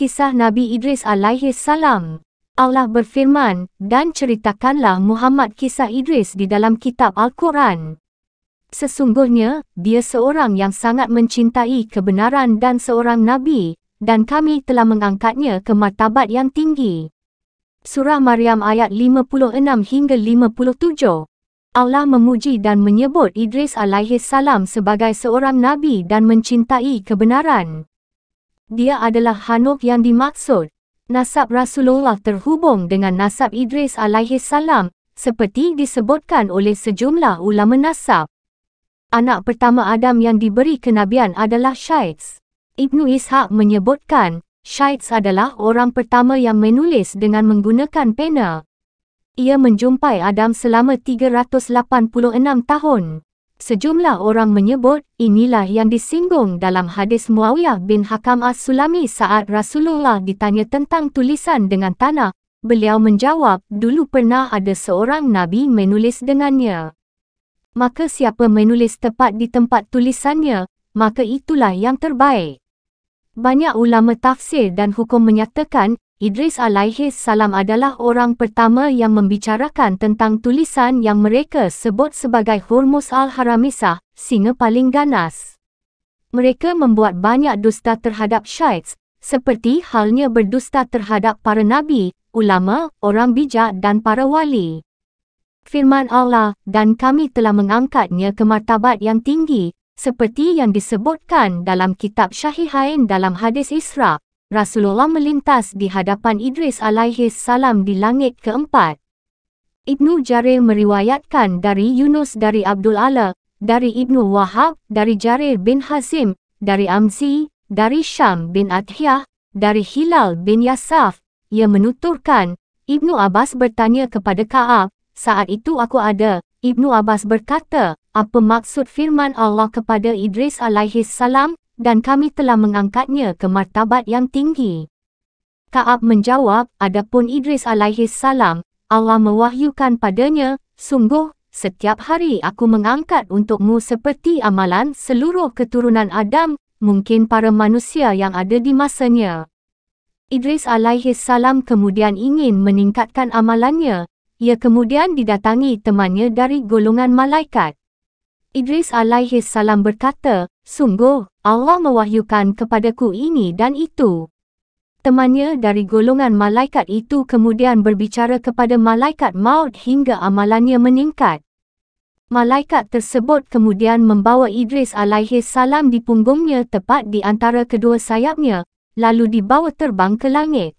Kisah Nabi Idris alaihi salam. Allah berfirman, dan ceritakanlah Muhammad kisah Idris di dalam kitab Al-Quran. Sesungguhnya, dia seorang yang sangat mencintai kebenaran dan seorang Nabi, dan kami telah mengangkatnya ke martabat yang tinggi. Surah Maryam ayat 56 hingga 57 Allah memuji dan menyebut Idris alaihi salam sebagai seorang Nabi dan mencintai kebenaran dia adalah Hanuk yang dimaksud. Nasab Rasulullah terhubung dengan nasab Idris alaihi seperti disebutkan oleh sejumlah ulama nasab. Anak pertama Adam yang diberi kenabian adalah Syaits. Ibnu Ishaq menyebutkan, Syaits adalah orang pertama yang menulis dengan menggunakan pena. Ia menjumpai Adam selama 386 tahun. Sejumlah orang menyebut inilah yang disinggung dalam hadis Muawiyah bin Hakam As-Sulami saat Rasulullah ditanya tentang tulisan dengan tanah. Beliau menjawab, dulu pernah ada seorang Nabi menulis dengannya. Maka siapa menulis tepat di tempat tulisannya, maka itulah yang terbaik. Banyak ulama tafsir dan hukum menyatakan Idris alaihis salam adalah orang pertama yang membicarakan tentang tulisan yang mereka sebut sebagai Hormuz al-Haramisah, singa paling ganas. Mereka membuat banyak dusta terhadap syaits, seperti halnya berdusta terhadap para nabi, ulama, orang bijak dan para wali. Firman Allah dan kami telah mengangkatnya ke martabat yang tinggi, seperti yang disebutkan dalam kitab Syahihain dalam hadis Israq. Rasulullah melintas di hadapan Idris alaihi salam di langit keempat. Ibnu Jarir meriwayatkan dari Yunus dari Abdul Allah, dari Ibnu Wahab, dari Jarir bin Hasim, dari Amzi, dari Syam bin Adhiyah, dari Hilal bin Yasaf. Ia menuturkan, Ibnu Abbas bertanya kepada Ka'ab, saat itu aku ada. Ibnu Abbas berkata, apa maksud firman Allah kepada Idris alaihi salam? dan kami telah mengangkatnya ke martabat yang tinggi. Kaab menjawab, adapun Idris alaihis salam, Allah mewahyukan padanya, sungguh, setiap hari aku mengangkat untukmu seperti amalan seluruh keturunan Adam, mungkin para manusia yang ada di masanya. Idris alaihis salam kemudian ingin meningkatkan amalannya. Ia kemudian didatangi temannya dari golongan malaikat. Idris alaihis salam berkata, Sungguh, Allah mewahyukan kepadaku ini dan itu. Temannya dari golongan malaikat itu kemudian berbicara kepada malaikat maut hingga amalannya meningkat. Malaikat tersebut kemudian membawa Idris alaihi salam di punggungnya tepat di antara kedua sayapnya, lalu dibawa terbang ke langit.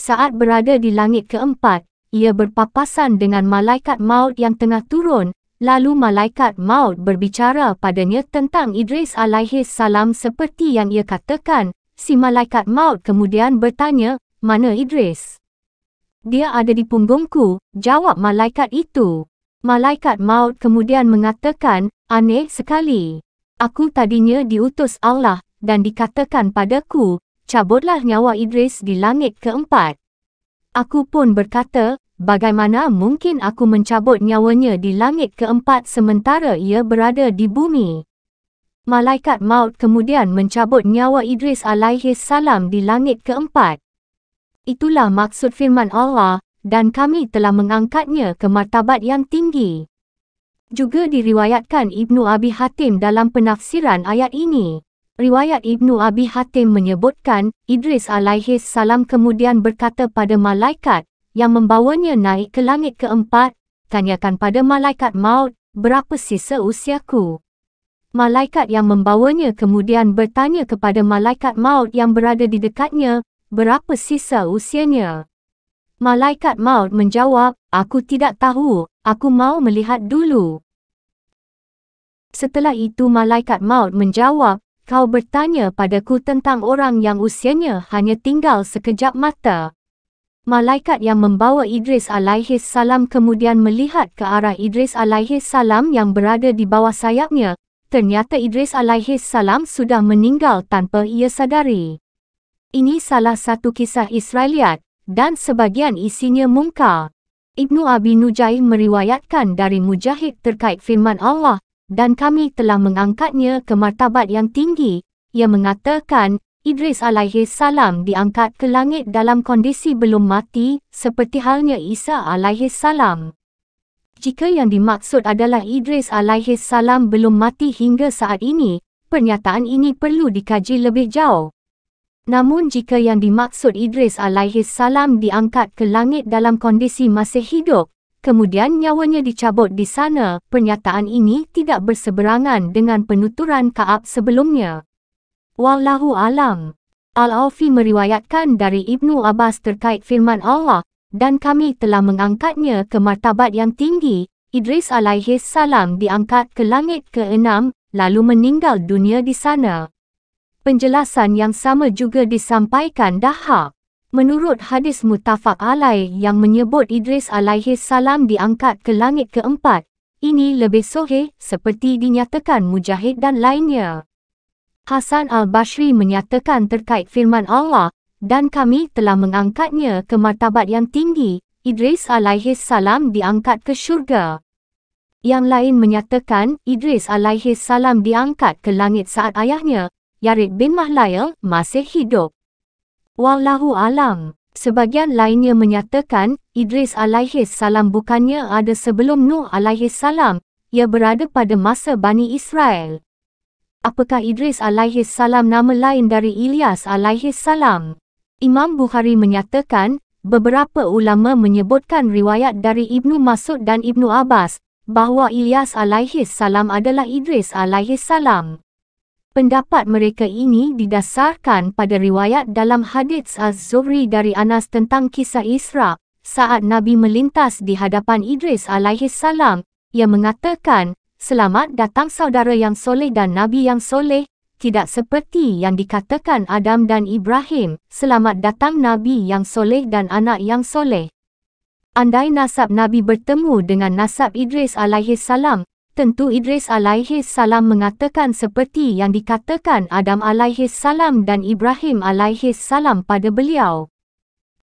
Saat berada di langit keempat, ia berpapasan dengan malaikat maut yang tengah turun, Lalu malaikat maut berbicara padanya tentang Idris alaihis salam seperti yang ia katakan. Si malaikat maut kemudian bertanya, "Mana Idris?" "Dia ada di punggungku," jawab malaikat itu. Malaikat maut kemudian mengatakan, "Aneh sekali. Aku tadinya diutus Allah dan dikatakan padaku, cabutlah nyawa Idris di langit keempat." Aku pun berkata, Bagaimana mungkin aku mencabut nyawanya di langit keempat sementara ia berada di bumi? Malaikat maut kemudian mencabut nyawa Idris alaihi salam di langit keempat. Itulah maksud firman Allah dan kami telah mengangkatnya ke martabat yang tinggi. Juga diriwayatkan Ibnu Abi Hatim dalam penafsiran ayat ini. Riwayat Ibnu Abi Hatim menyebutkan, Idris alaihis salam kemudian berkata pada malaikat, yang membawanya naik ke langit keempat, tanyakan pada malaikat maut, berapa sisa usiaku? Malaikat yang membawanya kemudian bertanya kepada malaikat maut yang berada di dekatnya, berapa sisa usianya? Malaikat maut menjawab, aku tidak tahu, aku mau melihat dulu. Setelah itu malaikat maut menjawab, kau bertanya padaku tentang orang yang usianya hanya tinggal sekejap mata. Malaikat yang membawa Idris alaihis salam kemudian melihat ke arah Idris alaihis salam yang berada di bawah sayapnya. Ternyata Idris alaihis salam sudah meninggal tanpa ia sadari. Ini salah satu kisah Israeliat dan sebagian isinya mungkar. Ibnu Abi Nujaih meriwayatkan dari Mujahid terkait firman Allah dan kami telah mengangkatnya ke martabat yang tinggi. Ia mengatakan Idris alaihi salam diangkat ke langit dalam kondisi belum mati seperti halnya Isa alaihi salam. Jika yang dimaksud adalah Idris alaihi salam belum mati hingga saat ini, pernyataan ini perlu dikaji lebih jauh. Namun jika yang dimaksud Idris alaihi salam diangkat ke langit dalam kondisi masih hidup, kemudian nyawanya dicabut di sana, pernyataan ini tidak berseberangan dengan penuturan Kaab sebelumnya. Wallahu alam. Al-Aufi meriwayatkan dari Ibnu Abbas terkait firman Allah dan kami telah mengangkatnya ke martabat yang tinggi. Idris alaihi salam diangkat ke langit ke-6 lalu meninggal dunia di sana. Penjelasan yang sama juga disampaikan Dahab. Menurut hadis mutafak alai yang menyebut Idris alaihi salam diangkat ke langit keempat, ini lebih sohih seperti dinyatakan Mujahid dan lainnya. Hasan al-Bashri menyatakan terkait firman Allah dan kami telah mengangkatnya ke martabat yang tinggi, Idris alaihi salam diangkat ke syurga. Yang lain menyatakan Idris alaihi salam diangkat ke langit saat ayahnya, Yarid bin Mahlail, masih hidup. Wallahu alam. Sebagian lainnya menyatakan Idris alaihi salam bukannya ada sebelum Nuh alaihi salam. Ia berada pada masa Bani Israel. Apakah Idris alaihis salam nama lain dari Ilyas alaihis salam? Imam Bukhari menyatakan, beberapa ulama menyebutkan riwayat dari Ibnu Mas'ud dan Ibnu Abbas bahawa Ilyas alaihis salam adalah Idris alaihis salam. Pendapat mereka ini didasarkan pada riwayat dalam hadis Az-Zuhri dari Anas tentang kisah Isra saat Nabi melintas di hadapan Idris alaihis salam. yang mengatakan, Selamat datang saudara yang soleh dan Nabi yang soleh, tidak seperti yang dikatakan Adam dan Ibrahim, selamat datang Nabi yang soleh dan anak yang soleh. Andai nasab Nabi bertemu dengan nasab Idris alaihi salam, tentu Idris alaihi salam mengatakan seperti yang dikatakan Adam alaihi salam dan Ibrahim alaihi salam pada beliau.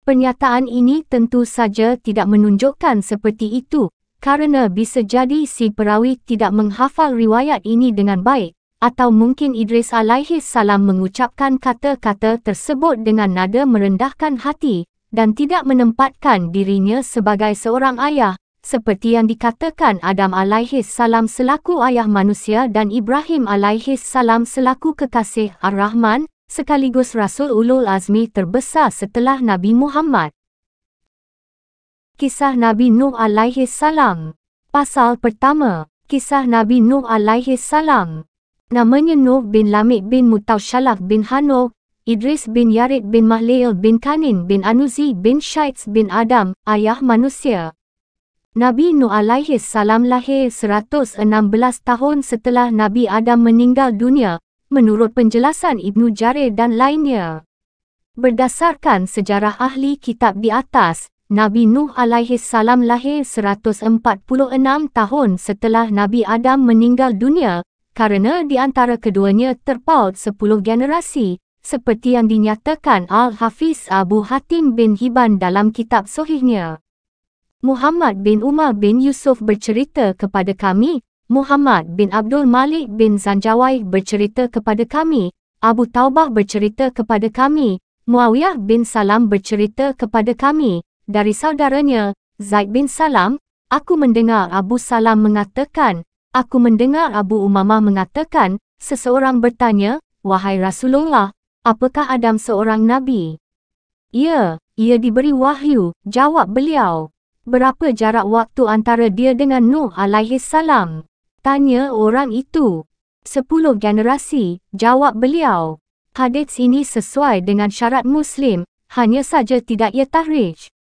Pernyataan ini tentu saja tidak menunjukkan seperti itu Karena bisa jadi si perawi tidak menghafal riwayat ini dengan baik, atau mungkin Idris alaihi salam mengucapkan kata-kata tersebut dengan nada merendahkan hati dan tidak menempatkan dirinya sebagai seorang ayah, seperti yang dikatakan Adam alaihi salam selaku ayah manusia dan Ibrahim alaihi salam selaku kekasih Ar-Rahman, sekaligus Rasul Ulul Azmi terbesar setelah Nabi Muhammad. Kisah Nabi Nuh alaihi salam. Pasal pertama, kisah Nabi Nuh alaihi salam. Namanya Nuh bin Lamik bin Mutawshalaf bin Hano, Idris bin Yarid bin Mahleil bin Kanin bin Anuzi bin Syaits bin Adam, ayah manusia. Nabi Nuh alaihi salam lahir 116 tahun setelah Nabi Adam meninggal dunia, menurut penjelasan Ibnu Jarir dan lainnya. Berdasarkan sejarah ahli kitab di atas, Nabi Nuh alaihis salam lahir 146 tahun setelah Nabi Adam meninggal dunia kerana di antara keduanya terpaut 10 generasi seperti yang dinyatakan Al-Hafiz Abu Hatim bin Hibban dalam kitab sohihnya. Muhammad bin Umar bin Yusuf bercerita kepada kami, Muhammad bin Abdul Malik bin Zanjawai bercerita kepada kami, Abu Taubah bercerita kepada kami, Muawiyah bin Salam bercerita kepada kami, dari saudaranya, Zaid bin Salam, aku mendengar Abu Salam mengatakan, aku mendengar Abu Umamah mengatakan, seseorang bertanya, Wahai Rasulullah, apakah Adam seorang Nabi? Ya, ia diberi wahyu, jawab beliau. Berapa jarak waktu antara dia dengan Nuh alaihi salam? Tanya orang itu. Sepuluh generasi, jawab beliau. Hadits ini sesuai dengan syarat Muslim, hanya saja tidak ia tahrij.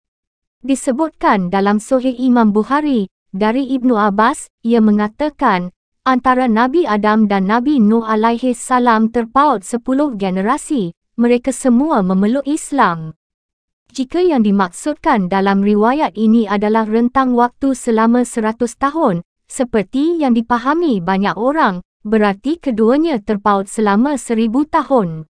Disebutkan dalam Sahih Imam Bukhari dari Ibnu Abbas, ia mengatakan, antara Nabi Adam dan Nabi Nuh alaihi salam terpaut 10 generasi, mereka semua memeluk Islam. Jika yang dimaksudkan dalam riwayat ini adalah rentang waktu selama 100 tahun, seperti yang dipahami banyak orang, berarti keduanya terpaut selama 1000 tahun.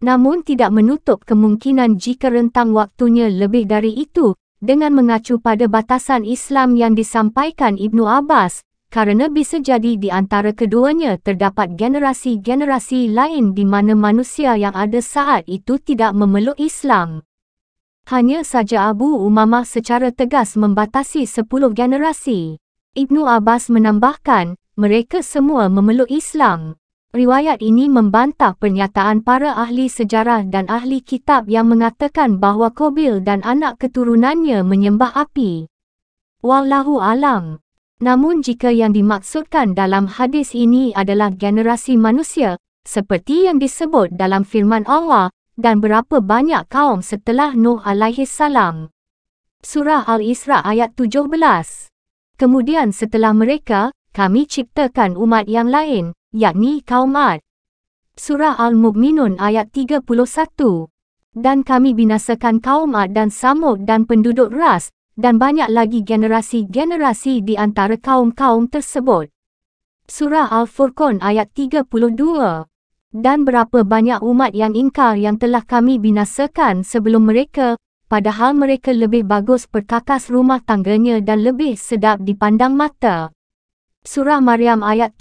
Namun tidak menutup kemungkinan jika rentang waktunya lebih dari itu, dengan mengacu pada batasan Islam yang disampaikan Ibnu Abbas, karena bisa jadi di antara keduanya terdapat generasi-generasi lain di mana manusia yang ada saat itu tidak memeluk Islam. Hanya saja Abu Umamah secara tegas membatasi 10 generasi. Ibnu Abbas menambahkan, mereka semua memeluk Islam. Riwayat ini membantah pernyataan para ahli sejarah dan ahli kitab yang mengatakan bahawa Qabil dan anak keturunannya menyembah api. Wallahu alam. Namun jika yang dimaksudkan dalam hadis ini adalah generasi manusia, seperti yang disebut dalam firman Allah, dan berapa banyak kaum setelah Nuh alaihi salam. Surah Al-Isra ayat 17. Kemudian setelah mereka, kami ciptakan umat yang lain, yakni kaum Ad. Surah Al-Mu'minun ayat 31. Dan kami binasakan kaum Ad dan Samud dan penduduk Ras, dan banyak lagi generasi-generasi di antara kaum-kaum tersebut. Surah Al-Furqan ayat 32. Dan berapa banyak umat yang ingkar yang telah kami binasakan sebelum mereka, padahal mereka lebih bagus perkakas rumah tangganya dan lebih sedap dipandang mata. Surah Maryam ayat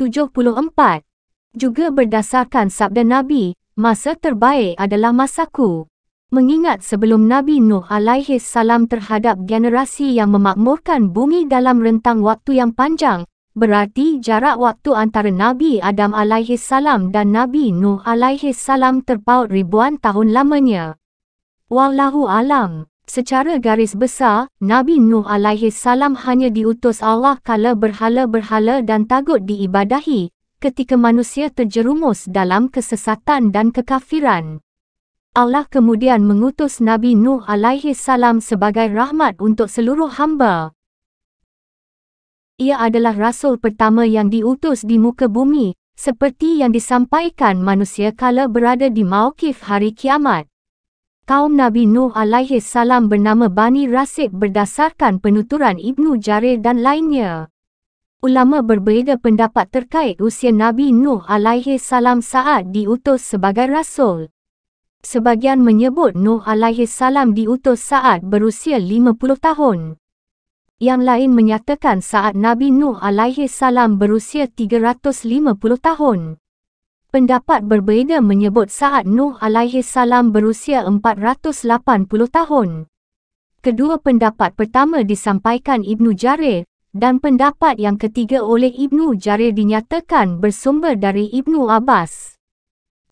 juga berdasarkan sabda Nabi, masa terbaik adalah masaku. Mengingat sebelum Nabi Nuh alaihis salam terhadap generasi yang memakmurkan bumi dalam rentang waktu yang panjang, berarti jarak waktu antara Nabi Adam alaihis salam dan Nabi Nuh alaihis salam terpaut ribuan tahun lamanya. Wallahu alam, secara garis besar, Nabi Nuh alaihis salam hanya diutus Allah kala berhala-berhala dan tagut diibadahi, ketika manusia terjerumus dalam kesesatan dan kekafiran. Allah kemudian mengutus Nabi Nuh alaihi salam sebagai rahmat untuk seluruh hamba. Ia adalah rasul pertama yang diutus di muka bumi, seperti yang disampaikan manusia kala berada di Maukif hari kiamat. Kaum Nabi Nuh alaihi salam bernama Bani Rasib berdasarkan penuturan Ibnu Jarir dan lainnya. Ulama berbeza pendapat terkait usia Nabi Nuh alaihi salam saat diutus sebagai rasul. Sebagian menyebut Nuh alaihi salam diutus saat berusia 50 tahun. Yang lain menyatakan saat Nabi Nuh alaihi salam berusia 350 tahun. Pendapat berbeza menyebut saat Nuh alaihi salam berusia 480 tahun. Kedua pendapat pertama disampaikan Ibnu Jarir, dan pendapat yang ketiga oleh Ibnu Jarir dinyatakan bersumber dari Ibnu Abbas.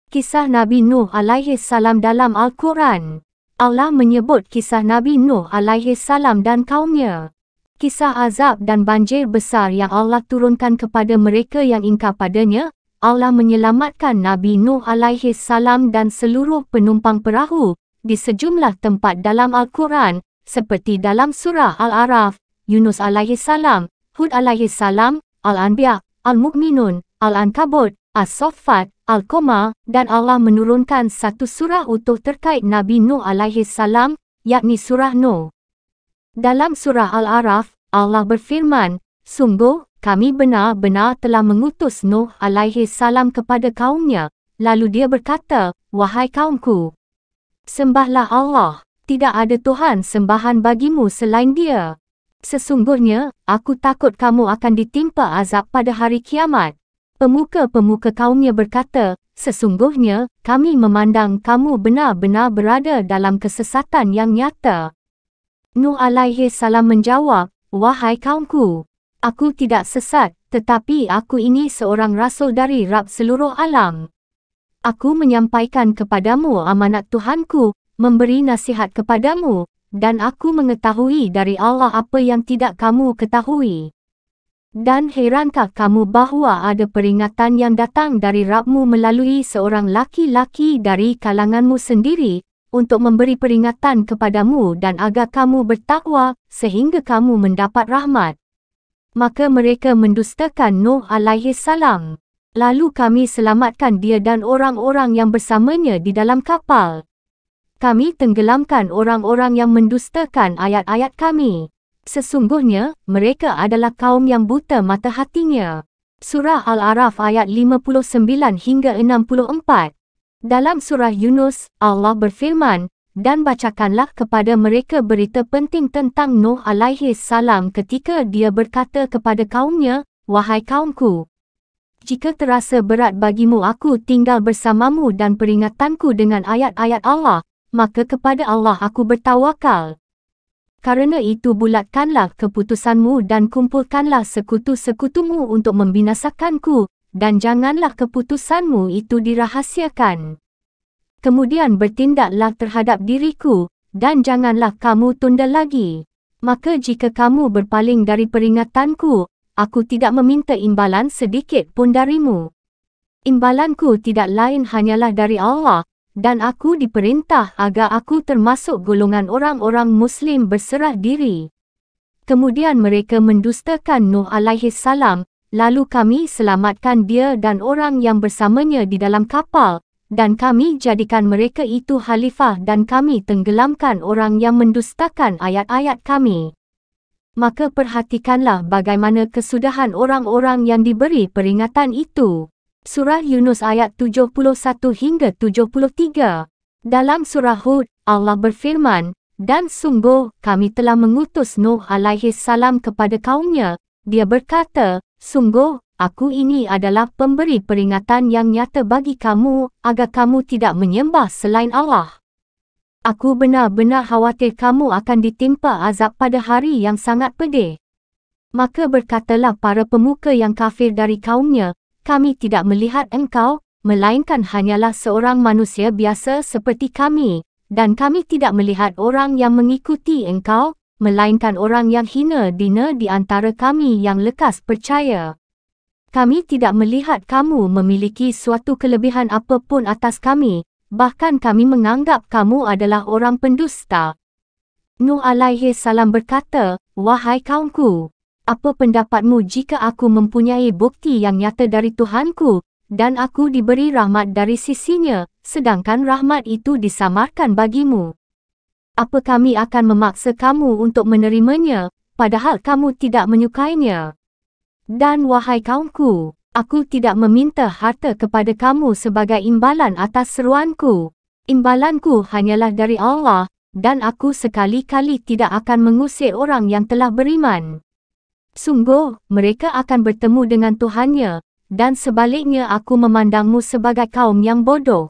Kisah Nabi Nuh alaihi salam dalam Al-Quran. Allah menyebut kisah Nabi Nuh alaihi salam dan kaumnya. Kisah azab dan banjir besar yang Allah turunkan kepada mereka yang ingkar padanya, Allah menyelamatkan Nabi Nuh alaihi salam dan seluruh penumpang perahu di sejumlah tempat dalam Al-Quran seperti dalam surah Al-Araf Yunus alaihi salam, Hud alaihi salam, Al-Anbiya, Al-Mukminun, Al-Ankabut, As-Saffat, Al-Qama dan Allah menurunkan satu surah utuh terkait Nabi Nuh alaihi salam, yakni surah Nuh. Dalam surah Al-Araf, Allah berfirman, "Sungguh, kami benar-benar telah mengutus Nuh alaihi salam kepada kaumnya." Lalu dia berkata, "Wahai kaumku, sembahlah Allah. Tidak ada tuhan sembahan bagimu selain Dia." Sesungguhnya, aku takut kamu akan ditimpa azab pada hari kiamat. Pemuka-pemuka kaumnya berkata, Sesungguhnya, kami memandang kamu benar-benar berada dalam kesesatan yang nyata. Nuh alaihi salam menjawab, Wahai kaumku, aku tidak sesat, tetapi aku ini seorang rasul dari Rab seluruh alam. Aku menyampaikan kepadamu amanat Tuhanku, memberi nasihat kepadamu, dan aku mengetahui dari Allah apa yang tidak kamu ketahui. Dan herankah kamu bahawa ada peringatan yang datang dari Rabbmu melalui seorang laki-laki dari kalanganmu sendiri untuk memberi peringatan kepadamu dan agar kamu bertakwa sehingga kamu mendapat rahmat. Maka mereka mendustakan Nuh alaihi salam. Lalu kami selamatkan dia dan orang-orang yang bersamanya di dalam kapal kami tenggelamkan orang-orang yang mendustakan ayat-ayat kami. Sesungguhnya, mereka adalah kaum yang buta mata hatinya. Surah Al-Araf ayat 59 hingga 64. Dalam surah Yunus, Allah berfirman, dan bacakanlah kepada mereka berita penting tentang Nuh alaihi salam ketika dia berkata kepada kaumnya, Wahai kaumku, jika terasa berat bagimu aku tinggal bersamamu dan peringatanku dengan ayat-ayat Allah, maka kepada Allah aku bertawakal. Karena itu bulatkanlah keputusanmu dan kumpulkanlah sekutu-sekutumu untuk membinasakanku, dan janganlah keputusanmu itu dirahasiakan. Kemudian bertindaklah terhadap diriku, dan janganlah kamu tunda lagi. Maka jika kamu berpaling dari peringatanku, aku tidak meminta imbalan sedikit pun darimu. Imbalanku tidak lain hanyalah dari Allah, dan aku diperintah agar aku termasuk golongan orang-orang Muslim berserah diri. Kemudian mereka mendustakan Nuh alaihi salam, lalu kami selamatkan dia dan orang yang bersamanya di dalam kapal, dan kami jadikan mereka itu halifah dan kami tenggelamkan orang yang mendustakan ayat-ayat kami. Maka perhatikanlah bagaimana kesudahan orang-orang yang diberi peringatan itu. Surah Yunus ayat 71 hingga 73. Dalam surah Hud, Allah berfirman, Dan sungguh, kami telah mengutus Nuh alaihi salam kepada kaumnya. Dia berkata, Sungguh, aku ini adalah pemberi peringatan yang nyata bagi kamu, agar kamu tidak menyembah selain Allah. Aku benar-benar khawatir kamu akan ditimpa azab pada hari yang sangat pedih. Maka berkatalah para pemuka yang kafir dari kaumnya, kami tidak melihat engkau, melainkan hanyalah seorang manusia biasa seperti kami, dan kami tidak melihat orang yang mengikuti engkau, melainkan orang yang hina dina di antara kami yang lekas percaya. Kami tidak melihat kamu memiliki suatu kelebihan apapun atas kami, bahkan kami menganggap kamu adalah orang pendusta. Nuh alaihi salam berkata, Wahai kaumku, apa pendapatmu jika aku mempunyai bukti yang nyata dari Tuhanku dan aku diberi rahmat dari sisinya sedangkan rahmat itu disamarkan bagimu? Apa kami akan memaksa kamu untuk menerimanya padahal kamu tidak menyukainya? Dan wahai kaumku, aku tidak meminta harta kepada kamu sebagai imbalan atas seruanku. Imbalanku hanyalah dari Allah dan aku sekali-kali tidak akan mengusik orang yang telah beriman. Sungguh, mereka akan bertemu dengan Tuhannya, dan sebaliknya aku memandangmu sebagai kaum yang bodoh.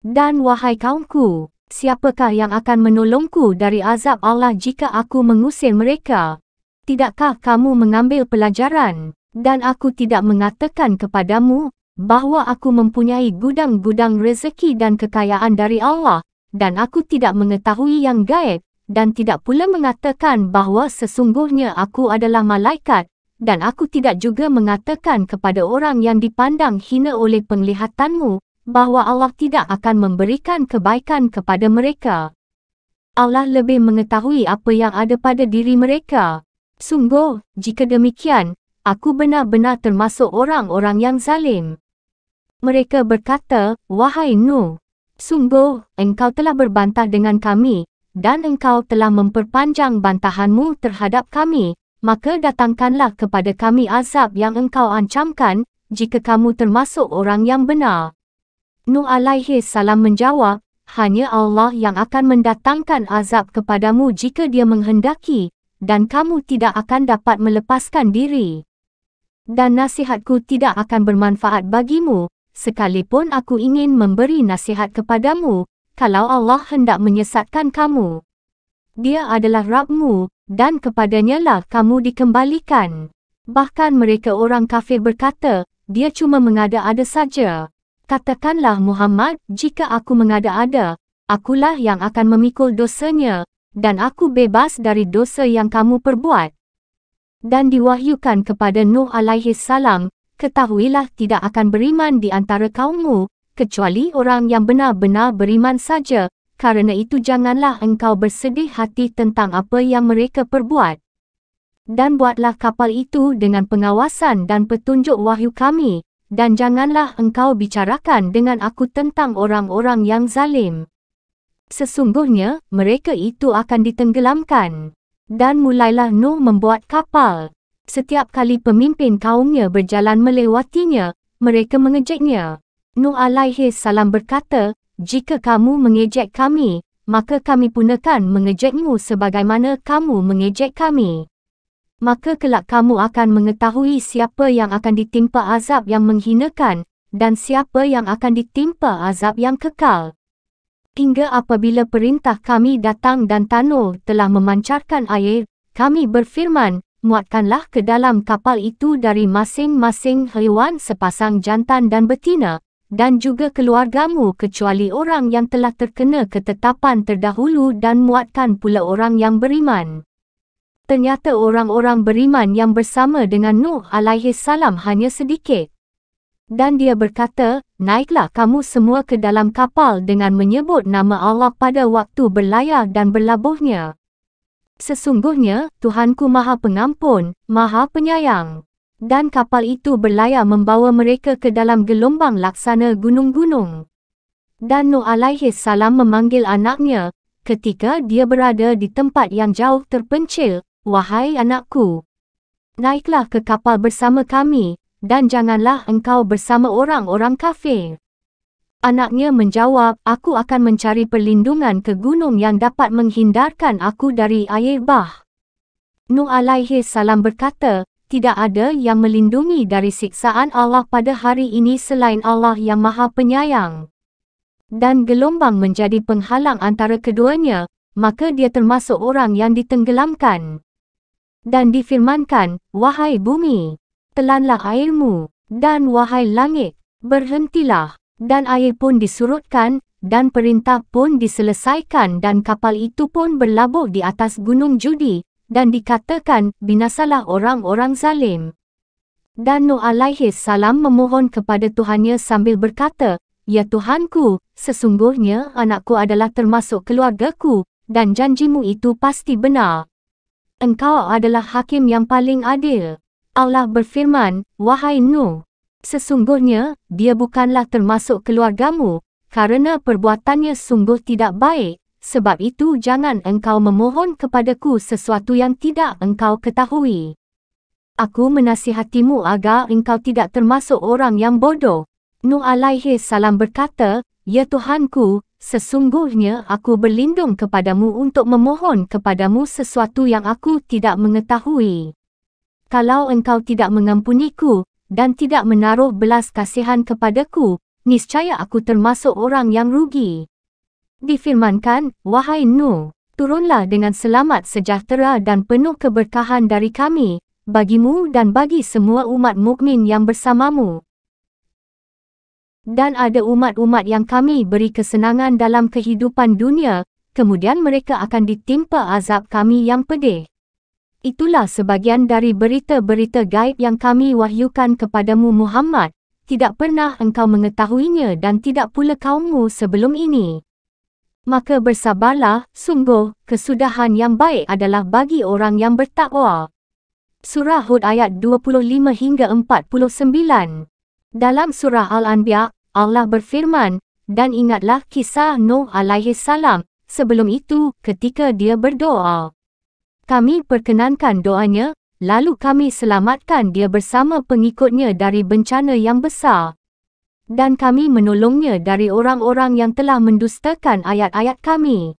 Dan wahai kaumku, siapakah yang akan menolongku dari azab Allah jika aku mengusir mereka? Tidakkah kamu mengambil pelajaran, dan aku tidak mengatakan kepadamu, bahawa aku mempunyai gudang-gudang rezeki dan kekayaan dari Allah, dan aku tidak mengetahui yang gaib? dan tidak pula mengatakan bahawa sesungguhnya aku adalah malaikat dan aku tidak juga mengatakan kepada orang yang dipandang hina oleh penglihatanmu bahawa Allah tidak akan memberikan kebaikan kepada mereka. Allah lebih mengetahui apa yang ada pada diri mereka. Sungguh, jika demikian, aku benar-benar termasuk orang-orang yang zalim. Mereka berkata, Wahai Nuh, sungguh, engkau telah berbantah dengan kami dan engkau telah memperpanjang bantahanmu terhadap kami, maka datangkanlah kepada kami azab yang engkau ancamkan, jika kamu termasuk orang yang benar. Nuh alaihi salam menjawab, hanya Allah yang akan mendatangkan azab kepadamu jika dia menghendaki, dan kamu tidak akan dapat melepaskan diri. Dan nasihatku tidak akan bermanfaat bagimu, sekalipun aku ingin memberi nasihat kepadamu, kalau Allah hendak menyesatkan kamu. Dia adalah Rabbmu, dan kepadanyalah kamu dikembalikan. Bahkan mereka orang kafir berkata, dia cuma mengada-ada saja. Katakanlah Muhammad, jika aku mengada-ada, akulah yang akan memikul dosanya, dan aku bebas dari dosa yang kamu perbuat. Dan diwahyukan kepada Nuh salam, ketahuilah tidak akan beriman di antara kaummu, kecuali orang yang benar-benar beriman saja, karena itu janganlah engkau bersedih hati tentang apa yang mereka perbuat. Dan buatlah kapal itu dengan pengawasan dan petunjuk wahyu kami, dan janganlah engkau bicarakan dengan aku tentang orang-orang yang zalim. Sesungguhnya, mereka itu akan ditenggelamkan. Dan mulailah Nuh membuat kapal. Setiap kali pemimpin kaumnya berjalan melewatinya, mereka mengejeknya. Nuh alaihi salam berkata, jika kamu mengejek kami, maka kami pun akan mengejekmu sebagaimana kamu mengejek kami. Maka kelak kamu akan mengetahui siapa yang akan ditimpa azab yang menghinakan dan siapa yang akan ditimpa azab yang kekal. Hingga apabila perintah kami datang dan tanul telah memancarkan air, kami berfirman, muatkanlah ke dalam kapal itu dari masing-masing hewan sepasang jantan dan betina dan juga keluargamu kecuali orang yang telah terkena ketetapan terdahulu dan muatkan pula orang yang beriman. Ternyata orang-orang beriman yang bersama dengan Nuh alaihi salam hanya sedikit. Dan dia berkata, naiklah kamu semua ke dalam kapal dengan menyebut nama Allah pada waktu berlayar dan berlabuhnya. Sesungguhnya, Tuhanku Maha Pengampun, Maha Penyayang dan kapal itu berlayar membawa mereka ke dalam gelombang laksana gunung-gunung. Dan Nuh alaihis salam memanggil anaknya, ketika dia berada di tempat yang jauh terpencil, wahai anakku. Naiklah ke kapal bersama kami, dan janganlah engkau bersama orang-orang kafir. Anaknya menjawab, aku akan mencari perlindungan ke gunung yang dapat menghindarkan aku dari air bah. Nuh alaihis salam berkata, tidak ada yang melindungi dari siksaan Allah pada hari ini selain Allah yang maha penyayang. Dan gelombang menjadi penghalang antara keduanya, maka dia termasuk orang yang ditenggelamkan. Dan difirmankan, wahai bumi, telanlah airmu, dan wahai langit, berhentilah, dan air pun disurutkan, dan perintah pun diselesaikan dan kapal itu pun berlabuh di atas gunung judi, dan dikatakan, binasalah orang-orang zalim. Dan Nuh alaihis salam memohon kepada Tuhannya sambil berkata, Ya Tuhanku, sesungguhnya anakku adalah termasuk keluargaku, dan janjimu itu pasti benar. Engkau adalah hakim yang paling adil. Allah berfirman, Wahai Nuh, sesungguhnya dia bukanlah termasuk keluargamu, karena perbuatannya sungguh tidak baik. Sebab itu jangan engkau memohon kepadaku sesuatu yang tidak engkau ketahui. Aku menasihatimu agar engkau tidak termasuk orang yang bodoh. Nuh alaihi salam berkata, Ya Tuhanku, sesungguhnya aku berlindung kepadamu untuk memohon kepadamu sesuatu yang aku tidak mengetahui. Kalau engkau tidak mengampuniku dan tidak menaruh belas kasihan kepadaku, niscaya aku termasuk orang yang rugi. Difirmankan, Wahai Nuh, turunlah dengan selamat sejahtera dan penuh keberkahan dari kami, bagimu dan bagi semua umat mukmin yang bersamamu. Dan ada umat-umat yang kami beri kesenangan dalam kehidupan dunia, kemudian mereka akan ditimpa azab kami yang pedih. Itulah sebagian dari berita-berita gaib yang kami wahyukan kepadamu Muhammad. Tidak pernah engkau mengetahuinya dan tidak pula kaummu sebelum ini maka bersabarlah, sungguh, kesudahan yang baik adalah bagi orang yang bertakwa. Surah Hud ayat 25 hingga 49 Dalam surah Al-Anbiya, Allah berfirman, dan ingatlah kisah Nuh alaihi salam, sebelum itu, ketika dia berdoa. Kami perkenankan doanya, lalu kami selamatkan dia bersama pengikutnya dari bencana yang besar dan kami menolongnya dari orang-orang yang telah mendustakan ayat-ayat kami.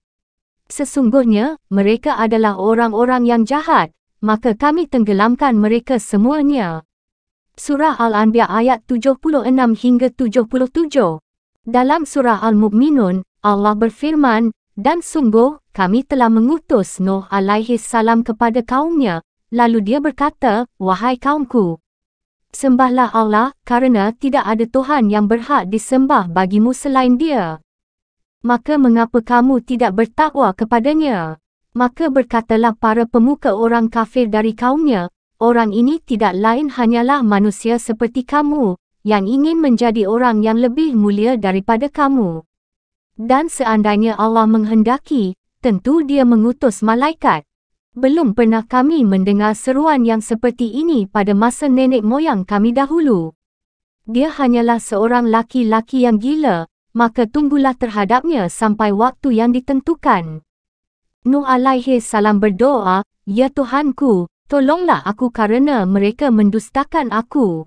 Sesungguhnya, mereka adalah orang-orang yang jahat, maka kami tenggelamkan mereka semuanya. Surah Al-Anbiya ayat 76 hingga 77 Dalam Surah Al-Mu'minun, Allah berfirman, Dan sungguh, kami telah mengutus Nuh alaihi salam kepada kaumnya. Lalu dia berkata, Wahai kaumku, Sembahlah Allah, karena tidak ada Tuhan yang berhak disembah bagimu selain dia. Maka mengapa kamu tidak bertakwa kepadanya? Maka berkatalah para pemuka orang kafir dari kaumnya, orang ini tidak lain hanyalah manusia seperti kamu, yang ingin menjadi orang yang lebih mulia daripada kamu. Dan seandainya Allah menghendaki, tentu dia mengutus malaikat. Belum pernah kami mendengar seruan yang seperti ini pada masa nenek moyang kami dahulu. Dia hanyalah seorang laki-laki yang gila, maka tunggulah terhadapnya sampai waktu yang ditentukan. Nuh alaihi salam berdoa, Ya Tuhanku, tolonglah aku kerana mereka mendustakan aku.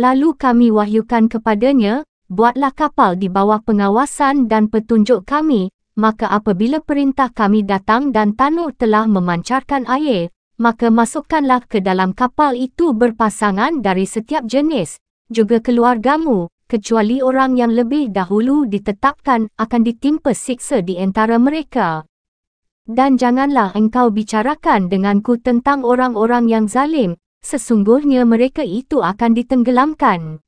Lalu kami wahyukan kepadanya, buatlah kapal di bawah pengawasan dan petunjuk kami maka apabila perintah kami datang dan tanur telah memancarkan air, maka masukkanlah ke dalam kapal itu berpasangan dari setiap jenis, juga keluargamu, kecuali orang yang lebih dahulu ditetapkan akan ditimpa siksa di antara mereka. Dan janganlah engkau bicarakan denganku tentang orang-orang yang zalim, sesungguhnya mereka itu akan ditenggelamkan.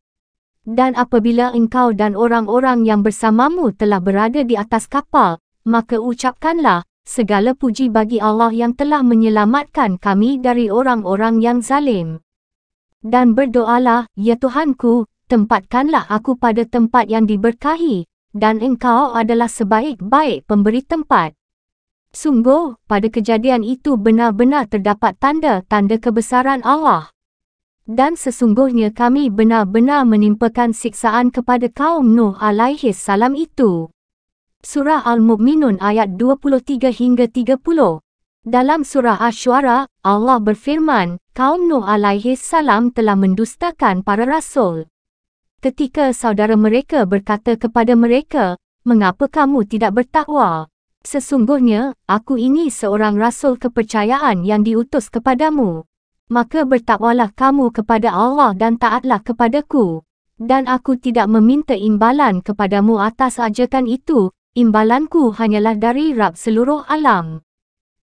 Dan apabila engkau dan orang-orang yang bersamamu telah berada di atas kapal, maka ucapkanlah, segala puji bagi Allah yang telah menyelamatkan kami dari orang-orang yang zalim. Dan berdoalah, ya Tuhanku, tempatkanlah aku pada tempat yang diberkahi, dan engkau adalah sebaik-baik pemberi tempat. Sungguh, pada kejadian itu benar-benar terdapat tanda-tanda kebesaran Allah. Dan sesungguhnya kami benar-benar menimpakan siksaan kepada kaum Nuh alaihi salam itu. Surah Al-Mu'minun ayat 23 hingga 30. Dalam surah Ash-Shuara, Allah berfirman, kaum Nuh alaihi salam telah mendustakan para rasul. Ketika saudara mereka berkata kepada mereka, mengapa kamu tidak bertakwa? Sesungguhnya, aku ini seorang rasul kepercayaan yang diutus kepadamu maka bertakwalah kamu kepada Allah dan taatlah kepadaku. Dan aku tidak meminta imbalan kepadamu atas ajakan itu, imbalanku hanyalah dari Rab seluruh alam.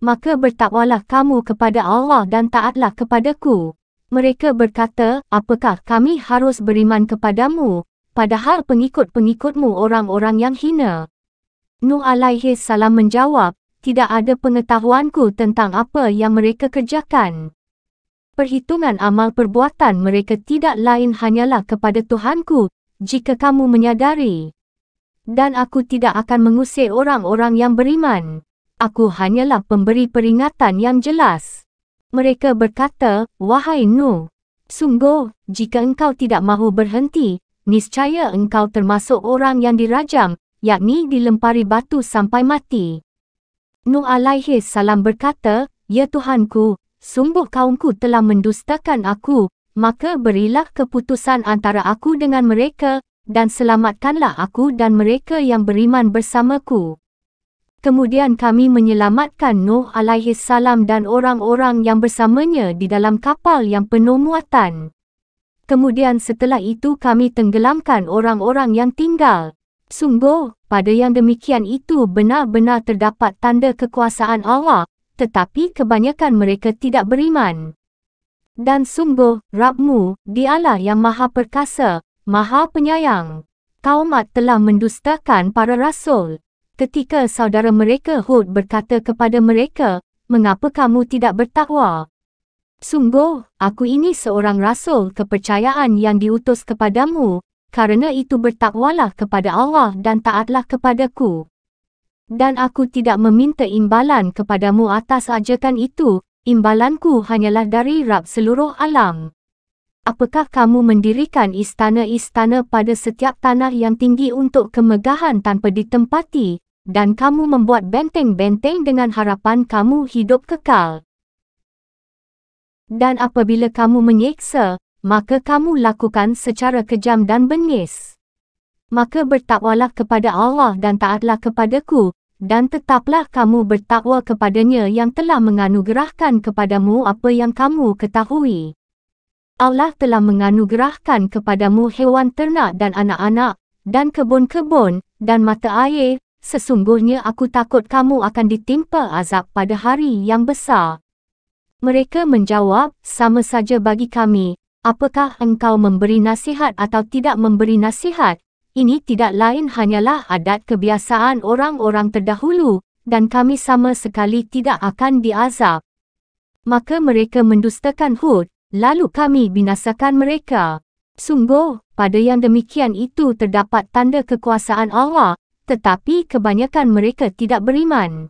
Maka bertakwalah kamu kepada Allah dan taatlah kepadaku. Mereka berkata, apakah kami harus beriman kepadamu, padahal pengikut-pengikutmu orang-orang yang hina. Nuh alaihi salam menjawab, tidak ada pengetahuanku tentang apa yang mereka kerjakan perhitungan amal perbuatan mereka tidak lain hanyalah kepada Tuhanku, jika kamu menyadari. Dan aku tidak akan mengusir orang-orang yang beriman. Aku hanyalah pemberi peringatan yang jelas. Mereka berkata, Wahai Nu, sungguh, jika engkau tidak mahu berhenti, niscaya engkau termasuk orang yang dirajam, yakni dilempari batu sampai mati. Nu alaihi salam berkata, Ya Tuhanku, sungguh kaumku telah mendustakan aku, maka berilah keputusan antara aku dengan mereka, dan selamatkanlah aku dan mereka yang beriman bersamaku. Kemudian kami menyelamatkan Nuh alaihi salam dan orang-orang yang bersamanya di dalam kapal yang penuh muatan. Kemudian setelah itu kami tenggelamkan orang-orang yang tinggal. Sungguh, pada yang demikian itu benar-benar terdapat tanda kekuasaan Allah tetapi kebanyakan mereka tidak beriman. Dan sungguh, Rabmu, dialah yang maha perkasa, maha penyayang. Kaumat telah mendustakan para rasul. Ketika saudara mereka Hud berkata kepada mereka, mengapa kamu tidak bertakwa? Sungguh, aku ini seorang rasul kepercayaan yang diutus kepadamu, karena itu bertakwalah kepada Allah dan taatlah kepadaku. Dan aku tidak meminta imbalan kepadamu atas ajakan itu, imbalanku hanyalah dari Rab seluruh alam. Apakah kamu mendirikan istana-istana pada setiap tanah yang tinggi untuk kemegahan tanpa ditempati, dan kamu membuat benteng-benteng dengan harapan kamu hidup kekal? Dan apabila kamu menyeksa, maka kamu lakukan secara kejam dan bengis maka bertakwalah kepada Allah dan taatlah kepadaku, dan tetaplah kamu bertakwa kepadanya yang telah menganugerahkan kepadamu apa yang kamu ketahui. Allah telah menganugerahkan kepadamu hewan ternak dan anak-anak, dan kebun-kebun, dan mata air, sesungguhnya aku takut kamu akan ditimpa azab pada hari yang besar. Mereka menjawab, sama saja bagi kami, apakah engkau memberi nasihat atau tidak memberi nasihat, ini tidak lain hanyalah adat kebiasaan orang-orang terdahulu, dan kami sama sekali tidak akan diazab. Maka mereka mendustakan Hud, lalu kami binasakan mereka. Sungguh, pada yang demikian itu terdapat tanda kekuasaan Allah, tetapi kebanyakan mereka tidak beriman.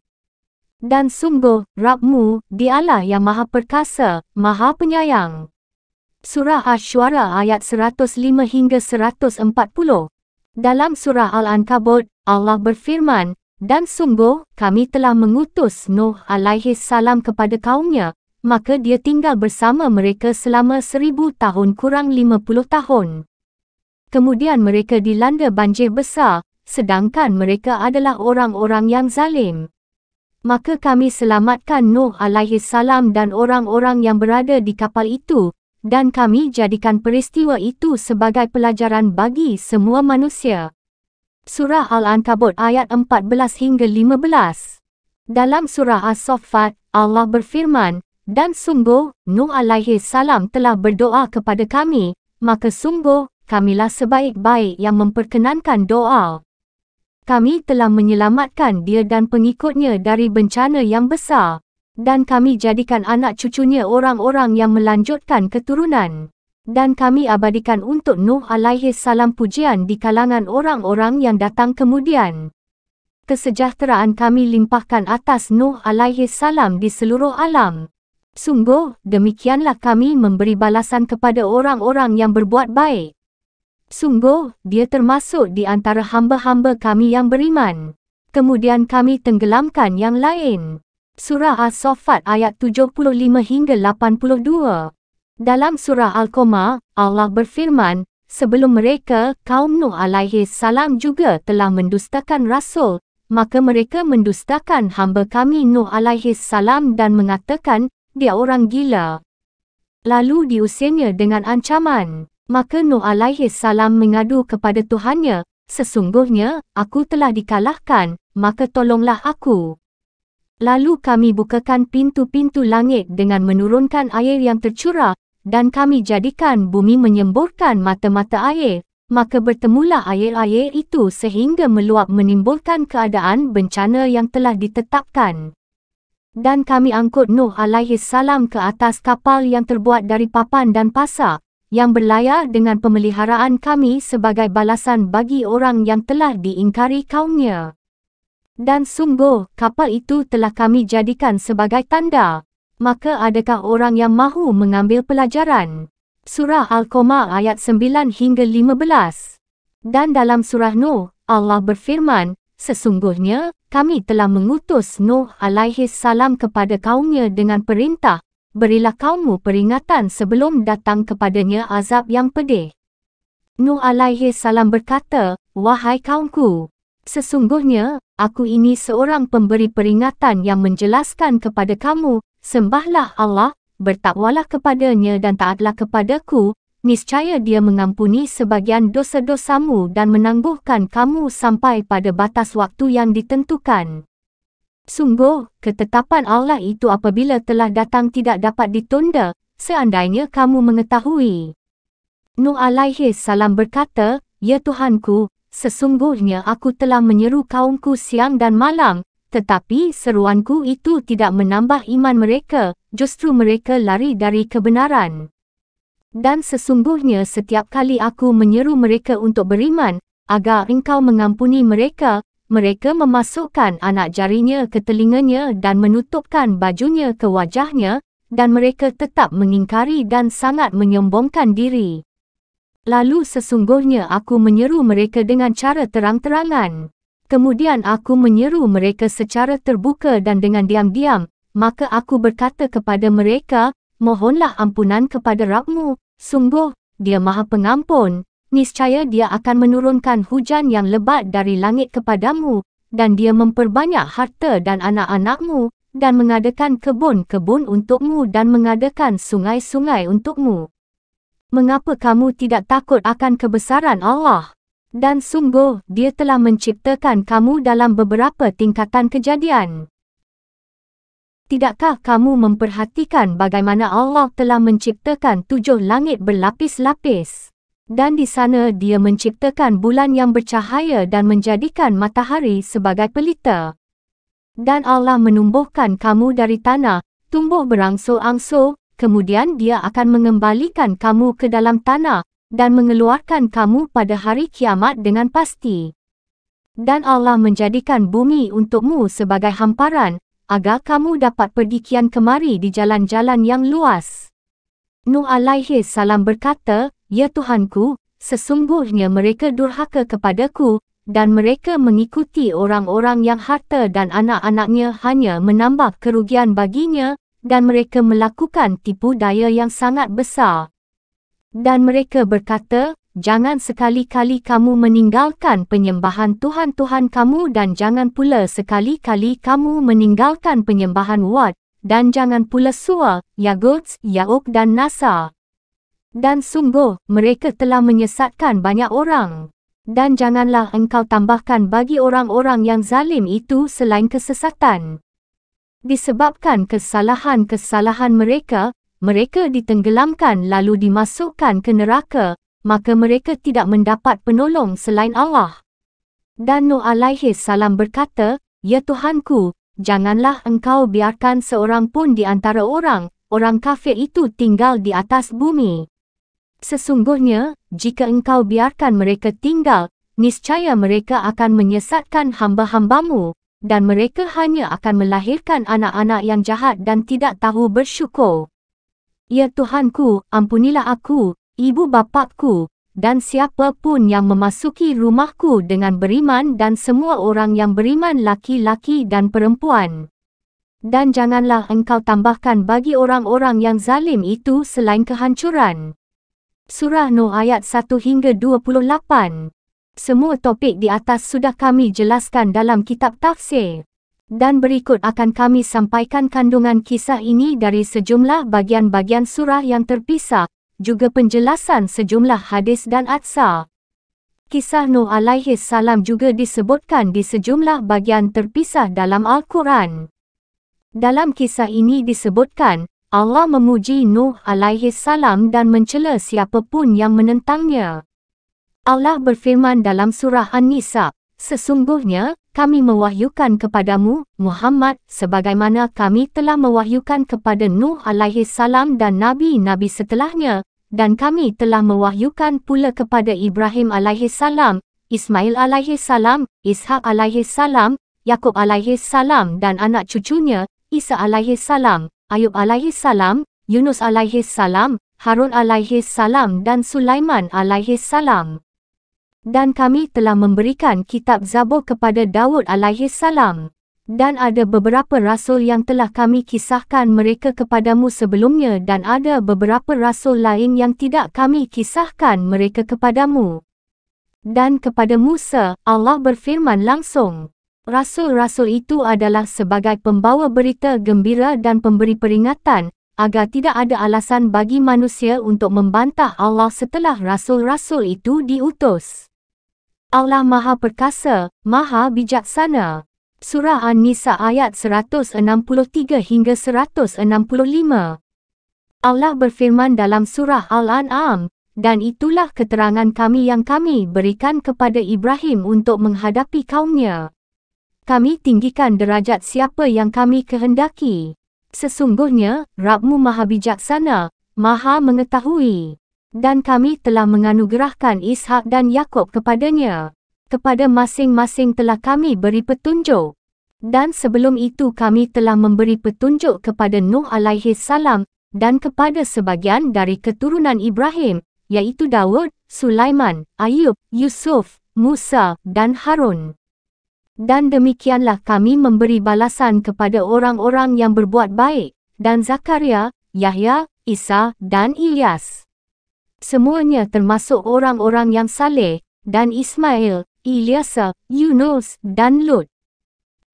Dan sungguh, Rabbmu, dialah yang maha perkasa, maha penyayang. Surah Ash-Shuara ayat 105 hingga 140 dalam surah Al-Ankabut, Allah berfirman, Dan sungguh, kami telah mengutus Nuh alaihi salam kepada kaumnya, maka dia tinggal bersama mereka selama seribu tahun kurang lima puluh tahun. Kemudian mereka dilanda banjir besar, sedangkan mereka adalah orang-orang yang zalim. Maka kami selamatkan Nuh alaihi salam dan orang-orang yang berada di kapal itu, dan kami jadikan peristiwa itu sebagai pelajaran bagi semua manusia. Surah Al-Ankabut ayat 14 hingga 15. Dalam surah as sofat Allah berfirman, "Dan sungguh, Nuh alaihi salam telah berdoa kepada kami, maka sungguh kamilah sebaik-baik yang memperkenankan doa. Kami telah menyelamatkan dia dan pengikutnya dari bencana yang besar." dan kami jadikan anak cucunya orang-orang yang melanjutkan keturunan. Dan kami abadikan untuk Nuh alaihi salam pujian di kalangan orang-orang yang datang kemudian. Kesejahteraan kami limpahkan atas Nuh alaihi salam di seluruh alam. Sungguh, demikianlah kami memberi balasan kepada orang-orang yang berbuat baik. Sungguh, dia termasuk di antara hamba-hamba kami yang beriman. Kemudian kami tenggelamkan yang lain. Surah As-Saffat ayat 75 hingga 82. Dalam surah al Koma Allah berfirman, sebelum mereka, kaum Nuh alaihi salam juga telah mendustakan rasul, maka mereka mendustakan hamba kami Nuh alaihi salam dan mengatakan dia orang gila. Lalu diusirnya dengan ancaman. Maka Nuh alaihi salam mengadu kepada Tuhannya, sesungguhnya aku telah dikalahkan, maka tolonglah aku. Lalu kami bukakan pintu-pintu langit dengan menurunkan air yang tercurah dan kami jadikan bumi menyemburkan mata-mata air. Maka bertemulah air-air itu sehingga meluap menimbulkan keadaan bencana yang telah ditetapkan. Dan kami angkut Nuh alaihis salam ke atas kapal yang terbuat dari papan dan pasak yang berlayar dengan pemeliharaan kami sebagai balasan bagi orang yang telah diingkari kaumnya. Dan sungguh, kapal itu telah kami jadikan sebagai tanda. Maka adakah orang yang mahu mengambil pelajaran? Surah Al-Qamah ayat 9 hingga 15. Dan dalam surah Nuh, Allah berfirman, Sesungguhnya, kami telah mengutus Nuh alaihis salam kepada kaumnya dengan perintah, berilah kaummu peringatan sebelum datang kepadanya azab yang pedih. Nuh alaihis salam berkata, Wahai kaumku, Sesungguhnya, aku ini seorang pemberi peringatan yang menjelaskan kepada kamu, sembahlah Allah, bertakwalah kepadanya dan taatlah kepadaku, niscaya dia mengampuni sebagian dosa-dosamu dan menangguhkan kamu sampai pada batas waktu yang ditentukan. Sungguh, ketetapan Allah itu apabila telah datang tidak dapat ditunda, seandainya kamu mengetahui. Nuh alaihi salam berkata, Ya Tuhanku, Sesungguhnya aku telah menyeru kaumku siang dan malam, tetapi seruanku itu tidak menambah iman mereka, justru mereka lari dari kebenaran. Dan sesungguhnya setiap kali aku menyeru mereka untuk beriman, agar engkau mengampuni mereka, mereka memasukkan anak jarinya ke telinganya dan menutupkan bajunya ke wajahnya, dan mereka tetap mengingkari dan sangat menyombongkan diri. Lalu sesungguhnya aku menyeru mereka dengan cara terang-terangan. Kemudian aku menyeru mereka secara terbuka dan dengan diam-diam, maka aku berkata kepada mereka, mohonlah ampunan kepada Rabbmu, sungguh, dia maha pengampun, niscaya dia akan menurunkan hujan yang lebat dari langit kepadamu, dan dia memperbanyak harta dan anak-anakmu, dan mengadakan kebun-kebun untukmu dan mengadakan sungai-sungai untukmu. Mengapa kamu tidak takut akan kebesaran Allah? Dan sungguh, dia telah menciptakan kamu dalam beberapa tingkatan kejadian. Tidakkah kamu memperhatikan bagaimana Allah telah menciptakan tujuh langit berlapis-lapis? Dan di sana dia menciptakan bulan yang bercahaya dan menjadikan matahari sebagai pelita. Dan Allah menumbuhkan kamu dari tanah, tumbuh berangsur-angsur, kemudian dia akan mengembalikan kamu ke dalam tanah dan mengeluarkan kamu pada hari kiamat dengan pasti. Dan Allah menjadikan bumi untukmu sebagai hamparan agar kamu dapat pergi kian kemari di jalan-jalan yang luas. Nuh alaihi salam berkata, Ya Tuhanku, sesungguhnya mereka durhaka kepadaku dan mereka mengikuti orang-orang yang harta dan anak-anaknya hanya menambah kerugian baginya dan mereka melakukan tipu daya yang sangat besar. Dan mereka berkata, jangan sekali-kali kamu meninggalkan penyembahan Tuhan-Tuhan kamu dan jangan pula sekali-kali kamu meninggalkan penyembahan Wat, dan jangan pula Sua, Yaguts, Yauk dan Nasa. Dan sungguh, mereka telah menyesatkan banyak orang. Dan janganlah engkau tambahkan bagi orang-orang yang zalim itu selain kesesatan. Disebabkan kesalahan-kesalahan mereka, mereka ditenggelamkan lalu dimasukkan ke neraka, maka mereka tidak mendapat penolong selain Allah. Dan Nuh alaihi salam berkata, Ya Tuhanku, janganlah engkau biarkan seorang pun di antara orang, orang kafir itu tinggal di atas bumi. Sesungguhnya, jika engkau biarkan mereka tinggal, niscaya mereka akan menyesatkan hamba-hambamu dan mereka hanya akan melahirkan anak-anak yang jahat dan tidak tahu bersyukur. Ya Tuhanku, ampunilah aku, ibu bapakku, dan siapapun yang memasuki rumahku dengan beriman dan semua orang yang beriman laki-laki dan perempuan. Dan janganlah engkau tambahkan bagi orang-orang yang zalim itu selain kehancuran. Surah Nuh ayat 1 hingga 28 semua topik di atas sudah kami jelaskan dalam kitab tafsir. Dan berikut akan kami sampaikan kandungan kisah ini dari sejumlah bagian-bagian surah yang terpisah, juga penjelasan sejumlah hadis dan atsa. Kisah Nuh alaihi salam juga disebutkan di sejumlah bagian terpisah dalam Al-Quran. Dalam kisah ini disebutkan, Allah memuji Nuh alaihi salam dan mencela siapapun yang menentangnya. Allah berfirman dalam surah An-Nisa, Sesungguhnya, kami mewahyukan kepadamu, Muhammad, sebagaimana kami telah mewahyukan kepada Nuh alaihi salam dan Nabi-Nabi setelahnya, dan kami telah mewahyukan pula kepada Ibrahim alaihi salam, Ismail alaihi salam, Ishak alaihi salam, Yakub alaihi salam dan anak cucunya, Isa alaihi salam, Ayub alaihi salam, Yunus alaihi salam, Harun alaihi salam dan Sulaiman alaihi salam dan kami telah memberikan kitab Zabur kepada Dawud alaihi salam. Dan ada beberapa rasul yang telah kami kisahkan mereka kepadamu sebelumnya dan ada beberapa rasul lain yang tidak kami kisahkan mereka kepadamu. Dan kepada Musa, Allah berfirman langsung. Rasul-rasul itu adalah sebagai pembawa berita gembira dan pemberi peringatan, agar tidak ada alasan bagi manusia untuk membantah Allah setelah rasul-rasul itu diutus. Allah Maha Perkasa, Maha Bijaksana. Surah An-Nisa ayat 163 hingga 165. Allah berfirman dalam surah Al-An'am, dan itulah keterangan kami yang kami berikan kepada Ibrahim untuk menghadapi kaumnya. Kami tinggikan derajat siapa yang kami kehendaki. Sesungguhnya, Rabbmu Maha Bijaksana, Maha Mengetahui dan kami telah menganugerahkan Ishak dan Yakub kepadanya. Kepada masing-masing telah kami beri petunjuk. Dan sebelum itu kami telah memberi petunjuk kepada Nuh alaihi salam dan kepada sebagian dari keturunan Ibrahim, yaitu Dawud, Sulaiman, Ayub, Yusuf, Musa dan Harun. Dan demikianlah kami memberi balasan kepada orang-orang yang berbuat baik, dan Zakaria, Yahya, Isa dan Ilyas semuanya termasuk orang-orang yang saleh, dan Ismail, Ilyasa, Yunus, dan Lut.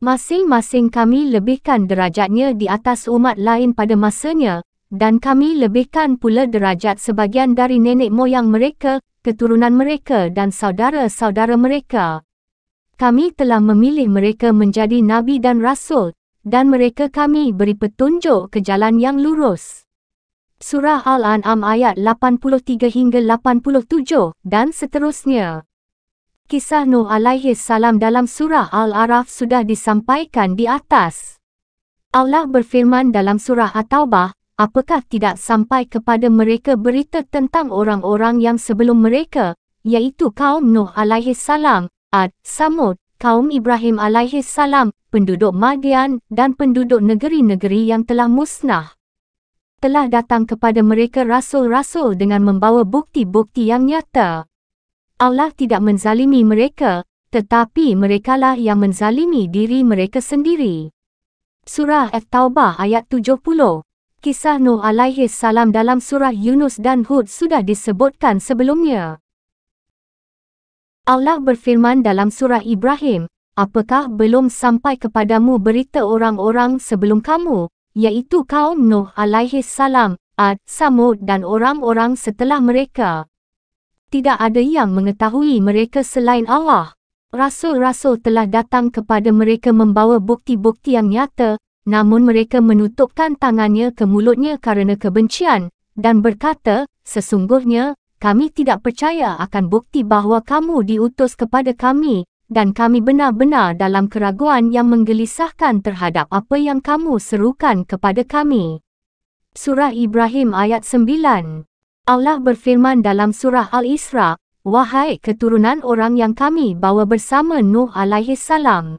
Masing-masing kami lebihkan derajatnya di atas umat lain pada masanya, dan kami lebihkan pula derajat sebagian dari nenek moyang mereka, keturunan mereka dan saudara-saudara mereka. Kami telah memilih mereka menjadi Nabi dan Rasul, dan mereka kami beri petunjuk ke jalan yang lurus. Surah Al-An'am ayat 83 hingga 87 dan seterusnya. Kisah Nuh alaihi salam dalam surah Al-Araf sudah disampaikan di atas. Allah berfirman dalam surah At-Taubah, apakah tidak sampai kepada mereka berita tentang orang-orang yang sebelum mereka, yaitu kaum Nuh alaihi salam, Ad, Samud, kaum Ibrahim alaihi salam, penduduk Madian dan penduduk negeri-negeri yang telah musnah telah datang kepada mereka rasul-rasul dengan membawa bukti-bukti yang nyata. Allah tidak menzalimi mereka, tetapi merekalah yang menzalimi diri mereka sendiri. Surah At-Taubah ayat 70 Kisah Nuh alaihi salam dalam surah Yunus dan Hud sudah disebutkan sebelumnya. Allah berfirman dalam surah Ibrahim, Apakah belum sampai kepadamu berita orang-orang sebelum kamu, iaitu kaum Nuh alaihi salam, Ad, Samud dan orang-orang setelah mereka. Tidak ada yang mengetahui mereka selain Allah. Rasul-rasul telah datang kepada mereka membawa bukti-bukti yang nyata, namun mereka menutupkan tangannya ke mulutnya kerana kebencian dan berkata, sesungguhnya, kami tidak percaya akan bukti bahawa kamu diutus kepada kami dan kami benar-benar dalam keraguan yang menggelisahkan terhadap apa yang kamu serukan kepada kami. Surah Ibrahim ayat 9 Allah berfirman dalam surah Al-Isra, Wahai keturunan orang yang kami bawa bersama Nuh alaihi salam.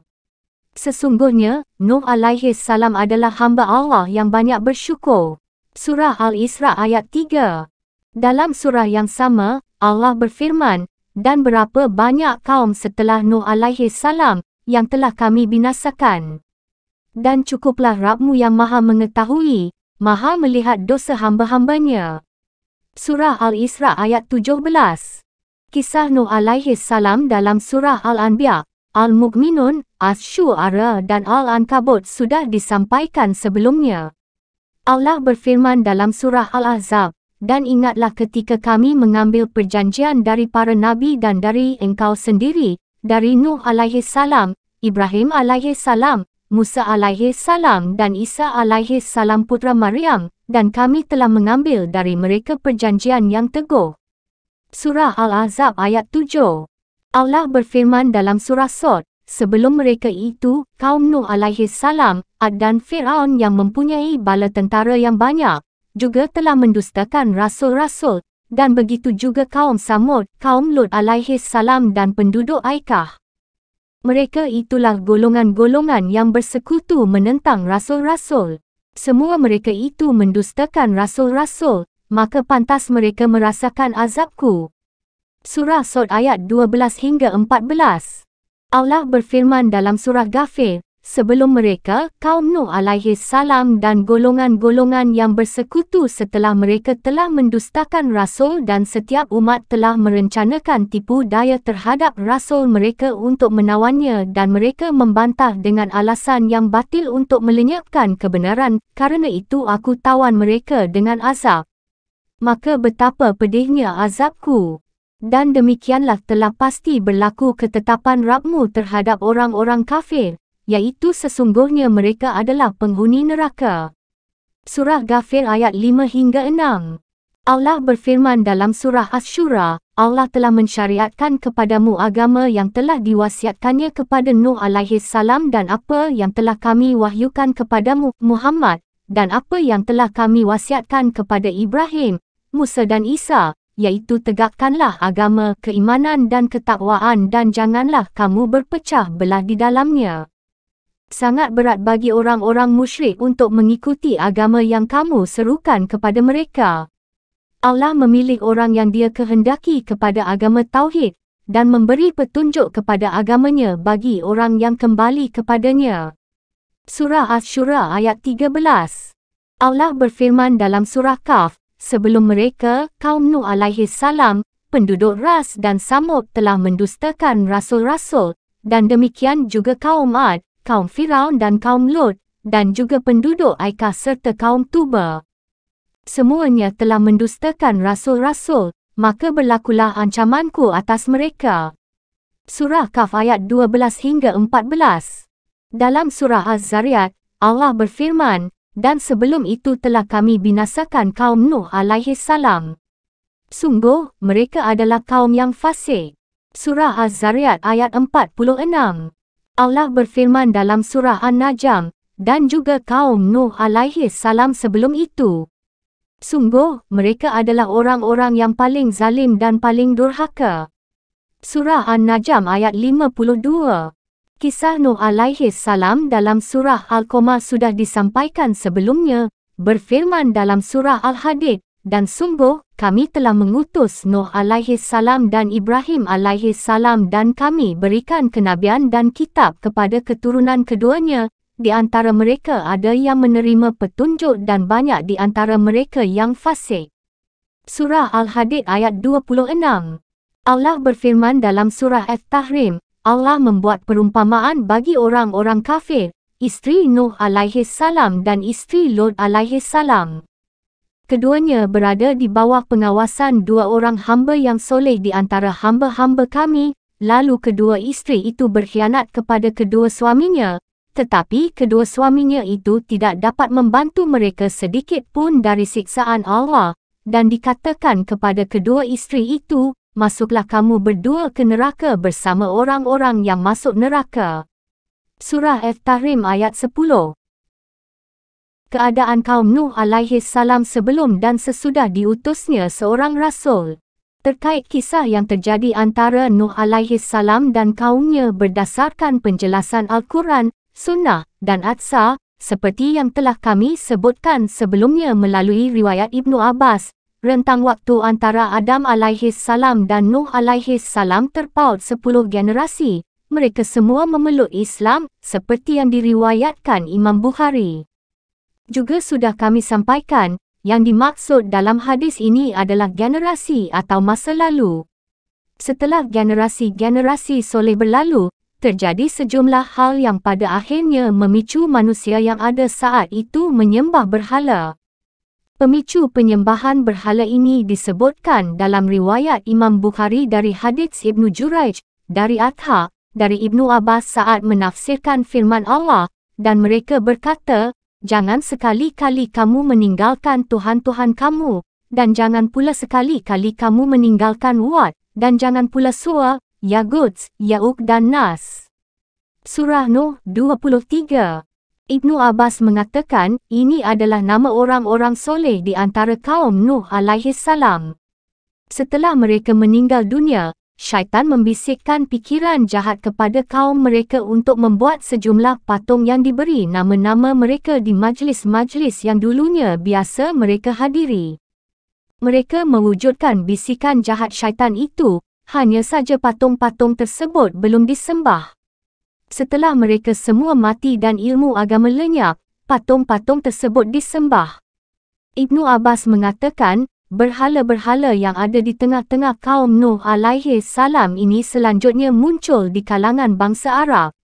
Sesungguhnya, Nuh alaihi salam adalah hamba Allah yang banyak bersyukur. Surah Al-Isra ayat 3 Dalam surah yang sama, Allah berfirman, dan berapa banyak kaum setelah Nuh alaihi salam yang telah kami binasakan. Dan cukuplah Rabbmu yang maha mengetahui, maha melihat dosa hamba-hambanya. Surah Al-Isra ayat 17 Kisah Nuh alaihi salam dalam Surah Al-Anbiya, Al-Mu'minun, Ash-Shu'ara dan Al-Ankabut sudah disampaikan sebelumnya. Allah berfirman dalam Surah Al-Ahzab, dan ingatlah ketika kami mengambil perjanjian dari para nabi dan dari engkau sendiri, dari Nuh alaihi salam, Ibrahim alaihi salam, Musa alaihi salam dan Isa alaihi salam putra Maryam, dan kami telah mengambil dari mereka perjanjian yang teguh. Surah Al-Azab ayat 7 Allah berfirman dalam surah Sot, sebelum mereka itu, kaum Nuh alaihi salam, Ad dan Fir'aun yang mempunyai bala tentara yang banyak, juga telah mendustakan rasul-rasul dan begitu juga kaum Samud, kaum Lut alaihi salam dan penduduk Aikah. Mereka itulah golongan-golongan yang bersekutu menentang rasul-rasul. Semua mereka itu mendustakan rasul-rasul, maka pantas mereka merasakan azabku. Surah Sod ayat 12 hingga 14. Allah berfirman dalam surah Ghafir, sebelum mereka, kaum Nuh alaihi salam dan golongan-golongan yang bersekutu setelah mereka telah mendustakan Rasul dan setiap umat telah merencanakan tipu daya terhadap Rasul mereka untuk menawannya dan mereka membantah dengan alasan yang batil untuk melenyapkan kebenaran, kerana itu aku tawan mereka dengan azab. Maka betapa pedihnya azabku. Dan demikianlah telah pasti berlaku ketetapan Rabmu terhadap orang-orang kafir iaitu sesungguhnya mereka adalah penghuni neraka. Surah Ghafir ayat 5 hingga 6 Allah berfirman dalam surah Ashura, Allah telah mensyariatkan kepadamu agama yang telah diwasiatkannya kepada Nuh alaihi salam dan apa yang telah kami wahyukan kepadamu Muhammad dan apa yang telah kami wasiatkan kepada Ibrahim, Musa dan Isa, iaitu tegakkanlah agama, keimanan dan ketakwaan dan janganlah kamu berpecah belah di dalamnya. Sangat berat bagi orang-orang musyrik untuk mengikuti agama yang kamu serukan kepada mereka. Allah memilih orang yang dia kehendaki kepada agama Tauhid dan memberi petunjuk kepada agamanya bagi orang yang kembali kepadanya. Surah Ashura ayat 13 Allah berfirman dalam Surah Kaf, Sebelum mereka, kaum Nuh alaihi salam, penduduk Ras dan Samud telah mendustakan rasul-rasul, dan demikian juga kaum Ad, kaum Firaun dan kaum Lot dan juga penduduk Aika serta kaum Tuba. Semuanya telah mendustakan rasul-rasul, maka berlakulah ancamanku atas mereka. Surah Kaf ayat 12 hingga 14 Dalam surah Az-Zariyat, Allah berfirman, dan sebelum itu telah kami binasakan kaum Nuh alaihi salam. Sungguh, mereka adalah kaum yang fasih. Surah Az-Zariyat ayat 46 Allah berfirman dalam surah An-Najm dan juga kaum Nuh alaihi salam sebelum itu. Sungguh, mereka adalah orang-orang yang paling zalim dan paling durhaka. Surah An-Najm ayat 52. Kisah Nuh alaihi salam dalam surah Al-Qamar sudah disampaikan sebelumnya, berfirman dalam surah Al-Hadid dan sungguh, kami telah mengutus Nuh alaihi salam dan Ibrahim alaihi salam dan kami berikan kenabian dan kitab kepada keturunan keduanya. Di antara mereka ada yang menerima petunjuk dan banyak di antara mereka yang fasih. Surah Al-Hadid ayat 26 Allah berfirman dalam surah At-Tahrim, Allah membuat perumpamaan bagi orang-orang kafir, isteri Nuh alaihi salam dan isteri Lot alaihi salam. Keduanya berada di bawah pengawasan dua orang hamba yang soleh di antara hamba-hamba kami, lalu kedua isteri itu berkhianat kepada kedua suaminya. Tetapi kedua suaminya itu tidak dapat membantu mereka sedikit pun dari siksaan Allah. Dan dikatakan kepada kedua isteri itu, masuklah kamu berdua ke neraka bersama orang-orang yang masuk neraka. Surah F. Tahrim ayat 10 keadaan kaum Nuh alaihi salam sebelum dan sesudah diutusnya seorang rasul. Terkait kisah yang terjadi antara Nuh alaihi salam dan kaumnya berdasarkan penjelasan Al-Quran, Sunnah dan Atsa, seperti yang telah kami sebutkan sebelumnya melalui riwayat Ibnu Abbas, rentang waktu antara Adam alaihi salam dan Nuh alaihi salam terpaut 10 generasi. Mereka semua memeluk Islam seperti yang diriwayatkan Imam Bukhari. Juga sudah kami sampaikan, yang dimaksud dalam hadis ini adalah generasi atau masa lalu. Setelah generasi-generasi soleh berlalu, terjadi sejumlah hal yang pada akhirnya memicu manusia yang ada saat itu menyembah berhala. Pemicu penyembahan berhala ini disebutkan dalam riwayat Imam Bukhari dari hadis Ibnu Juraij, dari Atha, dari Ibnu Abbas saat menafsirkan firman Allah, dan mereka berkata, jangan sekali-kali kamu meninggalkan Tuhan-Tuhan kamu, dan jangan pula sekali-kali kamu meninggalkan Wat, dan jangan pula Sua, Yaguts, Yauk dan Nas. Surah Nuh 23 Ibnu Abbas mengatakan, ini adalah nama orang-orang soleh di antara kaum Nuh alaihissalam. Setelah mereka meninggal dunia, syaitan membisikkan pikiran jahat kepada kaum mereka untuk membuat sejumlah patung yang diberi nama-nama mereka di majlis-majlis yang dulunya biasa mereka hadiri. Mereka mewujudkan bisikan jahat syaitan itu, hanya saja patung-patung tersebut belum disembah. Setelah mereka semua mati dan ilmu agama lenyap, patung-patung tersebut disembah. Ibnu Abbas mengatakan, Berhala-berhala yang ada di tengah-tengah kaum Nuh alaihi salam ini selanjutnya muncul di kalangan bangsa Arab.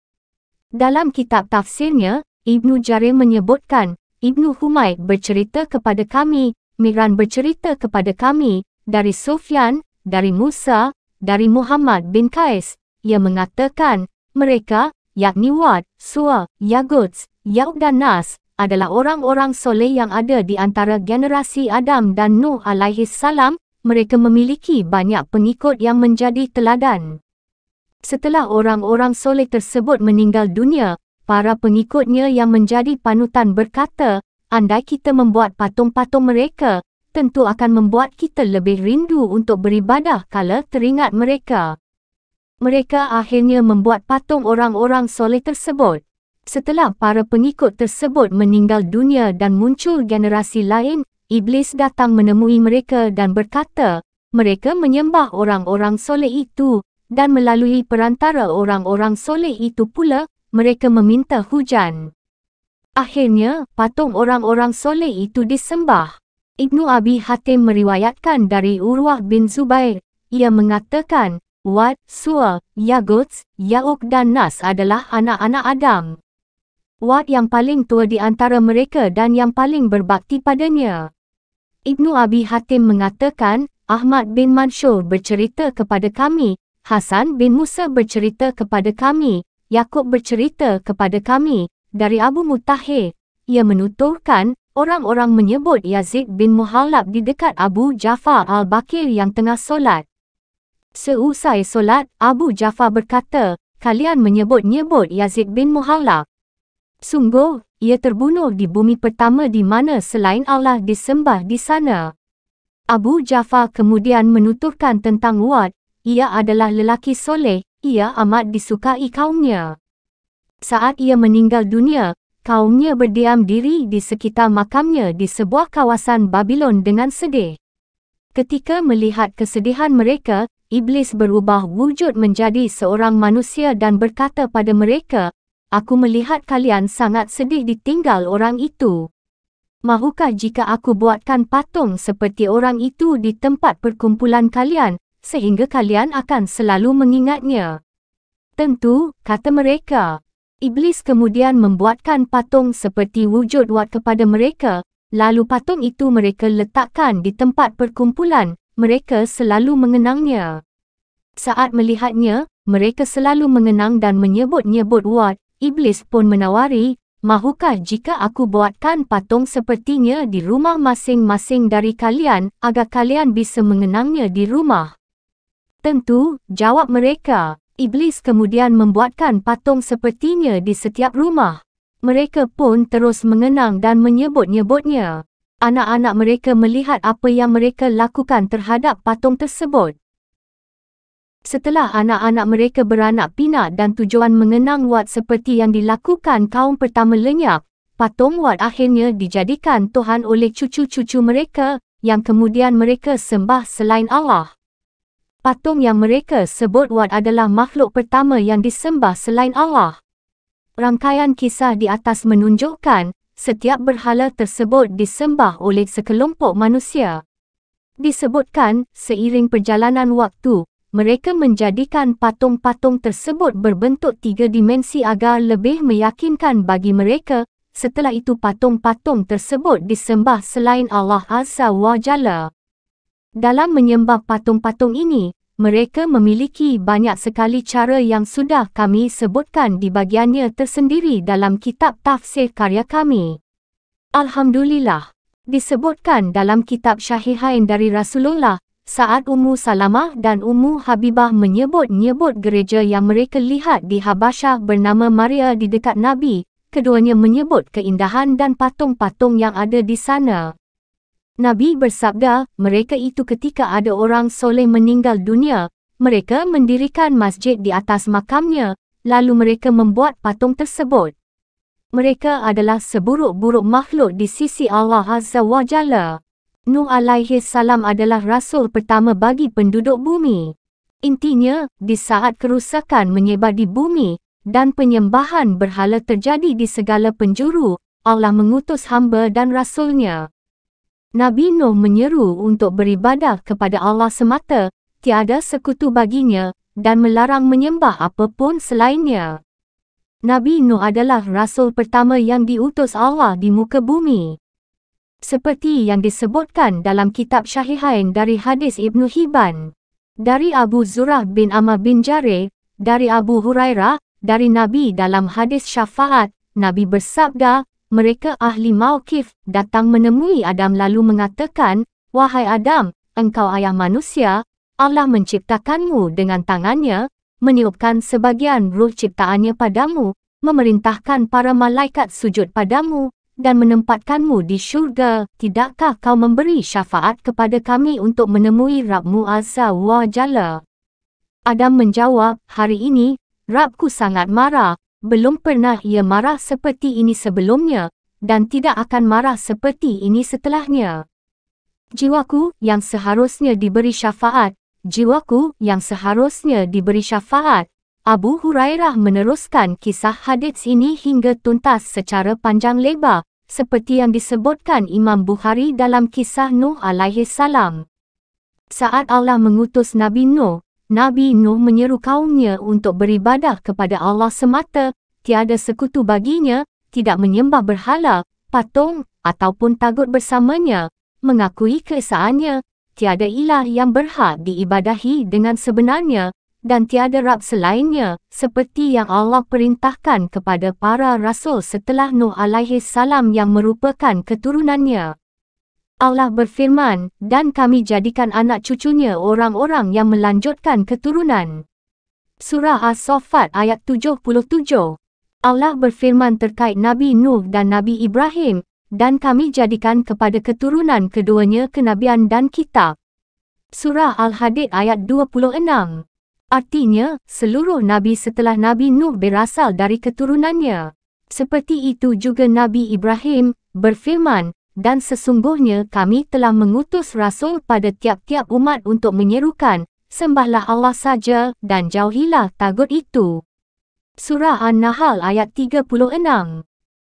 Dalam kitab tafsirnya, Ibnu Jarir menyebutkan, Ibnu Humayt bercerita kepada kami, Miran bercerita kepada kami, dari Sufyan, dari Musa, dari Muhammad bin Qais. Ia mengatakan, mereka, yakni Wad, Suwa, Yaguts, Yaudanas adalah orang-orang soleh yang ada di antara generasi Adam dan Nuh alaihi salam, mereka memiliki banyak pengikut yang menjadi teladan. Setelah orang-orang soleh tersebut meninggal dunia, para pengikutnya yang menjadi panutan berkata, andai kita membuat patung-patung mereka, tentu akan membuat kita lebih rindu untuk beribadah kala teringat mereka. Mereka akhirnya membuat patung orang-orang soleh tersebut. Setelah para pengikut tersebut meninggal dunia dan muncul generasi lain, Iblis datang menemui mereka dan berkata, mereka menyembah orang-orang soleh itu dan melalui perantara orang-orang soleh itu pula, mereka meminta hujan. Akhirnya, patung orang-orang soleh itu disembah. Ibnu Abi Hatim meriwayatkan dari Urwah bin Zubair. Ia mengatakan, Wad, Suwa, Yaguts, Yauk dan Nas adalah anak-anak Adam. Wat yang paling tua di antara mereka dan yang paling berbakti padanya. Ibnu Abi Hatim mengatakan, Ahmad bin Mansur bercerita kepada kami, Hasan bin Musa bercerita kepada kami, Yakub bercerita kepada kami, dari Abu Mutahir. Ia menuturkan, orang-orang menyebut Yazid bin Muhallab di dekat Abu Jafar al-Bakir yang tengah solat. Seusai solat, Abu Jafar berkata, kalian menyebut-nyebut Yazid bin Muhallab. Sungguh, ia terbunuh di bumi pertama di mana selain Allah disembah di sana. Abu Jafar kemudian menuturkan tentang Wat, ia adalah lelaki soleh, ia amat disukai kaumnya. Saat ia meninggal dunia, kaumnya berdiam diri di sekitar makamnya di sebuah kawasan Babylon dengan sedih. Ketika melihat kesedihan mereka, Iblis berubah wujud menjadi seorang manusia dan berkata pada mereka, aku melihat kalian sangat sedih ditinggal orang itu. Mahukah jika aku buatkan patung seperti orang itu di tempat perkumpulan kalian, sehingga kalian akan selalu mengingatnya? Tentu, kata mereka. Iblis kemudian membuatkan patung seperti wujud Wat kepada mereka, lalu patung itu mereka letakkan di tempat perkumpulan, mereka selalu mengenangnya. Saat melihatnya, mereka selalu mengenang dan menyebut-nyebut Wat, Iblis pun menawari, mahukah jika aku buatkan patung sepertinya di rumah masing-masing dari kalian agar kalian bisa mengenangnya di rumah? Tentu, jawab mereka. Iblis kemudian membuatkan patung sepertinya di setiap rumah. Mereka pun terus mengenang dan menyebut-nyebutnya. Anak-anak mereka melihat apa yang mereka lakukan terhadap patung tersebut. Setelah anak-anak mereka beranak pinak dan tujuan mengenang Wat seperti yang dilakukan kaum pertama lenyap, patung Wat akhirnya dijadikan Tuhan oleh cucu-cucu mereka yang kemudian mereka sembah selain Allah. Patung yang mereka sebut Wat adalah makhluk pertama yang disembah selain Allah. Rangkaian kisah di atas menunjukkan, setiap berhala tersebut disembah oleh sekelompok manusia. Disebutkan, seiring perjalanan waktu, mereka menjadikan patung-patung tersebut berbentuk tiga dimensi agar lebih meyakinkan bagi mereka. Setelah itu patung-patung tersebut disembah selain Allah Azza wa Jalla. Dalam menyembah patung-patung ini, mereka memiliki banyak sekali cara yang sudah kami sebutkan di bagiannya tersendiri dalam kitab tafsir karya kami. Alhamdulillah, disebutkan dalam kitab Syahihain dari Rasulullah Saat Ummu Salamah dan Ummu Habibah menyebut-nyebut gereja yang mereka lihat di Habasha bernama Maria di dekat Nabi, keduanya menyebut keindahan dan patung-patung yang ada di sana. Nabi bersabda, mereka itu ketika ada orang soleh meninggal dunia, mereka mendirikan masjid di atas makamnya, lalu mereka membuat patung tersebut. Mereka adalah seburuk-buruk makhluk di sisi Allah Azza wa Jalla. Nuh alaihi salam adalah rasul pertama bagi penduduk bumi. Intinya, di saat kerusakan menyebar di bumi dan penyembahan berhala terjadi di segala penjuru, Allah mengutus hamba dan rasulnya. Nabi Nuh menyeru untuk beribadah kepada Allah semata, tiada sekutu baginya dan melarang menyembah apapun selainnya. Nabi Nuh adalah rasul pertama yang diutus Allah di muka bumi. Seperti yang disebutkan dalam kitab Syahihain dari hadis Ibnu Hibban, dari Abu Zurah bin Amr bin Jarir, dari Abu Hurairah, dari Nabi dalam hadis syafaat, Nabi bersabda, mereka ahli maukif datang menemui Adam lalu mengatakan, Wahai Adam, engkau ayah manusia, Allah menciptakanmu dengan tangannya, meniupkan sebagian ruh ciptaannya padamu, memerintahkan para malaikat sujud padamu, dan menempatkanmu di syurga, tidakkah kau memberi syafaat kepada kami untuk menemui Rabbmu Azza wa Jalla? Adam menjawab, hari ini, Rabku sangat marah, belum pernah ia marah seperti ini sebelumnya, dan tidak akan marah seperti ini setelahnya. Jiwaku yang seharusnya diberi syafaat, jiwaku yang seharusnya diberi syafaat, Abu Hurairah meneruskan kisah hadits ini hingga tuntas secara panjang lebar, seperti yang disebutkan Imam Bukhari dalam kisah Nuh alaihi salam. Saat Allah mengutus Nabi Nuh, Nabi Nuh menyeru kaumnya untuk beribadah kepada Allah semata, tiada sekutu baginya, tidak menyembah berhala, patung, ataupun tagut bersamanya, mengakui keesaannya, tiada ilah yang berhak diibadahi dengan sebenarnya, dan tiada rab selainnya seperti yang Allah perintahkan kepada para rasul setelah Nuh alaihi salam yang merupakan keturunannya. Allah berfirman, dan kami jadikan anak cucunya orang-orang yang melanjutkan keturunan. Surah As-Saffat ayat 77. Allah berfirman terkait Nabi Nuh dan Nabi Ibrahim, dan kami jadikan kepada keturunan keduanya kenabian dan kitab. Surah Al-Hadid ayat 26. Artinya, seluruh Nabi setelah Nabi Nuh berasal dari keturunannya. Seperti itu juga Nabi Ibrahim berfirman, dan sesungguhnya kami telah mengutus Rasul pada tiap-tiap umat untuk menyerukan, sembahlah Allah saja dan jauhilah tagut itu. Surah An-Nahl ayat 36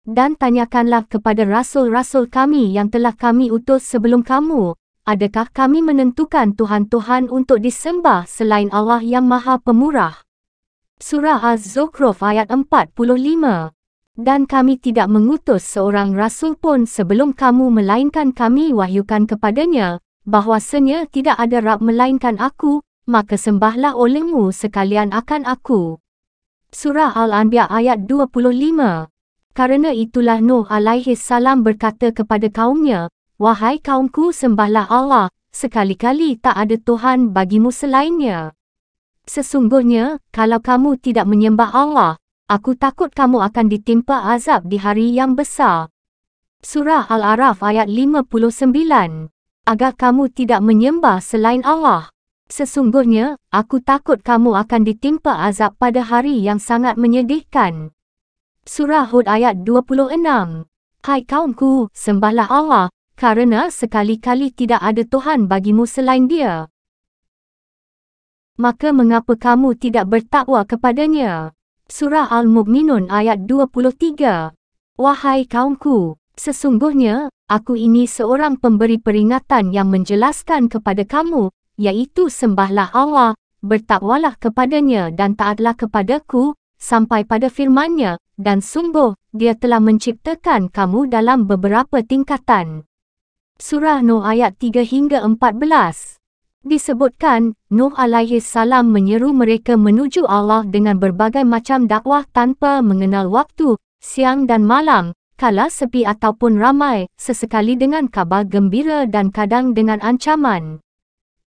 Dan tanyakanlah kepada Rasul-Rasul kami yang telah kami utus sebelum kamu, adakah kami menentukan Tuhan-Tuhan untuk disembah selain Allah yang Maha Pemurah? Surah Az-Zukhruf ayat 45 Dan kami tidak mengutus seorang rasul pun sebelum kamu melainkan kami wahyukan kepadanya, bahwasanya tidak ada Rab melainkan aku, maka sembahlah olehmu sekalian akan aku. Surah Al-Anbiya ayat 25 Karena itulah Nuh alaihis salam berkata kepada kaumnya, Wahai kaumku sembahlah Allah, sekali-kali tak ada Tuhan bagimu selainnya. Sesungguhnya, kalau kamu tidak menyembah Allah, aku takut kamu akan ditimpa azab di hari yang besar. Surah Al-Araf ayat 59 Agar kamu tidak menyembah selain Allah. Sesungguhnya, aku takut kamu akan ditimpa azab pada hari yang sangat menyedihkan. Surah Hud ayat 26 Hai kaumku, sembahlah Allah, Karena sekali-kali tidak ada Tuhan bagimu selain dia. Maka mengapa kamu tidak bertakwa kepadanya? Surah Al-Mu'minun ayat 23 Wahai kaumku, sesungguhnya, aku ini seorang pemberi peringatan yang menjelaskan kepada kamu, iaitu sembahlah Allah, bertakwalah kepadanya dan taatlah kepadaku, sampai pada firmannya, dan sungguh, dia telah menciptakan kamu dalam beberapa tingkatan. Surah Nuh ayat 3 hingga 14. Disebutkan, Nuh alaihi salam menyeru mereka menuju Allah dengan berbagai macam dakwah tanpa mengenal waktu, siang dan malam, kala sepi ataupun ramai, sesekali dengan kabar gembira dan kadang dengan ancaman.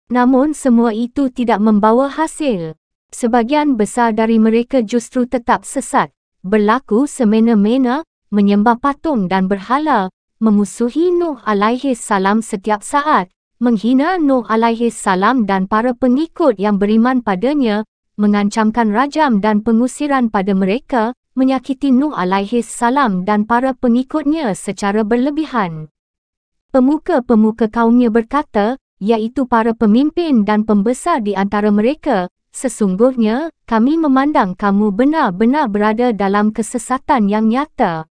Namun semua itu tidak membawa hasil. Sebagian besar dari mereka justru tetap sesat, berlaku semena-mena, menyembah patung dan berhala, memusuhi Nuh alaihi salam setiap saat, menghina Nuh alaihi salam dan para pengikut yang beriman padanya, mengancamkan rajam dan pengusiran pada mereka, menyakiti Nuh alaihi salam dan para pengikutnya secara berlebihan. Pemuka-pemuka kaumnya berkata, iaitu para pemimpin dan pembesar di antara mereka, sesungguhnya kami memandang kamu benar-benar berada dalam kesesatan yang nyata.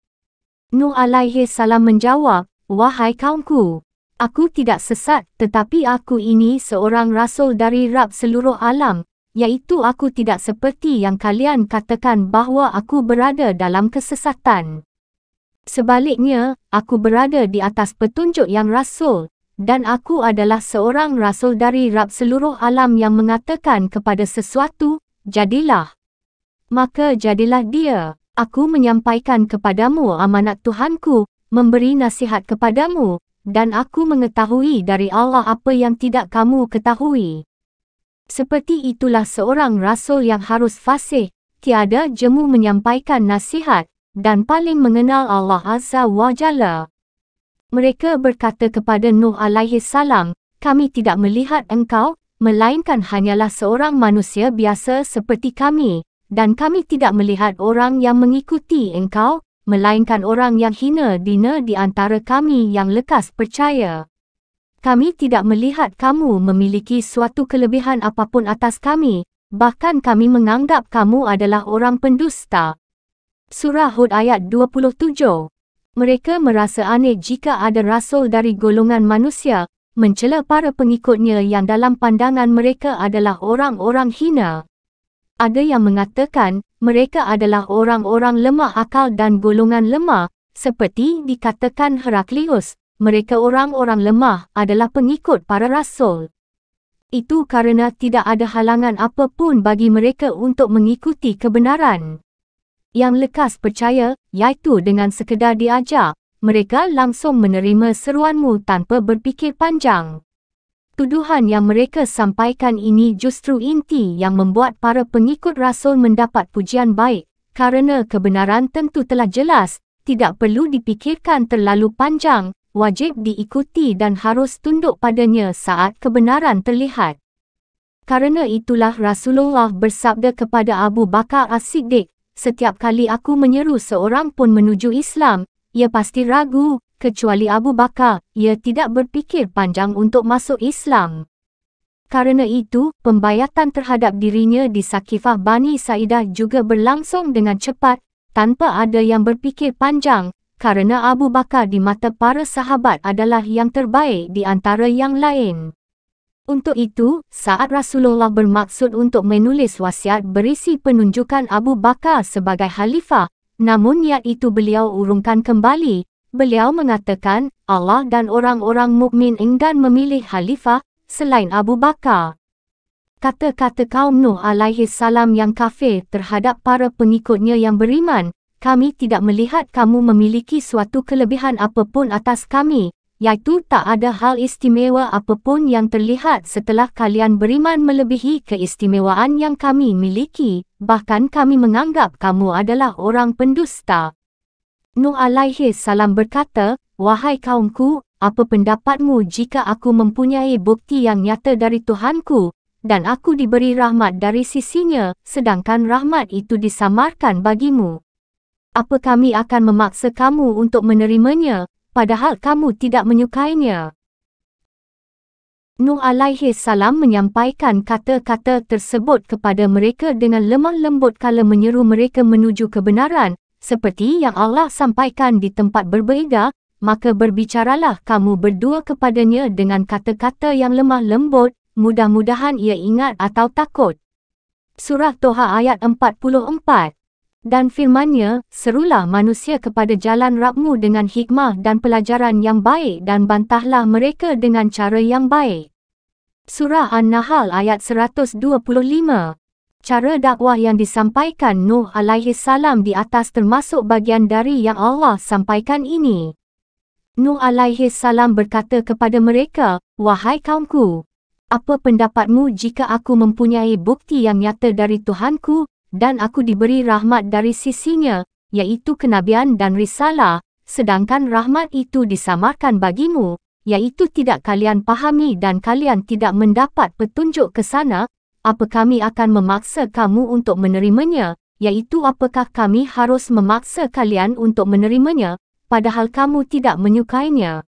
Nuh alaihi salam menjawab, Wahai kaumku, aku tidak sesat tetapi aku ini seorang rasul dari Rab seluruh alam, iaitu aku tidak seperti yang kalian katakan bahawa aku berada dalam kesesatan. Sebaliknya, aku berada di atas petunjuk yang rasul, dan aku adalah seorang rasul dari Rab seluruh alam yang mengatakan kepada sesuatu, jadilah. Maka jadilah dia. Aku menyampaikan kepadamu amanat Tuhanku, memberi nasihat kepadamu, dan aku mengetahui dari Allah apa yang tidak kamu ketahui. Seperti itulah seorang rasul yang harus fasih, tiada jemu menyampaikan nasihat, dan paling mengenal Allah Azza wa Jalla. Mereka berkata kepada Nuh alaihi salam, kami tidak melihat engkau, melainkan hanyalah seorang manusia biasa seperti kami, dan kami tidak melihat orang yang mengikuti engkau, melainkan orang yang hina dina di antara kami yang lekas percaya. Kami tidak melihat kamu memiliki suatu kelebihan apapun atas kami, bahkan kami menganggap kamu adalah orang pendusta. Surah Hud ayat 27 Mereka merasa aneh jika ada rasul dari golongan manusia, mencela para pengikutnya yang dalam pandangan mereka adalah orang-orang hina. Ada yang mengatakan, mereka adalah orang-orang lemah akal dan golongan lemah, seperti dikatakan Heraklius, mereka orang-orang lemah adalah pengikut para rasul. Itu kerana tidak ada halangan apapun bagi mereka untuk mengikuti kebenaran. Yang lekas percaya, iaitu dengan sekedar diajak, mereka langsung menerima seruanmu tanpa berfikir panjang. Tuduhan yang mereka sampaikan ini justru inti yang membuat para pengikut rasul mendapat pujian baik kerana kebenaran tentu telah jelas, tidak perlu dipikirkan terlalu panjang, wajib diikuti dan harus tunduk padanya saat kebenaran terlihat. Karena itulah Rasulullah bersabda kepada Abu Bakar As-Siddiq, setiap kali aku menyeru seorang pun menuju Islam, ia pasti ragu, kecuali Abu Bakar, ia tidak berfikir panjang untuk masuk Islam. Karena itu, pembayatan terhadap dirinya di Sakifah Bani Saidah juga berlangsung dengan cepat, tanpa ada yang berfikir panjang, karena Abu Bakar di mata para sahabat adalah yang terbaik di antara yang lain. Untuk itu, saat Rasulullah bermaksud untuk menulis wasiat berisi penunjukan Abu Bakar sebagai khalifah, namun niat itu beliau urungkan kembali, Beliau mengatakan, Allah dan orang-orang mukmin enggan memilih khalifah selain Abu Bakar. Kata-kata kaum Nuh alaihi salam yang kafir terhadap para pengikutnya yang beriman, kami tidak melihat kamu memiliki suatu kelebihan apapun atas kami, iaitu tak ada hal istimewa apapun yang terlihat setelah kalian beriman melebihi keistimewaan yang kami miliki, bahkan kami menganggap kamu adalah orang pendusta. Nuh alaihi salam berkata, Wahai kaumku, apa pendapatmu jika aku mempunyai bukti yang nyata dari Tuhanku, dan aku diberi rahmat dari sisinya, sedangkan rahmat itu disamarkan bagimu? Apa kami akan memaksa kamu untuk menerimanya, padahal kamu tidak menyukainya? Nuh alaihi salam menyampaikan kata-kata tersebut kepada mereka dengan lemah lembut kala menyeru mereka menuju kebenaran seperti yang Allah sampaikan di tempat berbeza, maka berbicaralah kamu berdua kepadanya dengan kata-kata yang lemah lembut, mudah-mudahan ia ingat atau takut. Surah Toha ayat 44 Dan firmannya, serulah manusia kepada jalan Rabmu dengan hikmah dan pelajaran yang baik dan bantahlah mereka dengan cara yang baik. Surah An-Nahl ayat 125 Cara dakwah yang disampaikan Nuh alaihi salam di atas termasuk bagian dari yang Allah sampaikan ini. Nuh alaihi salam berkata kepada mereka, "Wahai kaumku, apa pendapatmu jika aku mempunyai bukti yang nyata dari Tuhanku dan aku diberi rahmat dari sisinya, iaitu kenabian dan risalah, sedangkan rahmat itu disamarkan bagimu, iaitu tidak kalian pahami dan kalian tidak mendapat petunjuk ke sana?" apa kami akan memaksa kamu untuk menerimanya, iaitu apakah kami harus memaksa kalian untuk menerimanya, padahal kamu tidak menyukainya.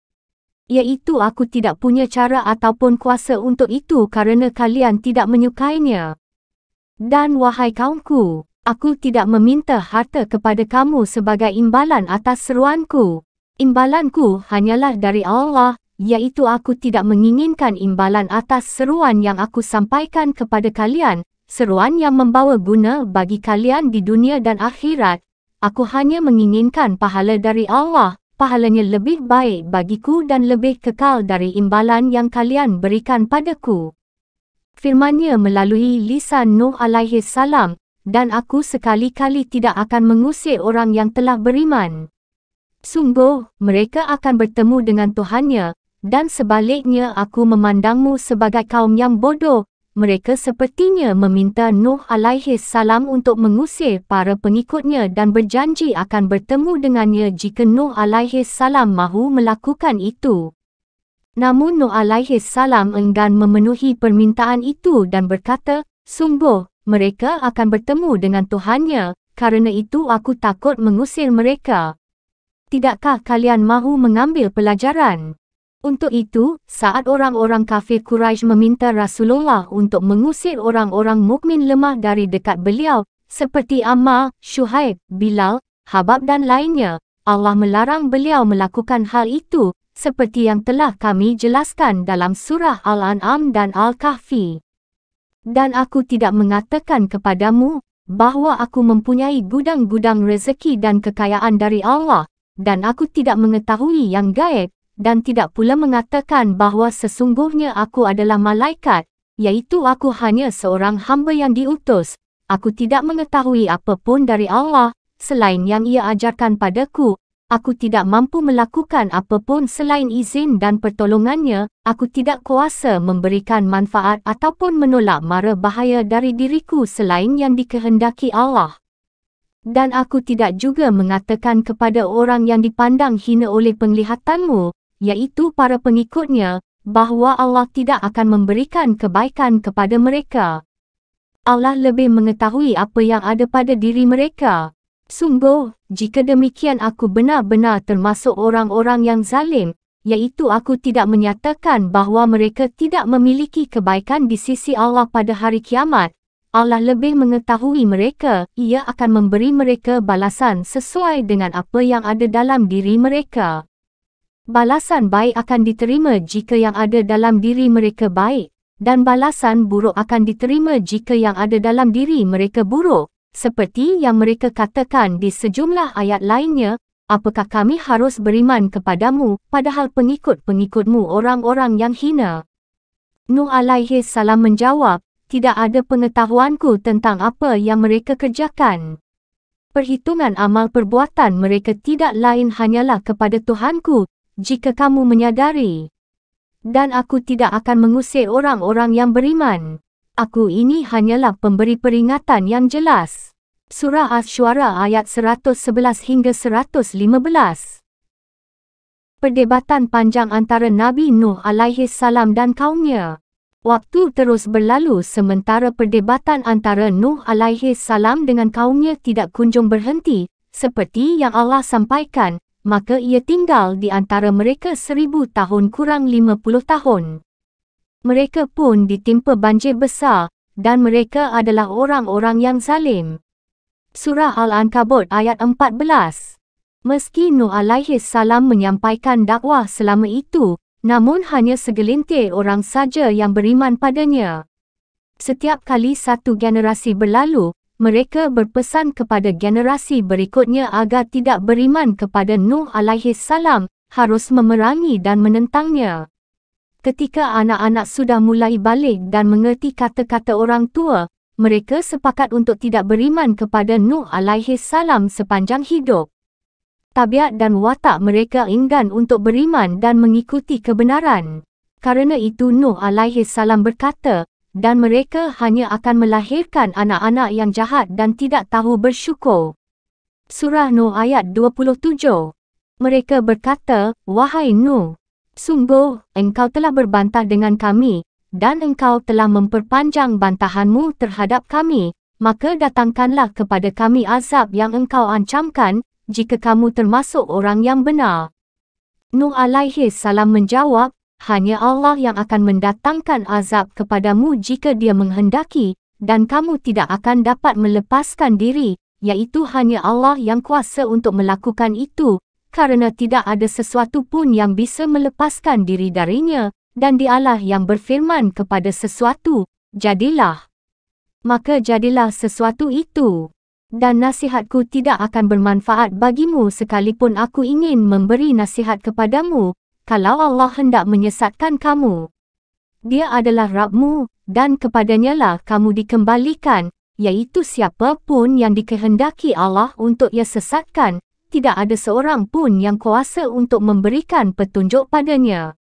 Iaitu aku tidak punya cara ataupun kuasa untuk itu kerana kalian tidak menyukainya. Dan wahai kaumku, aku tidak meminta harta kepada kamu sebagai imbalan atas seruanku. Imbalanku hanyalah dari Allah iaitu aku tidak menginginkan imbalan atas seruan yang aku sampaikan kepada kalian, seruan yang membawa guna bagi kalian di dunia dan akhirat. Aku hanya menginginkan pahala dari Allah, pahalanya lebih baik bagiku dan lebih kekal dari imbalan yang kalian berikan padaku. Firmannya melalui lisan Nuh alaihi salam, dan aku sekali-kali tidak akan mengusik orang yang telah beriman. Sungguh, mereka akan bertemu dengan Tuhannya, dan sebaliknya aku memandangmu sebagai kaum yang bodoh. Mereka sepertinya meminta Nuh alaihi salam untuk mengusir para pengikutnya dan berjanji akan bertemu dengannya jika Nuh alaihi salam mahu melakukan itu. Namun Nuh alaihi salam enggan memenuhi permintaan itu dan berkata, Sungguh, mereka akan bertemu dengan Tuhannya, karena itu aku takut mengusir mereka. Tidakkah kalian mahu mengambil pelajaran? Untuk itu, saat orang-orang kafir Quraisy meminta Rasulullah untuk mengusir orang-orang mukmin lemah dari dekat beliau, seperti Ammar, Shuhaib, Bilal, Habab dan lainnya, Allah melarang beliau melakukan hal itu, seperti yang telah kami jelaskan dalam surah Al-An'am dan Al-Kahfi. Dan aku tidak mengatakan kepadamu bahawa aku mempunyai gudang-gudang rezeki dan kekayaan dari Allah, dan aku tidak mengetahui yang gaib dan tidak pula mengatakan bahawa sesungguhnya aku adalah malaikat, iaitu aku hanya seorang hamba yang diutus. Aku tidak mengetahui apapun dari Allah, selain yang ia ajarkan padaku. Aku tidak mampu melakukan apapun selain izin dan pertolongannya. Aku tidak kuasa memberikan manfaat ataupun menolak mara bahaya dari diriku selain yang dikehendaki Allah. Dan aku tidak juga mengatakan kepada orang yang dipandang hina oleh penglihatanmu, iaitu para pengikutnya, bahawa Allah tidak akan memberikan kebaikan kepada mereka. Allah lebih mengetahui apa yang ada pada diri mereka. Sungguh, jika demikian aku benar-benar termasuk orang-orang yang zalim, iaitu aku tidak menyatakan bahawa mereka tidak memiliki kebaikan di sisi Allah pada hari kiamat, Allah lebih mengetahui mereka, ia akan memberi mereka balasan sesuai dengan apa yang ada dalam diri mereka. Balasan baik akan diterima jika yang ada dalam diri mereka baik dan balasan buruk akan diterima jika yang ada dalam diri mereka buruk. Seperti yang mereka katakan di sejumlah ayat lainnya, apakah kami harus beriman kepadamu padahal pengikut-pengikutmu orang-orang yang hina? Nuh alaihi salam menjawab, tidak ada pengetahuanku tentang apa yang mereka kerjakan. Perhitungan amal perbuatan mereka tidak lain hanyalah kepada Tuhanku jika kamu menyadari. Dan aku tidak akan mengusir orang-orang yang beriman. Aku ini hanyalah pemberi peringatan yang jelas. Surah Ashwara ayat 111 hingga 115. Perdebatan panjang antara Nabi Nuh alaihi salam dan kaumnya. Waktu terus berlalu sementara perdebatan antara Nuh alaihi salam dengan kaumnya tidak kunjung berhenti, seperti yang Allah sampaikan, maka ia tinggal di antara mereka seribu tahun kurang lima puluh tahun. Mereka pun ditimpa banjir besar dan mereka adalah orang-orang yang zalim. Surah Al-Ankabut ayat 14 Meski Nuh alaihi salam menyampaikan dakwah selama itu, namun hanya segelintir orang saja yang beriman padanya. Setiap kali satu generasi berlalu, mereka berpesan kepada generasi berikutnya agar tidak beriman kepada Nuh alaihi salam, harus memerangi dan menentangnya. Ketika anak-anak sudah mulai balik dan mengerti kata-kata orang tua, mereka sepakat untuk tidak beriman kepada Nuh alaihi salam sepanjang hidup. Tabiat dan watak mereka enggan untuk beriman dan mengikuti kebenaran. Karena itu Nuh alaihi salam berkata, dan mereka hanya akan melahirkan anak-anak yang jahat dan tidak tahu bersyukur. Surah Nuh ayat 27 Mereka berkata, Wahai Nuh, sungguh engkau telah berbantah dengan kami dan engkau telah memperpanjang bantahanmu terhadap kami, maka datangkanlah kepada kami azab yang engkau ancamkan jika kamu termasuk orang yang benar. Nuh alaihi salam menjawab, hanya Allah yang akan mendatangkan azab kepadamu jika dia menghendaki dan kamu tidak akan dapat melepaskan diri, iaitu hanya Allah yang kuasa untuk melakukan itu karena tidak ada sesuatu pun yang bisa melepaskan diri darinya dan dialah yang berfirman kepada sesuatu, jadilah. Maka jadilah sesuatu itu. Dan nasihatku tidak akan bermanfaat bagimu sekalipun aku ingin memberi nasihat kepadamu, kalau Allah hendak menyesatkan kamu. Dia adalah Rabbmu, dan kepadanyalah kamu dikembalikan, iaitu siapapun yang dikehendaki Allah untuk ia sesatkan, tidak ada seorang pun yang kuasa untuk memberikan petunjuk padanya.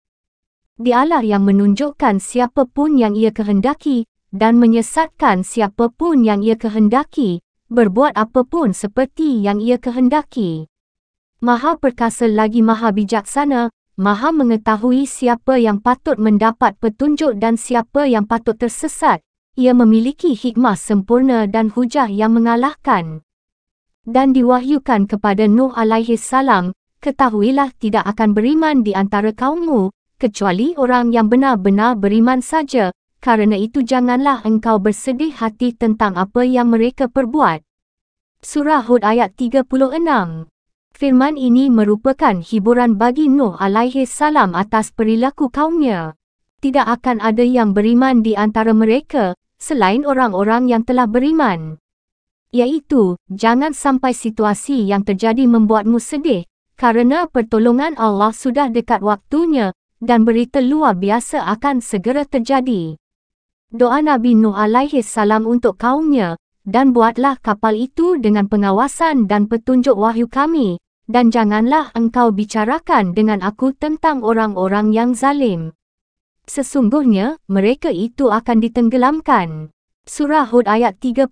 Dialah yang menunjukkan siapapun yang ia kehendaki, dan menyesatkan siapapun yang ia kehendaki, berbuat apapun seperti yang ia kehendaki. Maha perkasa lagi maha bijaksana, Maha mengetahui siapa yang patut mendapat petunjuk dan siapa yang patut tersesat. Ia memiliki hikmah sempurna dan hujah yang mengalahkan. Dan diwahyukan kepada Nuh salam, ketahuilah tidak akan beriman di antara kaummu, kecuali orang yang benar-benar beriman saja, karena itu janganlah engkau bersedih hati tentang apa yang mereka perbuat. Surah Hud ayat 36 Firman ini merupakan hiburan bagi Nuh alaihi salam atas perilaku kaumnya. Tidak akan ada yang beriman di antara mereka, selain orang-orang yang telah beriman. Yaitu jangan sampai situasi yang terjadi membuatmu sedih, kerana pertolongan Allah sudah dekat waktunya, dan berita luar biasa akan segera terjadi. Doa Nabi Nuh alaihi salam untuk kaumnya, dan buatlah kapal itu dengan pengawasan dan petunjuk wahyu kami, dan janganlah engkau bicarakan dengan aku tentang orang-orang yang zalim. Sesungguhnya, mereka itu akan ditenggelamkan. Surah Hud ayat 37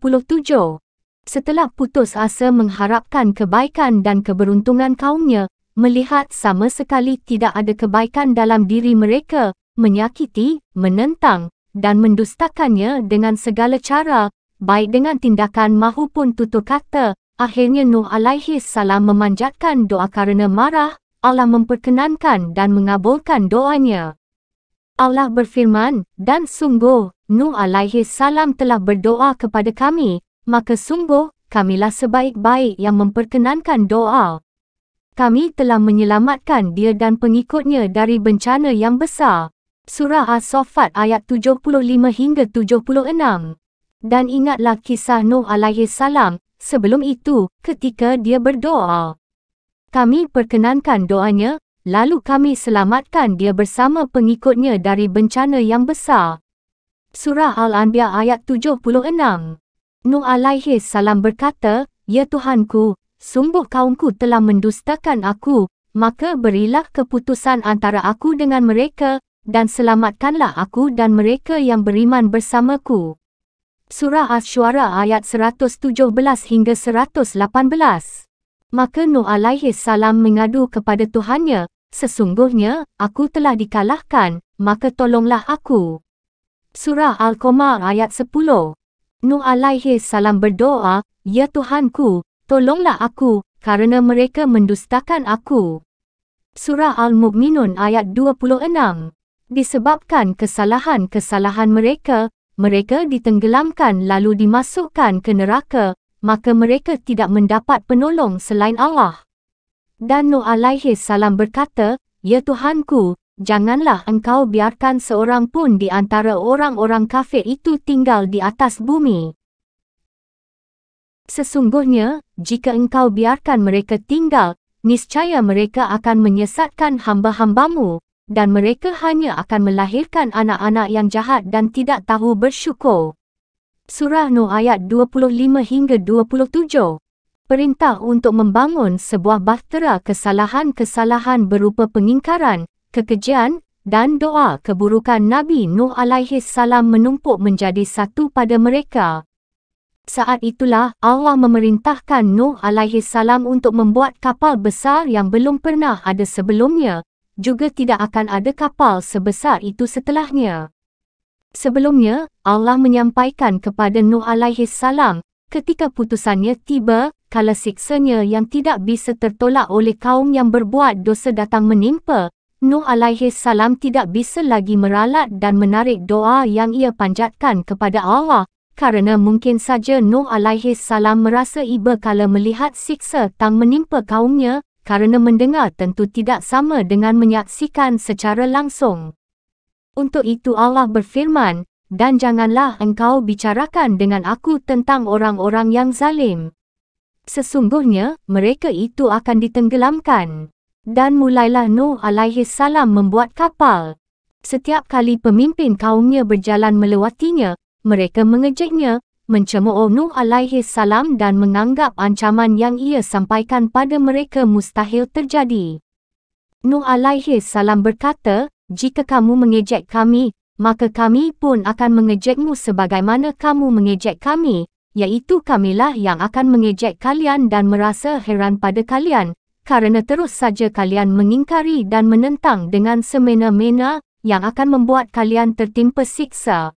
Setelah putus asa mengharapkan kebaikan dan keberuntungan kaumnya, melihat sama sekali tidak ada kebaikan dalam diri mereka, menyakiti, menentang, dan mendustakannya dengan segala cara, baik dengan tindakan mahupun tutur kata, Akhirnya Nuh alaihi salam memanjatkan doa karena marah, Allah memperkenankan dan mengabulkan doanya. Allah berfirman, dan sungguh, Nuh alaihi salam telah berdoa kepada kami, maka sungguh, kamilah sebaik-baik yang memperkenankan doa. Kami telah menyelamatkan dia dan pengikutnya dari bencana yang besar. Surah As-Sofat ayat 75 hingga 76 Dan ingatlah kisah Nuh alaihi salam Sebelum itu, ketika dia berdoa, kami perkenankan doanya, lalu kami selamatkan dia bersama pengikutnya dari bencana yang besar. Surah Al-Anbiya ayat 76 Nuh alaihi salam berkata, Ya Tuhanku, sungguh kaumku telah mendustakan aku, maka berilah keputusan antara aku dengan mereka, dan selamatkanlah aku dan mereka yang beriman bersamaku. Surah Ash-Shuara ayat 117 hingga 118. Maka Nuh alaihi salam mengadu kepada Tuhannya, sesungguhnya aku telah dikalahkan, maka tolonglah aku. Surah Al-Qamar ayat 10. Nuh alaihi salam berdoa, ya Tuhanku, tolonglah aku kerana mereka mendustakan aku. Surah Al-Mu'minun ayat 26. Disebabkan kesalahan-kesalahan mereka, mereka ditenggelamkan lalu dimasukkan ke neraka, maka mereka tidak mendapat penolong selain Allah. Dan Nuh alaihi salam berkata, Ya Tuhanku, janganlah engkau biarkan seorang pun di antara orang-orang kafir itu tinggal di atas bumi. Sesungguhnya, jika engkau biarkan mereka tinggal, niscaya mereka akan menyesatkan hamba-hambamu dan mereka hanya akan melahirkan anak-anak yang jahat dan tidak tahu bersyukur. Surah Nuh ayat 25 hingga 27 Perintah untuk membangun sebuah bahtera kesalahan-kesalahan berupa pengingkaran, kekejian, dan doa keburukan Nabi Nuh alaihi salam menumpuk menjadi satu pada mereka. Saat itulah Allah memerintahkan Nuh alaihi salam untuk membuat kapal besar yang belum pernah ada sebelumnya juga tidak akan ada kapal sebesar itu setelahnya. Sebelumnya, Allah menyampaikan kepada Nuh alaihi salam, ketika putusannya tiba, kala siksanya yang tidak bisa tertolak oleh kaum yang berbuat dosa datang menimpa, Nuh alaihi salam tidak bisa lagi meralat dan menarik doa yang ia panjatkan kepada Allah, kerana mungkin saja Nuh alaihi salam merasa iba kala melihat siksa tang menimpa kaumnya, kerana mendengar tentu tidak sama dengan menyaksikan secara langsung. Untuk itu Allah berfirman, dan janganlah engkau bicarakan dengan aku tentang orang-orang yang zalim. Sesungguhnya, mereka itu akan ditenggelamkan. Dan mulailah Nuh alaihi salam membuat kapal. Setiap kali pemimpin kaumnya berjalan melewatinya, mereka mengejeknya, mencemooh Nuh alaihi salam dan menganggap ancaman yang ia sampaikan pada mereka mustahil terjadi. Nuh alaihi salam berkata, jika kamu mengejek kami, maka kami pun akan mengejekmu sebagaimana kamu mengejek kami, iaitu kamilah yang akan mengejek kalian dan merasa heran pada kalian, kerana terus saja kalian mengingkari dan menentang dengan semena-mena yang akan membuat kalian tertimpa siksa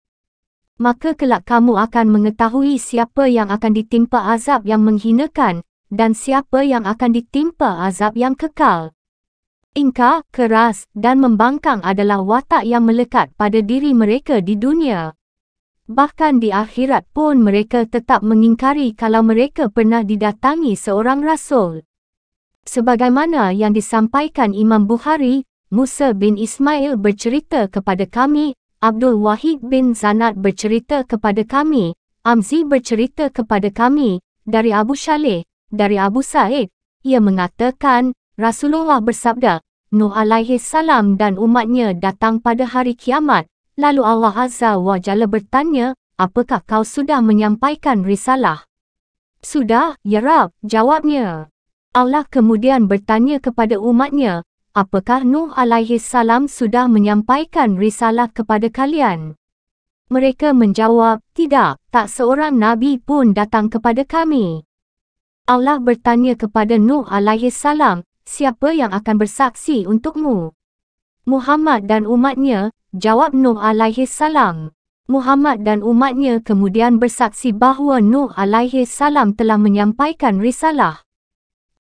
maka kelak kamu akan mengetahui siapa yang akan ditimpa azab yang menghinakan dan siapa yang akan ditimpa azab yang kekal. Ingka, keras dan membangkang adalah watak yang melekat pada diri mereka di dunia. Bahkan di akhirat pun mereka tetap mengingkari kalau mereka pernah didatangi seorang rasul. Sebagaimana yang disampaikan Imam Bukhari, Musa bin Ismail bercerita kepada kami Abdul Wahid bin Zanad bercerita kepada kami, Amzi bercerita kepada kami, dari Abu Shaleh, dari Abu Said, ia mengatakan, Rasulullah bersabda, Nuh alaihi salam dan umatnya datang pada hari kiamat. Lalu Allah Azza wa Jalla bertanya, apakah kau sudah menyampaikan risalah? Sudah, ya Rab, jawabnya. Allah kemudian bertanya kepada umatnya, apakah Nuh alaihi salam sudah menyampaikan risalah kepada kalian? Mereka menjawab, tidak, tak seorang Nabi pun datang kepada kami. Allah bertanya kepada Nuh alaihi salam, siapa yang akan bersaksi untukmu? Muhammad dan umatnya, jawab Nuh alaihi salam. Muhammad dan umatnya kemudian bersaksi bahawa Nuh alaihi salam telah menyampaikan risalah.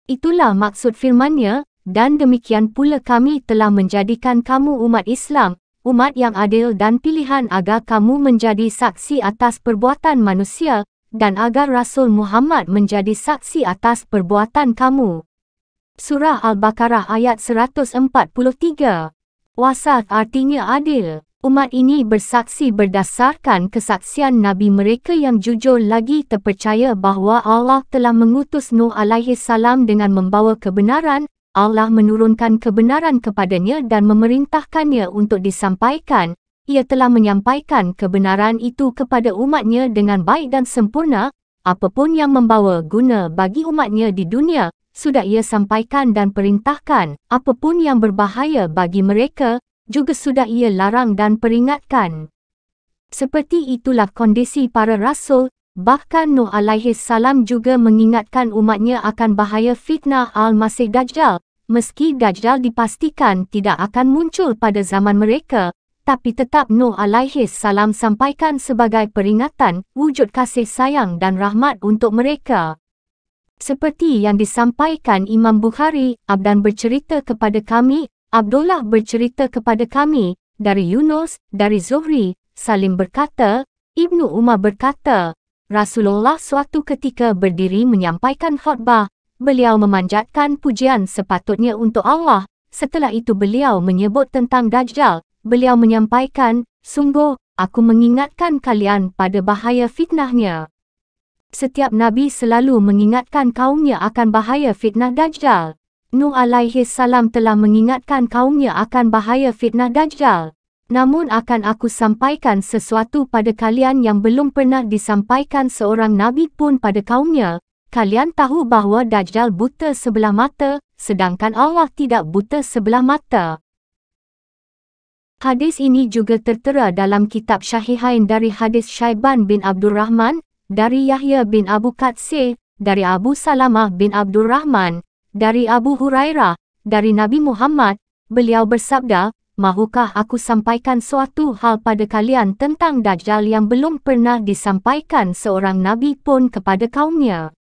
Itulah maksud firmannya, dan demikian pula kami telah menjadikan kamu umat Islam, umat yang adil dan pilihan agar kamu menjadi saksi atas perbuatan manusia dan agar Rasul Muhammad menjadi saksi atas perbuatan kamu. Surah Al-Baqarah ayat 143 Wasat artinya adil. Umat ini bersaksi berdasarkan kesaksian Nabi mereka yang jujur lagi terpercaya bahawa Allah telah mengutus Nuh alaihi salam dengan membawa kebenaran Allah menurunkan kebenaran kepadanya dan memerintahkannya untuk disampaikan. Ia telah menyampaikan kebenaran itu kepada umatnya dengan baik dan sempurna. Apapun yang membawa guna bagi umatnya di dunia, sudah ia sampaikan dan perintahkan. Apapun yang berbahaya bagi mereka, juga sudah ia larang dan peringatkan. Seperti itulah kondisi para rasul Bahkan Nuh alaihi salam juga mengingatkan umatnya akan bahaya fitnah Al-Masih Dajjal. Meski Dajjal dipastikan tidak akan muncul pada zaman mereka, tapi tetap Nuh alaihi salam sampaikan sebagai peringatan wujud kasih sayang dan rahmat untuk mereka. Seperti yang disampaikan Imam Bukhari, Abdan bercerita kepada kami, Abdullah bercerita kepada kami, dari Yunus, dari Zuhri, Salim berkata, Ibnu Umar berkata, Rasulullah suatu ketika berdiri menyampaikan khutbah. Beliau memanjatkan pujian sepatutnya untuk Allah. Setelah itu beliau menyebut tentang Dajjal. Beliau menyampaikan, Sungguh, aku mengingatkan kalian pada bahaya fitnahnya. Setiap Nabi selalu mengingatkan kaumnya akan bahaya fitnah Dajjal. Nuh alaihi salam telah mengingatkan kaumnya akan bahaya fitnah Dajjal. Namun akan aku sampaikan sesuatu pada kalian yang belum pernah disampaikan seorang Nabi pun pada kaumnya. Kalian tahu bahawa Dajjal buta sebelah mata, sedangkan Allah tidak buta sebelah mata. Hadis ini juga tertera dalam kitab Syahihain dari hadis Syaiban bin Abdul Rahman, dari Yahya bin Abu Qadsih, dari Abu Salamah bin Abdul Rahman, dari Abu Hurairah, dari Nabi Muhammad, beliau bersabda, Mahukah aku sampaikan suatu hal pada kalian tentang Dajjal yang belum pernah disampaikan seorang Nabi pun kepada kaumnya?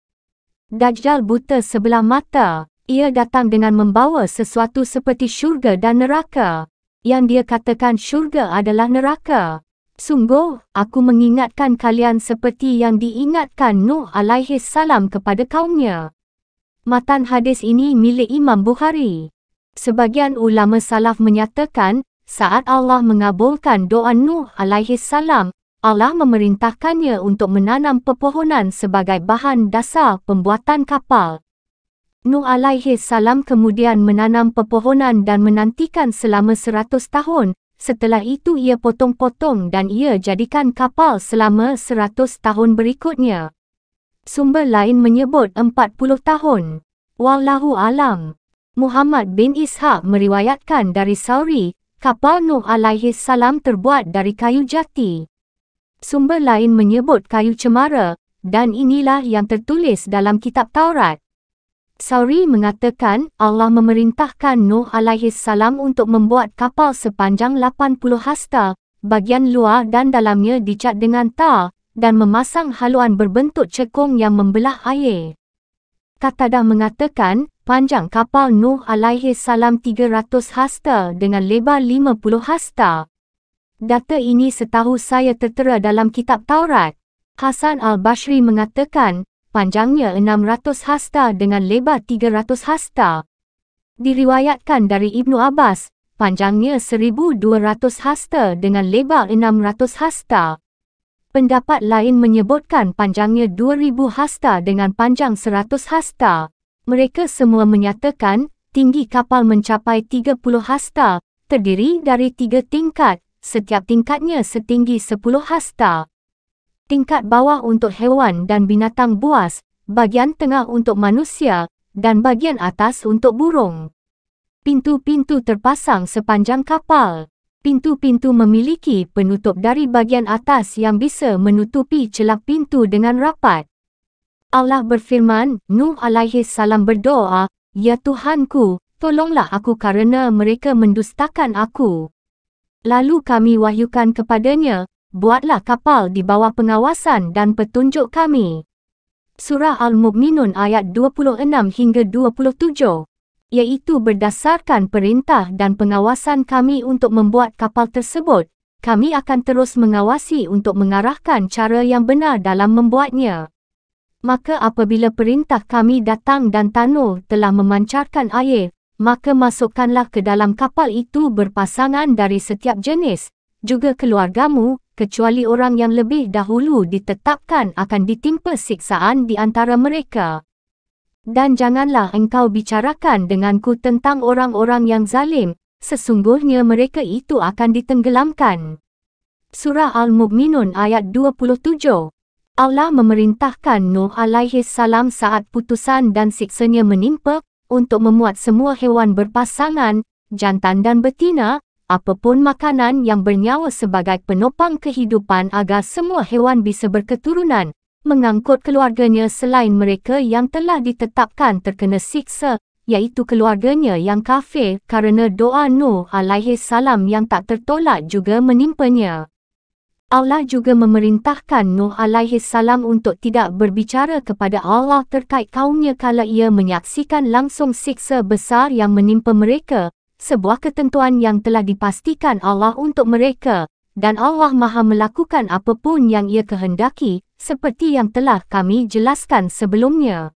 Dajjal buta sebelah mata, ia datang dengan membawa sesuatu seperti syurga dan neraka. Yang dia katakan syurga adalah neraka. Sungguh, aku mengingatkan kalian seperti yang diingatkan Nuh alaihis salam kepada kaumnya. Matan hadis ini milik Imam Bukhari. Sebagian ulama salaf menyatakan, saat Allah mengabulkan doa Nuh alaihi salam, Allah memerintahkannya untuk menanam pepohonan sebagai bahan dasar pembuatan kapal. Nuh alaihi salam kemudian menanam pepohonan dan menantikan selama seratus tahun. Setelah itu ia potong-potong dan ia jadikan kapal selama seratus tahun berikutnya. Sumber lain menyebut empat puluh tahun. Wallahu alam. Muhammad bin Ishaq meriwayatkan dari Sauri, kapal Nuh alaihi salam terbuat dari kayu jati. Sumber lain menyebut kayu cemara dan inilah yang tertulis dalam kitab Taurat. Sauri mengatakan Allah memerintahkan Nuh alaihi salam untuk membuat kapal sepanjang 80 hasta, bagian luar dan dalamnya dicat dengan tar dan memasang haluan berbentuk cekung yang membelah air. Katadah mengatakan panjang kapal Nuh alaihi salam 300 hasta dengan lebar 50 hasta. Data ini setahu saya tertera dalam kitab Taurat. Hasan al-Bashri mengatakan, panjangnya 600 hasta dengan lebar 300 hasta. Diriwayatkan dari Ibnu Abbas, panjangnya 1200 hasta dengan lebar 600 hasta. Pendapat lain menyebutkan panjangnya 2000 hasta dengan panjang 100 hasta. Mereka semua menyatakan, tinggi kapal mencapai 30 hasta, terdiri dari tiga tingkat, setiap tingkatnya setinggi 10 hasta. Tingkat bawah untuk hewan dan binatang buas, bagian tengah untuk manusia, dan bagian atas untuk burung. Pintu-pintu terpasang sepanjang kapal. Pintu-pintu memiliki penutup dari bagian atas yang bisa menutupi celah pintu dengan rapat. Allah berfirman, Nuh alaihi salam berdoa, Ya Tuhanku, tolonglah aku kerana mereka mendustakan aku. Lalu kami wahyukan kepadanya, buatlah kapal di bawah pengawasan dan petunjuk kami. Surah Al-Mu'minun ayat 26 hingga 27, iaitu berdasarkan perintah dan pengawasan kami untuk membuat kapal tersebut, kami akan terus mengawasi untuk mengarahkan cara yang benar dalam membuatnya. Maka apabila perintah kami datang dan tanur telah memancarkan air, maka masukkanlah ke dalam kapal itu berpasangan dari setiap jenis, juga keluargamu, kecuali orang yang lebih dahulu ditetapkan akan ditimpa siksaan di antara mereka. Dan janganlah engkau bicarakan denganku tentang orang-orang yang zalim, sesungguhnya mereka itu akan ditenggelamkan. Surah Al-Mu'minun ayat 27 Allah memerintahkan Nuh alaihi salam saat putusan dan siksanya menimpa untuk memuat semua hewan berpasangan, jantan dan betina, apapun makanan yang bernyawa sebagai penopang kehidupan agar semua hewan bisa berketurunan, mengangkut keluarganya selain mereka yang telah ditetapkan terkena siksa, iaitu keluarganya yang kafir kerana doa Nuh alaihi salam yang tak tertolak juga menimpanya. Allah juga memerintahkan Nuh alaihi salam untuk tidak berbicara kepada Allah terkait kaumnya kala ia menyaksikan langsung siksa besar yang menimpa mereka, sebuah ketentuan yang telah dipastikan Allah untuk mereka, dan Allah maha melakukan apapun yang ia kehendaki, seperti yang telah kami jelaskan sebelumnya.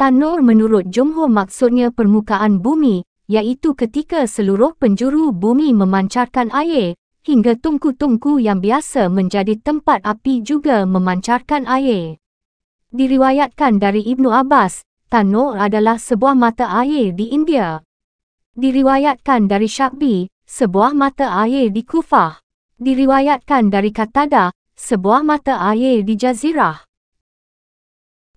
Tanur menurut Jumhur maksudnya permukaan bumi, iaitu ketika seluruh penjuru bumi memancarkan air, hingga tungku-tungku yang biasa menjadi tempat api juga memancarkan air. Diriwayatkan dari Ibnu Abbas, Tanur adalah sebuah mata air di India. Diriwayatkan dari Syakbi, sebuah mata air di Kufah. Diriwayatkan dari Katada, sebuah mata air di Jazirah.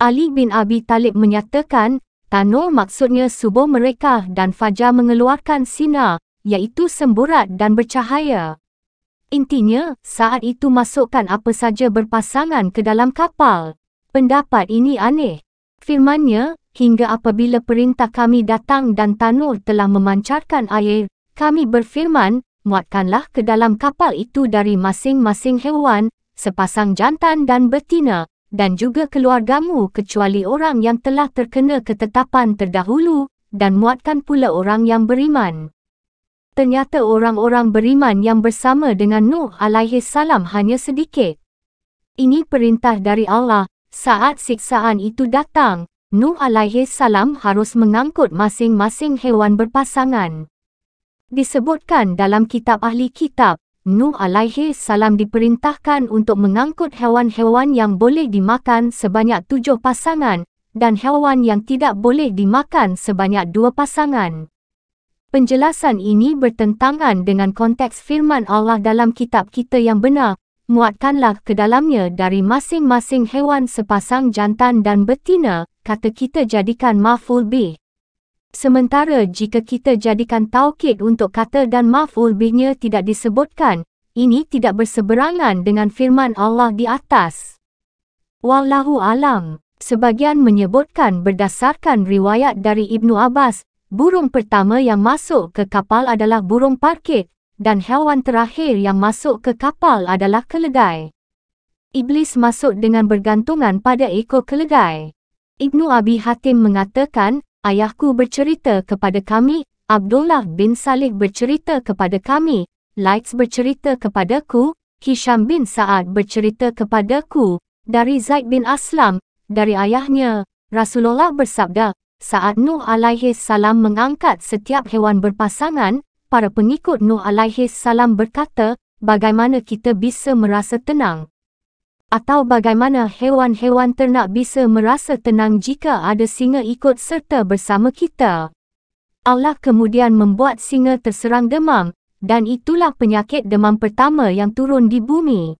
Ali bin Abi Talib menyatakan, Tanur maksudnya subuh mereka dan Fajar mengeluarkan sinar, iaitu semburat dan bercahaya. Intinya, saat itu masukkan apa saja berpasangan ke dalam kapal. Pendapat ini aneh. Firmannya, hingga apabila perintah kami datang dan tanur telah memancarkan air, kami berfirman, muatkanlah ke dalam kapal itu dari masing-masing hewan, sepasang jantan dan betina, dan juga keluargamu kecuali orang yang telah terkena ketetapan terdahulu, dan muatkan pula orang yang beriman. Ternyata orang-orang beriman yang bersama dengan Nuh alaihi salam hanya sedikit. Ini perintah dari Allah, saat siksaan itu datang, Nuh alaihi salam harus mengangkut masing-masing hewan berpasangan. Disebutkan dalam kitab ahli kitab, Nuh alaihi salam diperintahkan untuk mengangkut hewan-hewan yang boleh dimakan sebanyak tujuh pasangan dan hewan yang tidak boleh dimakan sebanyak dua pasangan. Penjelasan ini bertentangan dengan konteks firman Allah dalam kitab kita yang benar. Muatkanlah ke dalamnya dari masing-masing hewan sepasang jantan dan betina, kata kita jadikan maful bi. Sementara jika kita jadikan taukid untuk kata dan maful bihnya tidak disebutkan, ini tidak berseberangan dengan firman Allah di atas. Wallahu alam, sebagian menyebutkan berdasarkan riwayat dari Ibnu Abbas Burung pertama yang masuk ke kapal adalah burung parkit dan hewan terakhir yang masuk ke kapal adalah keledai. Iblis masuk dengan bergantungan pada ekor keledai. Ibnu Abi Hatim mengatakan, Ayahku bercerita kepada kami, Abdullah bin Salih bercerita kepada kami, Lights bercerita kepadaku, Kisham bin Sa'ad bercerita kepadaku, dari Zaid bin Aslam, dari ayahnya, Rasulullah bersabda, Saat Nuh alaihi salam mengangkat setiap hewan berpasangan, para pengikut Nuh alaihi salam berkata, bagaimana kita bisa merasa tenang? Atau bagaimana hewan-hewan ternak bisa merasa tenang jika ada singa ikut serta bersama kita? Allah kemudian membuat singa terserang demam, dan itulah penyakit demam pertama yang turun di bumi.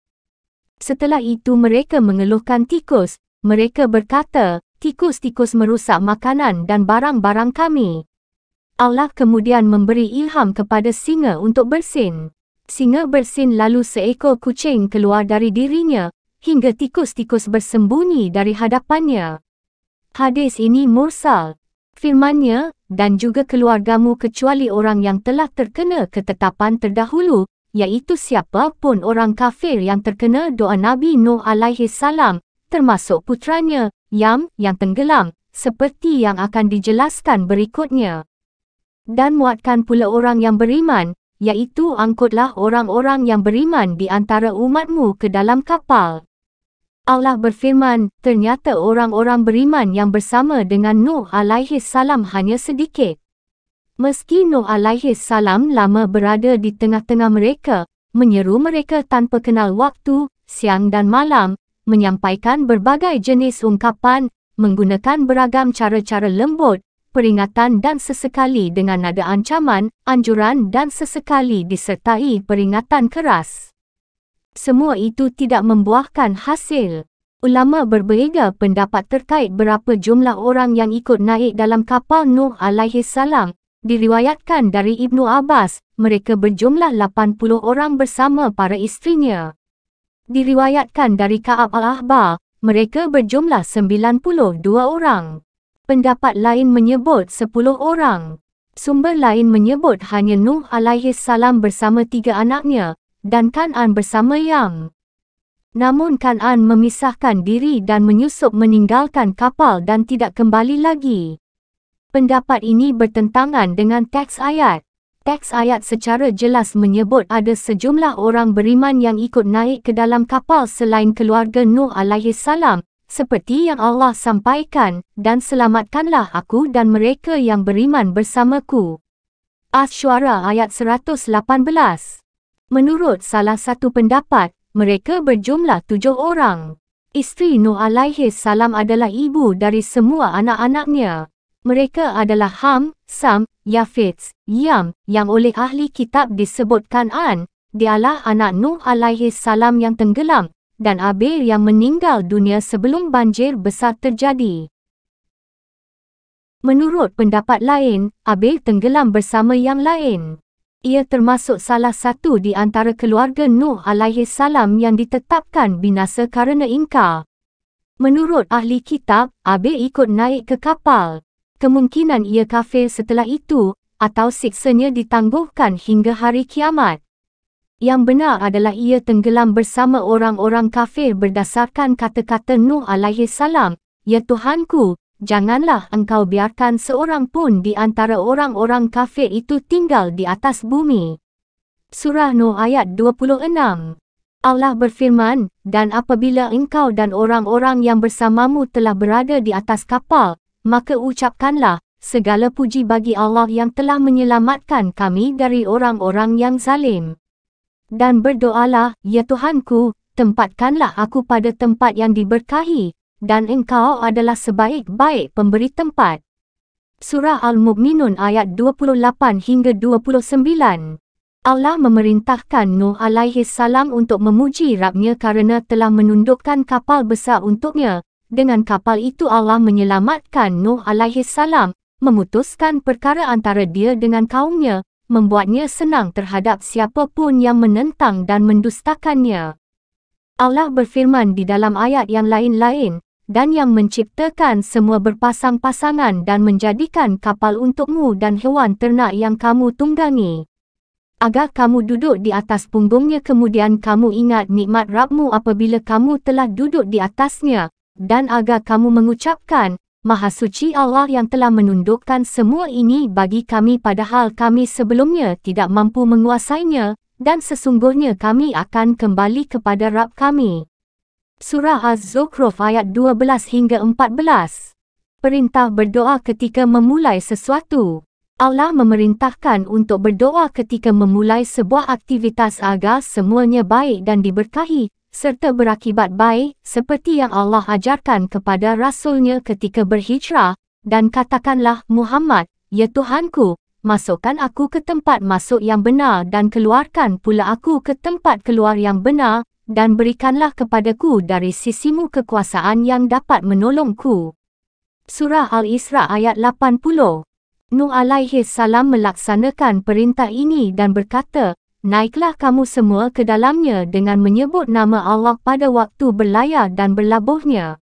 Setelah itu mereka mengeluhkan tikus, mereka berkata, Tikus-tikus merusak makanan dan barang-barang kami. Allah kemudian memberi ilham kepada singa untuk bersin. Singa bersin lalu seekor kucing keluar dari dirinya, hingga tikus-tikus bersembunyi dari hadapannya. Hadis ini mursal. Firmannya, dan juga keluargamu kecuali orang yang telah terkena ketetapan terdahulu, iaitu siapapun orang kafir yang terkena doa Nabi Nuh alaihi salam, termasuk putranya, Yam yang tenggelam, seperti yang akan dijelaskan berikutnya. Dan muatkan pula orang yang beriman, iaitu angkutlah orang-orang yang beriman di antara umatmu ke dalam kapal. Allah berfirman, ternyata orang-orang beriman yang bersama dengan Nuh alaihi salam hanya sedikit. Meski Nuh alaihi salam lama berada di tengah-tengah mereka, menyeru mereka tanpa kenal waktu, siang dan malam, menyampaikan berbagai jenis ungkapan, menggunakan beragam cara-cara lembut, peringatan dan sesekali dengan nada ancaman, anjuran dan sesekali disertai peringatan keras. Semua itu tidak membuahkan hasil. Ulama berbeza pendapat terkait berapa jumlah orang yang ikut naik dalam kapal Nuh alaihi salam. Diriwayatkan dari Ibnu Abbas, mereka berjumlah 80 orang bersama para istrinya. Diriwayatkan dari Kaab al-Ahbar, mereka berjumlah 92 orang. Pendapat lain menyebut 10 orang. Sumber lain menyebut hanya Nuh alaihis salam bersama tiga anaknya dan Kan'an bersama Yam. Namun Kan'an memisahkan diri dan menyusup meninggalkan kapal dan tidak kembali lagi. Pendapat ini bertentangan dengan teks ayat teks ayat secara jelas menyebut ada sejumlah orang beriman yang ikut naik ke dalam kapal selain keluarga Nuh alaihi salam seperti yang Allah sampaikan dan selamatkanlah aku dan mereka yang beriman bersamaku. asy ayat 118. Menurut salah satu pendapat, mereka berjumlah tujuh orang. Isteri Nuh alaihi salam adalah ibu dari semua anak-anaknya. Mereka adalah Ham, Sam, Yafiz, Yam yang oleh ahli kitab disebutkan An. Dialah anak Nuh alaihi salam yang tenggelam dan Abel yang meninggal dunia sebelum banjir besar terjadi. Menurut pendapat lain, Abel tenggelam bersama yang lain. Ia termasuk salah satu di antara keluarga Nuh alaihi salam yang ditetapkan binasa kerana ingkar. Menurut ahli kitab, Abel ikut naik ke kapal kemungkinan ia kafir setelah itu atau siksanya ditangguhkan hingga hari kiamat. Yang benar adalah ia tenggelam bersama orang-orang kafir berdasarkan kata-kata Nuh alaihi salam, "Ya Tuhanku, janganlah engkau biarkan seorang pun di antara orang-orang kafir itu tinggal di atas bumi." Surah Nuh ayat 26. Allah berfirman, "Dan apabila engkau dan orang-orang yang bersamamu telah berada di atas kapal, maka ucapkanlah, segala puji bagi Allah yang telah menyelamatkan kami dari orang-orang yang zalim. Dan berdoalah, ya Tuhanku, tempatkanlah aku pada tempat yang diberkahi, dan engkau adalah sebaik-baik pemberi tempat. Surah Al-Mu'minun ayat 28 hingga 29 Allah memerintahkan Nuh alaihi salam untuk memuji Rabnya karena telah menundukkan kapal besar untuknya, dengan kapal itu Allah menyelamatkan Nuh alaihi salam, memutuskan perkara antara dia dengan kaumnya, membuatnya senang terhadap siapapun yang menentang dan mendustakannya. Allah berfirman di dalam ayat yang lain-lain, dan yang menciptakan semua berpasang-pasangan dan menjadikan kapal untukmu dan hewan ternak yang kamu tunggangi. Agar kamu duduk di atas punggungnya kemudian kamu ingat nikmat Rabbmu apabila kamu telah duduk di atasnya, dan agar kamu mengucapkan, Maha Suci Allah yang telah menundukkan semua ini bagi kami padahal kami sebelumnya tidak mampu menguasainya, dan sesungguhnya kami akan kembali kepada Rab kami. Surah Az-Zukhruf ayat 12 hingga 14 Perintah berdoa ketika memulai sesuatu Allah memerintahkan untuk berdoa ketika memulai sebuah aktivitas agar semuanya baik dan diberkahi serta berakibat baik seperti yang Allah ajarkan kepada Rasulnya ketika berhijrah dan katakanlah Muhammad, Ya Tuhanku, masukkan aku ke tempat masuk yang benar dan keluarkan pula aku ke tempat keluar yang benar dan berikanlah kepadaku dari sisimu kekuasaan yang dapat menolongku. Surah Al-Isra ayat 80 Nuh alaihi salam melaksanakan perintah ini dan berkata, Naiklah kamu semua ke dalamnya dengan menyebut nama Allah pada waktu berlayar dan berlabuhnya.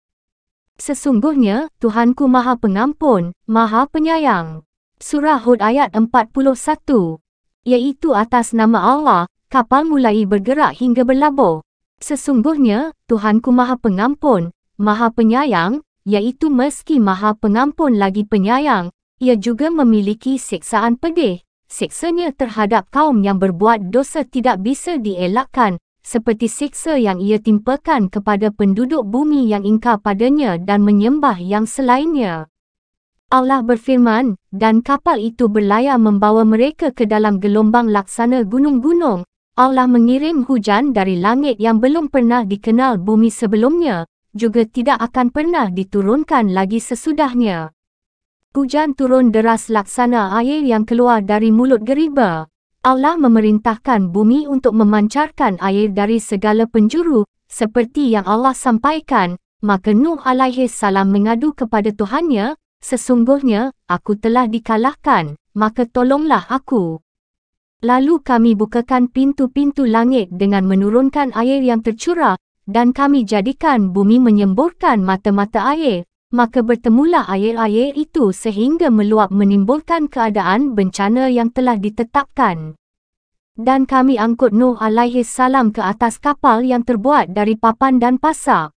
Sesungguhnya, Tuhanku Maha Pengampun, Maha Penyayang. Surah Hud ayat 41. Iaitu atas nama Allah, kapal mulai bergerak hingga berlabuh. Sesungguhnya, Tuhanku Maha Pengampun, Maha Penyayang, iaitu meski Maha Pengampun lagi penyayang, ia juga memiliki siksaan pedih. Seksanya terhadap kaum yang berbuat dosa tidak bisa dielakkan, seperti seksa yang ia timpakan kepada penduduk bumi yang ingkar padanya dan menyembah yang selainnya. Allah berfirman, dan kapal itu berlayar membawa mereka ke dalam gelombang laksana gunung-gunung. Allah mengirim hujan dari langit yang belum pernah dikenal bumi sebelumnya, juga tidak akan pernah diturunkan lagi sesudahnya. Hujan turun deras laksana air yang keluar dari mulut geriba. Allah memerintahkan bumi untuk memancarkan air dari segala penjuru, seperti yang Allah sampaikan, maka Nuh alaihi salam mengadu kepada Tuhannya, sesungguhnya, aku telah dikalahkan, maka tolonglah aku. Lalu kami bukakan pintu-pintu langit dengan menurunkan air yang tercurah, dan kami jadikan bumi menyemburkan mata-mata air maka bertemulah air-air itu sehingga meluap menimbulkan keadaan bencana yang telah ditetapkan. Dan kami angkut Nuh alaihi salam ke atas kapal yang terbuat dari papan dan pasak.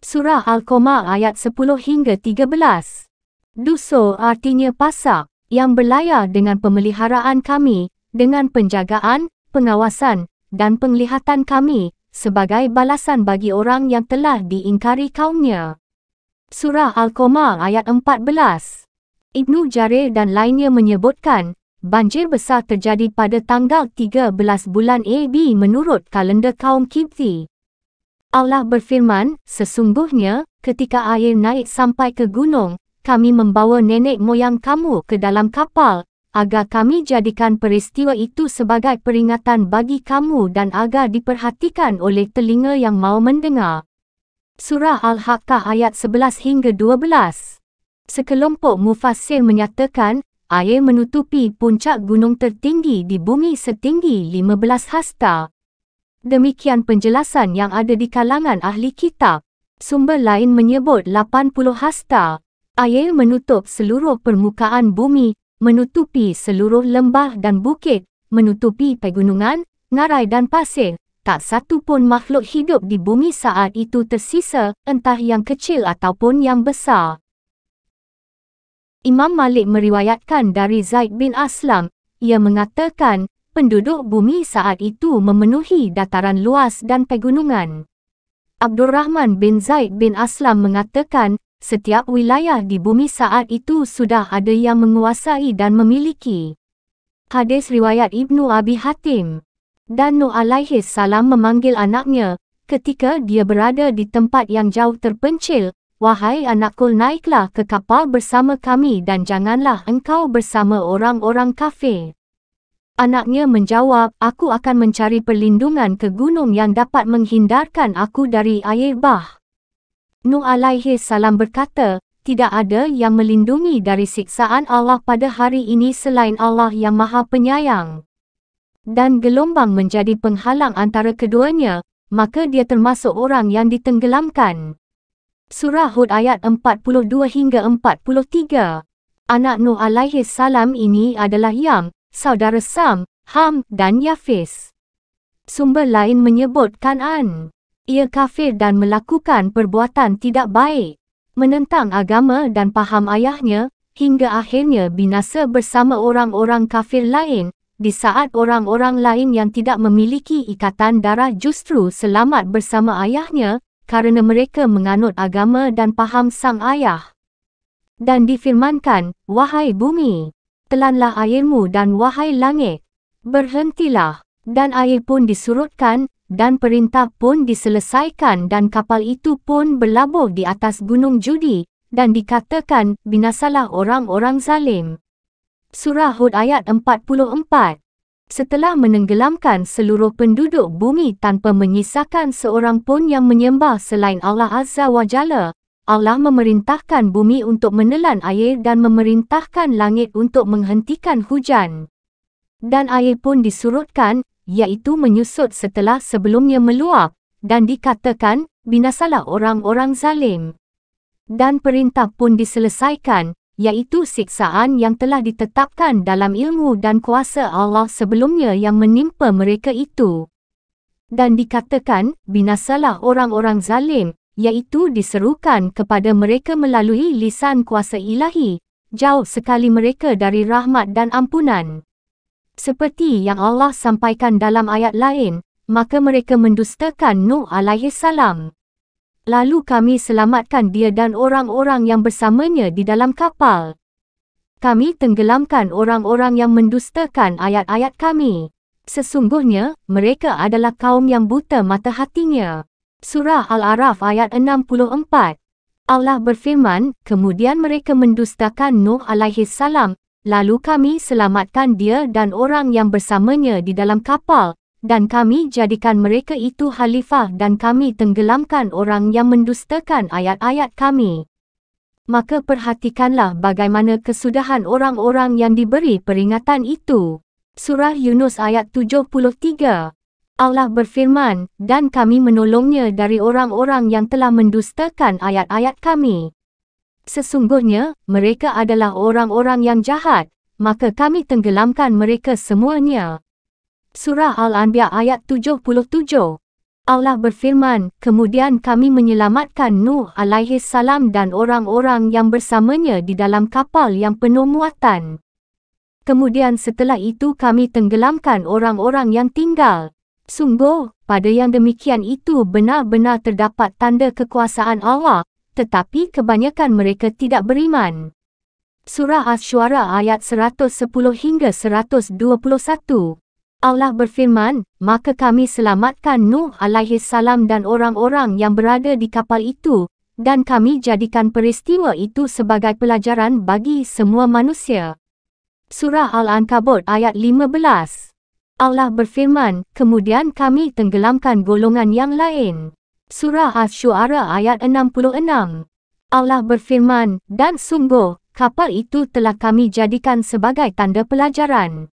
Surah Al-Qamar ayat 10 hingga 13. Duso artinya pasak yang berlayar dengan pemeliharaan kami, dengan penjagaan, pengawasan dan penglihatan kami sebagai balasan bagi orang yang telah diingkari kaumnya. Surah Al-Qamar ayat 14. Ibnu Jarir dan lainnya menyebutkan, banjir besar terjadi pada tanggal 13 bulan AB menurut kalender kaum Kipti. Allah berfirman, sesungguhnya, ketika air naik sampai ke gunung, kami membawa nenek moyang kamu ke dalam kapal, agar kami jadikan peristiwa itu sebagai peringatan bagi kamu dan agar diperhatikan oleh telinga yang mau mendengar. Surah Al-Haqqah ayat 11 hingga 12. Sekelompok mufassir menyatakan, air menutupi puncak gunung tertinggi di bumi setinggi 15 hasta. Demikian penjelasan yang ada di kalangan ahli kitab. Sumber lain menyebut 80 hasta. Air menutup seluruh permukaan bumi, menutupi seluruh lembah dan bukit, menutupi pegunungan, ngarai dan pasir, tak satu pun makhluk hidup di bumi saat itu tersisa, entah yang kecil ataupun yang besar. Imam Malik meriwayatkan dari Zaid bin Aslam, ia mengatakan, penduduk bumi saat itu memenuhi dataran luas dan pegunungan. Abdul Rahman bin Zaid bin Aslam mengatakan, setiap wilayah di bumi saat itu sudah ada yang menguasai dan memiliki. Hadis Riwayat Ibnu Abi Hatim dan Nuh alaihi salam memanggil anaknya ketika dia berada di tempat yang jauh terpencil. Wahai anakku naiklah ke kapal bersama kami dan janganlah engkau bersama orang-orang kafir. Anaknya menjawab, aku akan mencari perlindungan ke gunung yang dapat menghindarkan aku dari air bah. Nuh alaihi salam berkata, tidak ada yang melindungi dari siksaan Allah pada hari ini selain Allah yang maha penyayang dan gelombang menjadi penghalang antara keduanya, maka dia termasuk orang yang ditenggelamkan. Surah Hud ayat 42 hingga 43. Anak Nuh alaihi salam ini adalah Yam, saudara Sam, Ham dan Yafis. Sumber lain menyebutkan An. Ia kafir dan melakukan perbuatan tidak baik. Menentang agama dan paham ayahnya, hingga akhirnya binasa bersama orang-orang kafir lain, di saat orang-orang lain yang tidak memiliki ikatan darah justru selamat bersama ayahnya kerana mereka menganut agama dan paham sang ayah. Dan difirmankan, wahai bumi, telanlah airmu dan wahai langit, berhentilah, dan air pun disurutkan, dan perintah pun diselesaikan dan kapal itu pun berlabuh di atas gunung judi, dan dikatakan, binasalah orang-orang zalim. Surah Hud ayat 44 Setelah menenggelamkan seluruh penduduk bumi tanpa menyisakan seorang pun yang menyembah selain Allah Azza wa Jalla, Allah memerintahkan bumi untuk menelan air dan memerintahkan langit untuk menghentikan hujan. Dan air pun disurutkan, iaitu menyusut setelah sebelumnya meluap, dan dikatakan, binasalah orang-orang zalim. Dan perintah pun diselesaikan, iaitu siksaan yang telah ditetapkan dalam ilmu dan kuasa Allah sebelumnya yang menimpa mereka itu. Dan dikatakan, binasalah orang-orang zalim, iaitu diserukan kepada mereka melalui lisan kuasa ilahi, jauh sekali mereka dari rahmat dan ampunan. Seperti yang Allah sampaikan dalam ayat lain, maka mereka mendustakan Nuh alaihissalam. Lalu kami selamatkan dia dan orang-orang yang bersamanya di dalam kapal. Kami tenggelamkan orang-orang yang mendustakan ayat-ayat kami. Sesungguhnya, mereka adalah kaum yang buta mata hatinya. Surah Al-Araf ayat 64 Allah berfirman, kemudian mereka mendustakan Nuh alaihi salam, lalu kami selamatkan dia dan orang yang bersamanya di dalam kapal, dan kami jadikan mereka itu khalifah dan kami tenggelamkan orang yang mendustakan ayat-ayat kami. Maka perhatikanlah bagaimana kesudahan orang-orang yang diberi peringatan itu. Surah Yunus ayat 73 Allah berfirman, dan kami menolongnya dari orang-orang yang telah mendustakan ayat-ayat kami. Sesungguhnya, mereka adalah orang-orang yang jahat, maka kami tenggelamkan mereka semuanya. Surah Al-Anbiya ayat 77. Allah berfirman, kemudian kami menyelamatkan Nuh alaihi salam dan orang-orang yang bersamanya di dalam kapal yang penuh muatan. Kemudian setelah itu kami tenggelamkan orang-orang yang tinggal. Sungguh, pada yang demikian itu benar-benar terdapat tanda kekuasaan Allah, tetapi kebanyakan mereka tidak beriman. Surah Ash-Shuara ayat 110 hingga 121. Allah berfirman, maka kami selamatkan Nuh alaihi salam dan orang-orang yang berada di kapal itu dan kami jadikan peristiwa itu sebagai pelajaran bagi semua manusia. Surah Al-Ankabut ayat 15. Allah berfirman, kemudian kami tenggelamkan golongan yang lain. Surah Asy-Syu'ara ayat 66. Allah berfirman, dan sungguh kapal itu telah kami jadikan sebagai tanda pelajaran.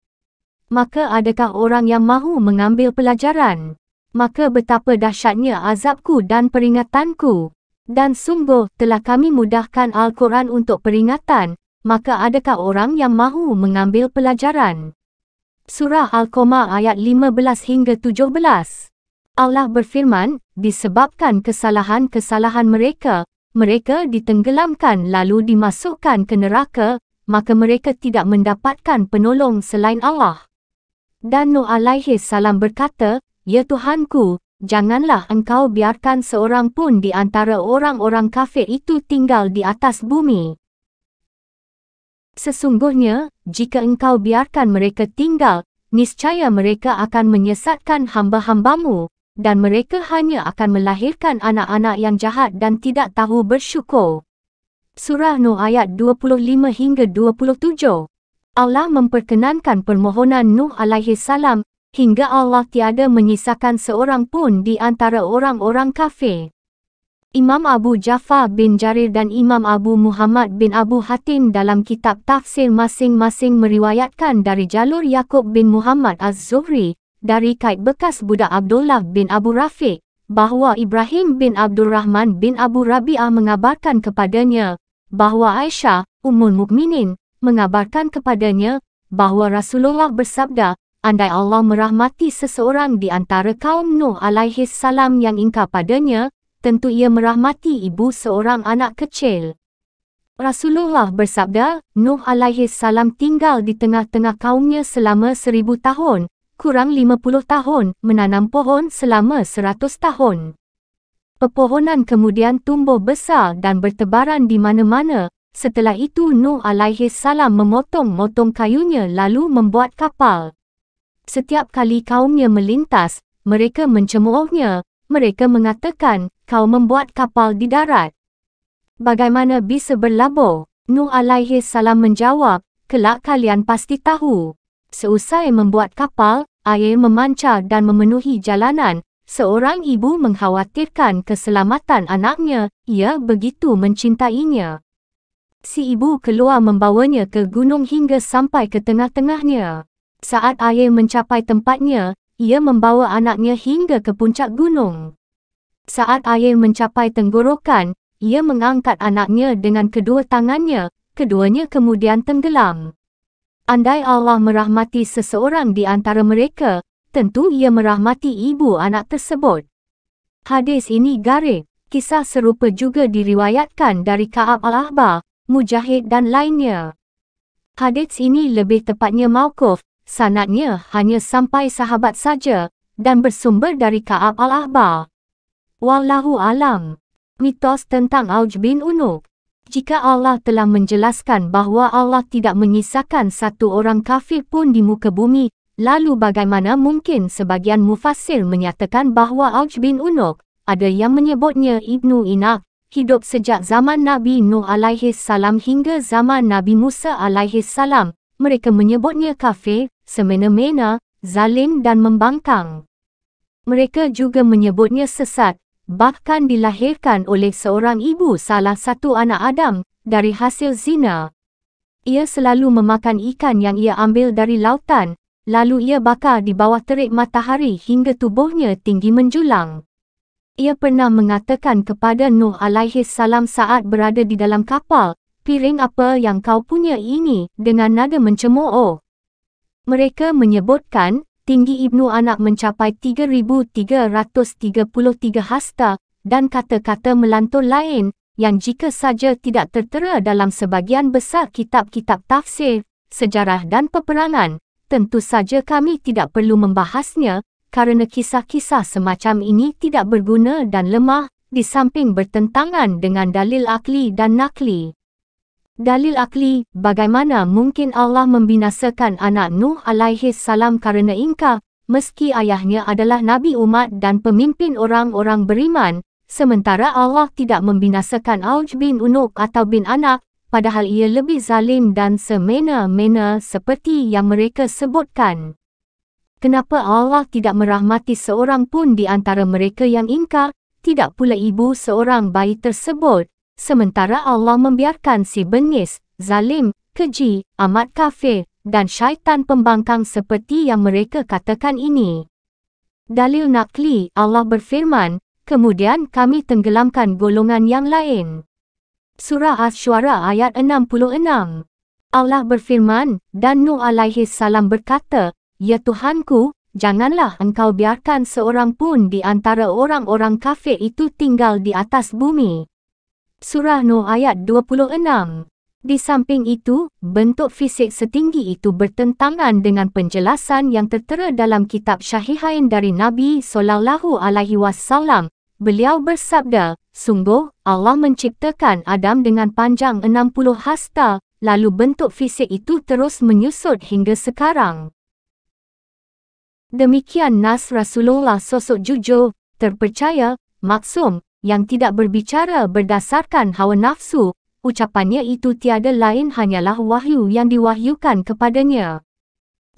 Maka adakah orang yang mahu mengambil pelajaran? Maka betapa dahsyatnya azabku dan peringatanku. Dan sungguh telah kami mudahkan Al-Quran untuk peringatan. Maka adakah orang yang mahu mengambil pelajaran? Surah Al-Qamah ayat 15 hingga 17. Allah berfirman, disebabkan kesalahan-kesalahan mereka, mereka ditenggelamkan lalu dimasukkan ke neraka, maka mereka tidak mendapatkan penolong selain Allah. Dan Nuh alaihi salam berkata, Ya Tuhanku, janganlah engkau biarkan seorang pun di antara orang-orang kafir itu tinggal di atas bumi. Sesungguhnya, jika engkau biarkan mereka tinggal, niscaya mereka akan menyesatkan hamba-hambamu, dan mereka hanya akan melahirkan anak-anak yang jahat dan tidak tahu bersyukur. Surah Nuh ayat 25 hingga 27 Allah memperkenankan permohonan Nuh alaihi salam hingga Allah tiada menyisakan seorang pun di antara orang-orang kafir. Imam Abu Jafar bin Jarir dan Imam Abu Muhammad bin Abu Hatim dalam kitab tafsir masing-masing meriwayatkan dari jalur Yakub bin Muhammad Az-Zuhri dari kait bekas budak Abdullah bin Abu Rafiq bahawa Ibrahim bin Abdul Rahman bin Abu Rabi'ah mengabarkan kepadanya bahawa Aisyah, Ummul Mukminin, mengabarkan kepadanya bahawa Rasulullah bersabda, andai Allah merahmati seseorang di antara kaum Nuh alaihi salam yang ingkar padanya, tentu ia merahmati ibu seorang anak kecil. Rasulullah bersabda, Nuh alaihi salam tinggal di tengah-tengah kaumnya selama seribu tahun, kurang lima puluh tahun, menanam pohon selama seratus tahun. Pepohonan kemudian tumbuh besar dan bertebaran di mana-mana, Setelah itu Nuh alaihi salam memotong-motong kayunya lalu membuat kapal. Setiap kali kaumnya melintas, mereka mencemoohnya. Mereka mengatakan, kau membuat kapal di darat. Bagaimana bisa berlabuh? Nuh alaihi salam menjawab, kelak kalian pasti tahu. Seusai membuat kapal, air memancar dan memenuhi jalanan. Seorang ibu mengkhawatirkan keselamatan anaknya, ia begitu mencintainya. Si ibu keluar membawanya ke gunung hingga sampai ke tengah-tengahnya. Saat air mencapai tempatnya, ia membawa anaknya hingga ke puncak gunung. Saat air mencapai tenggorokan, ia mengangkat anaknya dengan kedua tangannya, keduanya kemudian tenggelam. Andai Allah merahmati seseorang di antara mereka, tentu ia merahmati ibu anak tersebut. Hadis ini garib, kisah serupa juga diriwayatkan dari Ka'ab al-Ahbah, mujahid dan lainnya. Hadits ini lebih tepatnya mauquf, sanatnya hanya sampai sahabat saja dan bersumber dari Ka'ab al-Ahbar. Wallahu alam. Mitos tentang Auj bin Unuk. Jika Allah telah menjelaskan bahawa Allah tidak menyisakan satu orang kafir pun di muka bumi, lalu bagaimana mungkin sebagian mufassir menyatakan bahawa Auj bin Unuk ada yang menyebutnya Ibnu Inak hidup sejak zaman Nabi Nuh alaihi salam hingga zaman Nabi Musa alaihi salam. Mereka menyebutnya kafir, semena-mena, zalim dan membangkang. Mereka juga menyebutnya sesat, bahkan dilahirkan oleh seorang ibu salah satu anak Adam dari hasil zina. Ia selalu memakan ikan yang ia ambil dari lautan, lalu ia bakar di bawah terik matahari hingga tubuhnya tinggi menjulang ia pernah mengatakan kepada Nuh alaihi salam saat berada di dalam kapal, piring apa yang kau punya ini dengan nada mencemooh. Mereka menyebutkan, tinggi Ibnu Anak mencapai 3,333 hasta dan kata-kata melantur lain yang jika saja tidak tertera dalam sebagian besar kitab-kitab tafsir, sejarah dan peperangan, tentu saja kami tidak perlu membahasnya kerana kisah-kisah semacam ini tidak berguna dan lemah, di samping bertentangan dengan dalil akli dan nakli. Dalil akli, bagaimana mungkin Allah membinasakan anak Nuh alaihi salam kerana ingkar, meski ayahnya adalah Nabi umat dan pemimpin orang-orang beriman, sementara Allah tidak membinasakan Auj bin Unuk atau bin Anak, padahal ia lebih zalim dan semena-mena seperti yang mereka sebutkan kenapa Allah tidak merahmati seorang pun di antara mereka yang ingkar, tidak pula ibu seorang bayi tersebut, sementara Allah membiarkan si bengis, zalim, keji, amat kafir, dan syaitan pembangkang seperti yang mereka katakan ini. Dalil nakli Allah berfirman, kemudian kami tenggelamkan golongan yang lain. Surah Ash-Shuara ayat 66 Allah berfirman, dan Nuh alaihi salam berkata, Ya Tuhanku, janganlah engkau biarkan seorang pun di antara orang-orang kafir itu tinggal di atas bumi. Surah Nuh ayat 26 Di samping itu, bentuk fisik setinggi itu bertentangan dengan penjelasan yang tertera dalam kitab Syahihain dari Nabi Sallallahu Alaihi Wasallam. Beliau bersabda, Sungguh, Allah menciptakan Adam dengan panjang 60 hasta, lalu bentuk fisik itu terus menyusut hingga sekarang. Demikian Nas Rasulullah sosok jujur, terpercaya, maksum, yang tidak berbicara berdasarkan hawa nafsu, ucapannya itu tiada lain hanyalah wahyu yang diwahyukan kepadanya.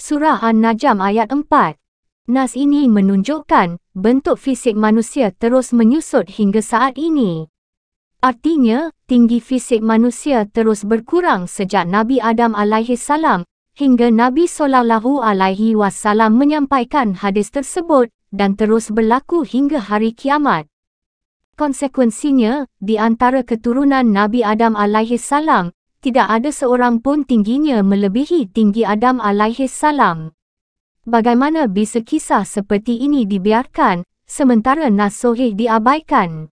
Surah An-Najm ayat 4 Nas ini menunjukkan bentuk fisik manusia terus menyusut hingga saat ini. Artinya, tinggi fisik manusia terus berkurang sejak Nabi Adam salam hingga Nabi sallallahu alaihi wasallam menyampaikan hadis tersebut dan terus berlaku hingga hari kiamat. Konsekuensinya, di antara keturunan Nabi Adam alaihi salam, tidak ada seorang pun tingginya melebihi tinggi Adam alaihi salam. Bagaimana bisa kisah seperti ini dibiarkan sementara nasihat diabaikan?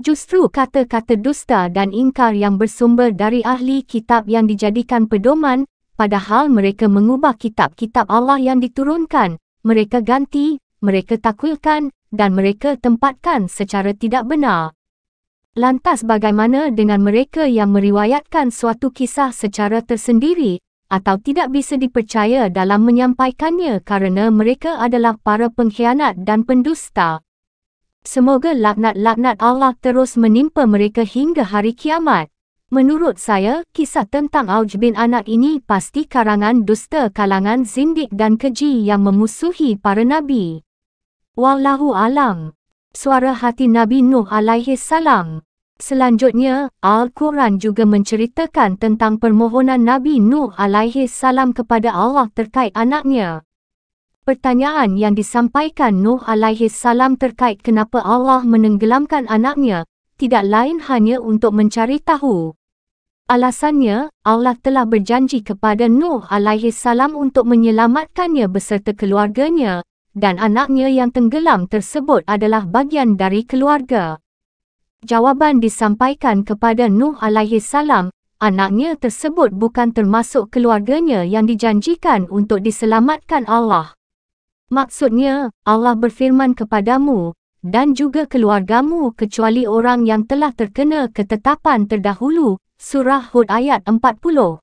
Justru kata-kata dusta dan ingkar yang bersumber dari ahli kitab yang dijadikan pedoman Padahal mereka mengubah kitab-kitab Allah yang diturunkan, mereka ganti, mereka takwilkan dan mereka tempatkan secara tidak benar. Lantas bagaimana dengan mereka yang meriwayatkan suatu kisah secara tersendiri atau tidak bisa dipercaya dalam menyampaikannya kerana mereka adalah para pengkhianat dan pendusta? Semoga laknat-laknat Allah terus menimpa mereka hingga hari kiamat. Menurut saya, kisah tentang Auj bin Anak ini pasti karangan dusta kalangan zindik dan keji yang memusuhi para Nabi. Wallahu alam. Suara hati Nabi Nuh alaihi salam. Selanjutnya, Al-Quran juga menceritakan tentang permohonan Nabi Nuh alaihi salam kepada Allah terkait anaknya. Pertanyaan yang disampaikan Nuh alaihi salam terkait kenapa Allah menenggelamkan anaknya, tidak lain hanya untuk mencari tahu. Alasannya, Allah telah berjanji kepada Nuh alaihi salam untuk menyelamatkannya beserta keluarganya dan anaknya yang tenggelam tersebut adalah bagian dari keluarga. Jawaban disampaikan kepada Nuh alaihi salam, anaknya tersebut bukan termasuk keluarganya yang dijanjikan untuk diselamatkan Allah. Maksudnya, Allah berfirman kepadamu, dan juga keluargamu kecuali orang yang telah terkena ketetapan terdahulu. Surah Hud ayat 40.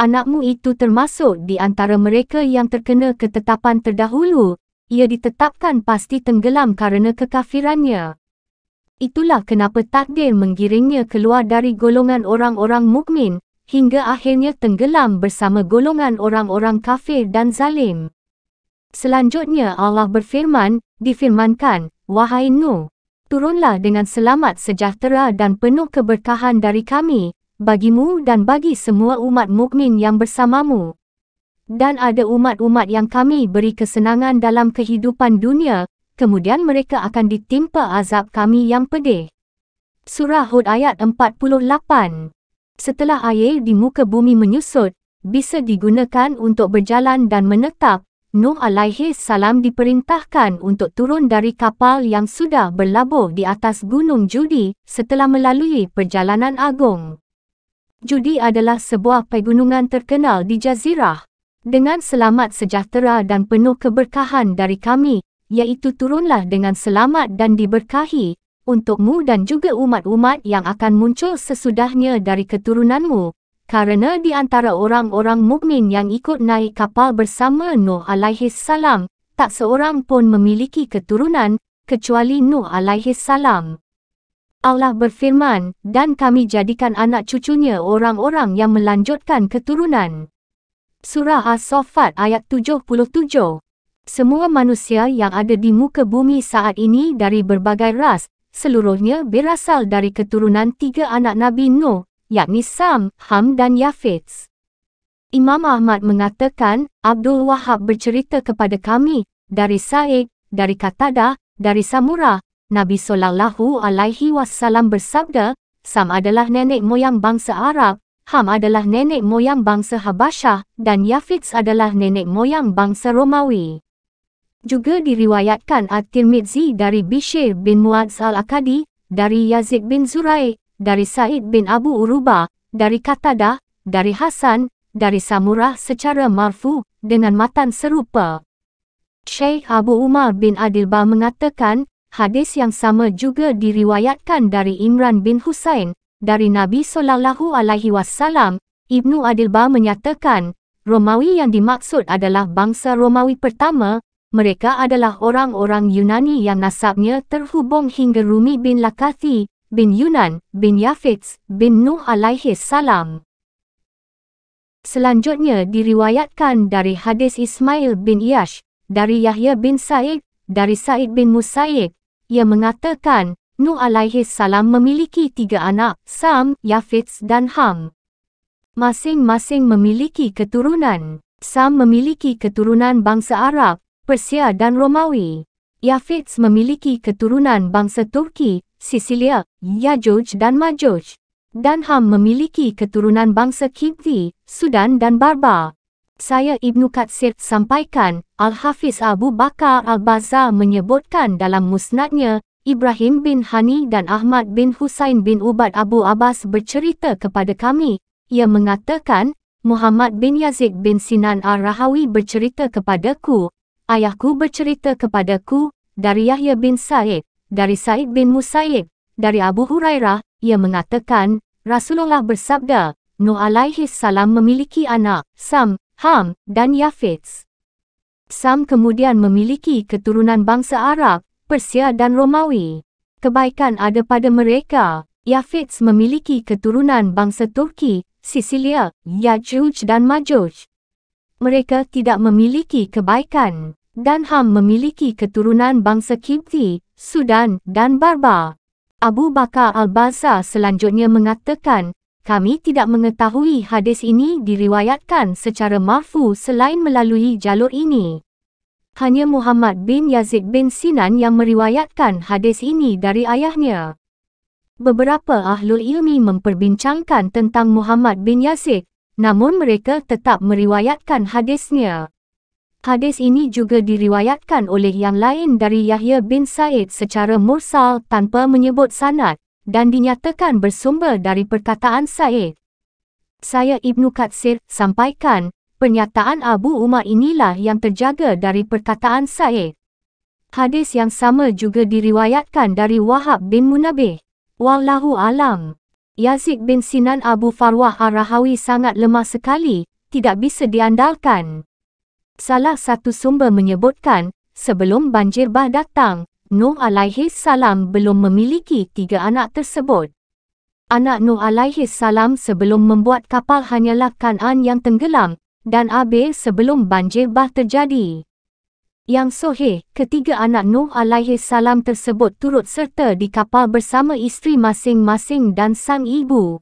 Anakmu itu termasuk di antara mereka yang terkena ketetapan terdahulu. Ia ditetapkan pasti tenggelam kerana kekafirannya. Itulah kenapa takdir menggiringnya keluar dari golongan orang-orang mukmin hingga akhirnya tenggelam bersama golongan orang-orang kafir dan zalim. Selanjutnya Allah berfirman, difirmankan, Wahai Nuh, turunlah dengan selamat sejahtera dan penuh keberkahan dari kami, bagimu dan bagi semua umat mukmin yang bersamamu. Dan ada umat-umat yang kami beri kesenangan dalam kehidupan dunia, kemudian mereka akan ditimpa azab kami yang pedih. Surah Hud ayat 48 Setelah air di muka bumi menyusut, bisa digunakan untuk berjalan dan menetap, Nuh alaihi salam diperintahkan untuk turun dari kapal yang sudah berlabuh di atas Gunung Judi setelah melalui perjalanan agung. Judi adalah sebuah pegunungan terkenal di Jazirah. Dengan selamat sejahtera dan penuh keberkahan dari kami, iaitu turunlah dengan selamat dan diberkahi, untukmu dan juga umat-umat yang akan muncul sesudahnya dari keturunanmu, Karena di antara orang-orang mukmin yang ikut naik kapal bersama Nuh alaihi salam, tak seorang pun memiliki keturunan kecuali Nuh alaihi salam. Allah berfirman, dan kami jadikan anak cucunya orang-orang yang melanjutkan keturunan. Surah As-Saffat ayat 77. Semua manusia yang ada di muka bumi saat ini dari berbagai ras, seluruhnya berasal dari keturunan tiga anak Nabi Nuh yakni Sam, Ham dan Yafiz. Imam Ahmad mengatakan, Abdul Wahab bercerita kepada kami, dari Said, dari Katada, dari Samura, Nabi Sallallahu Alaihi Wasallam bersabda, Sam adalah nenek moyang bangsa Arab, Ham adalah nenek moyang bangsa Habasyah dan Yafiz adalah nenek moyang bangsa Romawi. Juga diriwayatkan At-Tirmidzi dari Bishr bin Mu'adz al-Akadi, dari Yazid bin Zura'i dari Said bin Abu Uruba, dari Katada, dari Hasan, dari Samurah secara marfu dengan matan serupa. Sheikh Abu Umar bin Adilba mengatakan, hadis yang sama juga diriwayatkan dari Imran bin Hussein, dari Nabi Sallallahu Alaihi Wasallam. Ibnu Adilba menyatakan, Romawi yang dimaksud adalah bangsa Romawi pertama, mereka adalah orang-orang Yunani yang nasabnya terhubung hingga Rumi bin Lakathi, bin Yunan bin Yafiz bin Nuh alaihi salam. Selanjutnya diriwayatkan dari hadis Ismail bin Iyash, dari Yahya bin Said, dari Said bin Musaik Ia mengatakan, Nuh alaihi salam memiliki tiga anak, Sam, Yafiz dan Ham. Masing-masing memiliki keturunan. Sam memiliki keturunan bangsa Arab, Persia dan Romawi. Yafiz memiliki keturunan bangsa Turki, Sicilia, ya George dan Majuj. Dan Ham memiliki keturunan bangsa Kibdi, Sudan dan Barbar. Saya Ibnu Katsir sampaikan, Al-Hafiz Abu Bakar Al-Bazar menyebutkan dalam musnadnya, Ibrahim bin Hani dan Ahmad bin Husain bin Ubad Abu Abbas bercerita kepada kami. Ia mengatakan, Muhammad bin Yazid bin Sinan Ar-Rahawi bercerita kepadaku. Ayahku bercerita kepadaku, dari Yahya bin Sa'id. Dari Said bin Musaib, dari Abu Hurairah, ia mengatakan, Rasulullah bersabda, Nuh alaihis salam memiliki anak, Sam, Ham, dan Yafiz. Sam kemudian memiliki keturunan bangsa Arab, Persia dan Romawi. Kebaikan ada pada mereka. Yafiz memiliki keturunan bangsa Turki, Sicilia, Yajuj dan Majuj. Mereka tidak memiliki kebaikan. Dan Ham memiliki keturunan bangsa Kipti. Sudan dan Barba. Abu Bakar Al-Baza selanjutnya mengatakan, kami tidak mengetahui hadis ini diriwayatkan secara mafu selain melalui jalur ini. Hanya Muhammad bin Yazid bin Sinan yang meriwayatkan hadis ini dari ayahnya. Beberapa ahlul ilmi memperbincangkan tentang Muhammad bin Yazid, namun mereka tetap meriwayatkan hadisnya. Hadis ini juga diriwayatkan oleh yang lain dari Yahya bin Said secara mursal tanpa menyebut sanad dan dinyatakan bersumber dari perkataan Said. Saya Ibnu Katsir sampaikan, pernyataan Abu Umar inilah yang terjaga dari perkataan Said. Hadis yang sama juga diriwayatkan dari Wahab bin Munabih. Wallahu alam. Yazid bin Sinan Abu Farwah Arahawi sangat lemah sekali, tidak bisa diandalkan. Salah satu sumber menyebutkan, sebelum banjir bah datang, Nuh alaihi salam belum memiliki tiga anak tersebut. Anak Nuh alaihi salam sebelum membuat kapal hanyalah Kanan yang tenggelam dan Abel sebelum banjir bah terjadi. Yang sohe ketiga anak Nuh alaihi salam tersebut turut serta di kapal bersama isteri masing-masing dan sang ibu.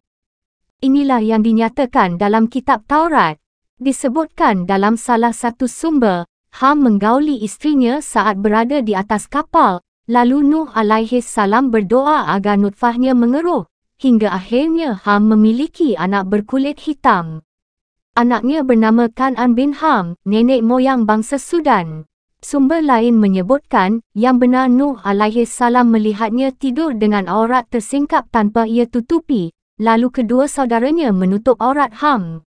Inilah yang dinyatakan dalam kitab Taurat. Disebutkan dalam salah satu sumber, Ham menggauli istrinya saat berada di atas kapal, lalu Nuh alaihi salam berdoa agar nutfahnya mengeruh, hingga akhirnya Ham memiliki anak berkulit hitam. Anaknya bernama Kan'an bin Ham, nenek moyang bangsa Sudan. Sumber lain menyebutkan, yang benar Nuh alaihi salam melihatnya tidur dengan aurat tersingkap tanpa ia tutupi, lalu kedua saudaranya menutup aurat Ham.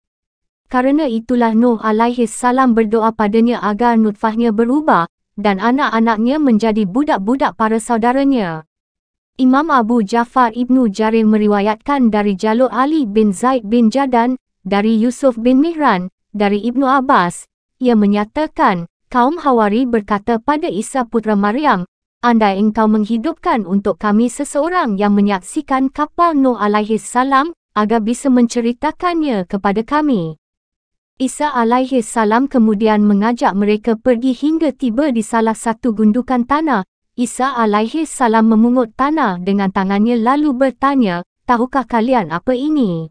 Karena itulah Nuh alaihi salam berdoa padanya agar nutfahnya berubah dan anak-anaknya menjadi budak-budak para saudaranya. Imam Abu Jafar Ibnu Jarir meriwayatkan dari Jalur Ali bin Zaid bin Jadan, dari Yusuf bin Mihran, dari Ibnu Abbas, ia menyatakan, kaum Hawari berkata pada Isa Putra Maryam, Andai engkau menghidupkan untuk kami seseorang yang menyaksikan kapal Nuh alaihi salam agar bisa menceritakannya kepada kami. Isa alaihi salam kemudian mengajak mereka pergi hingga tiba di salah satu gundukan tanah. Isa alaihi salam memungut tanah dengan tangannya lalu bertanya, "Tahukah kalian apa ini?"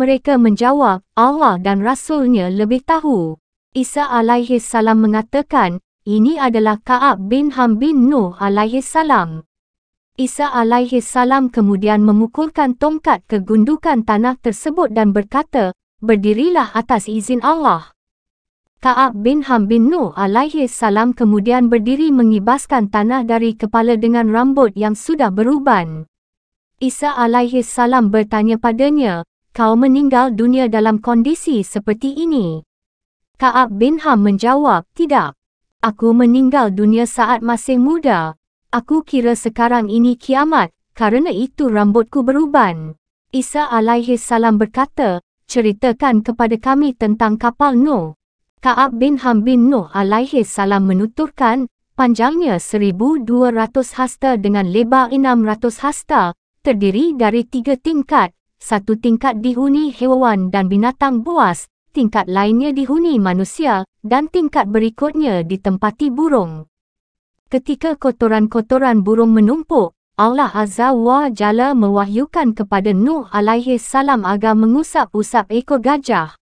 Mereka menjawab, "Allah dan rasulnya lebih tahu." Isa alaihi salam mengatakan, "Ini adalah Ka'ab bin Ham bin Nuh alaihi salam." Isa alaihi salam kemudian memukulkan tongkat ke gundukan tanah tersebut dan berkata, berdirilah atas izin Allah. Ka'ab bin Ham bin Nuh alaihi salam kemudian berdiri mengibaskan tanah dari kepala dengan rambut yang sudah beruban. Isa alaihi salam bertanya padanya, kau meninggal dunia dalam kondisi seperti ini? Ka'ab bin Ham menjawab, tidak. Aku meninggal dunia saat masih muda. Aku kira sekarang ini kiamat, karena itu rambutku beruban. Isa alaihi salam berkata, ceritakan kepada kami tentang kapal Nuh. Ka'ab bin Ham bin Nuh alaihi salam menuturkan, panjangnya 1,200 hasta dengan lebar 600 hasta, terdiri dari tiga tingkat. Satu tingkat dihuni hewan dan binatang buas, tingkat lainnya dihuni manusia, dan tingkat berikutnya ditempati burung. Ketika kotoran-kotoran burung menumpuk, Allah Azza wa Jalla mewahyukan kepada Nuh alaihi salam agar mengusap-usap ekor gajah.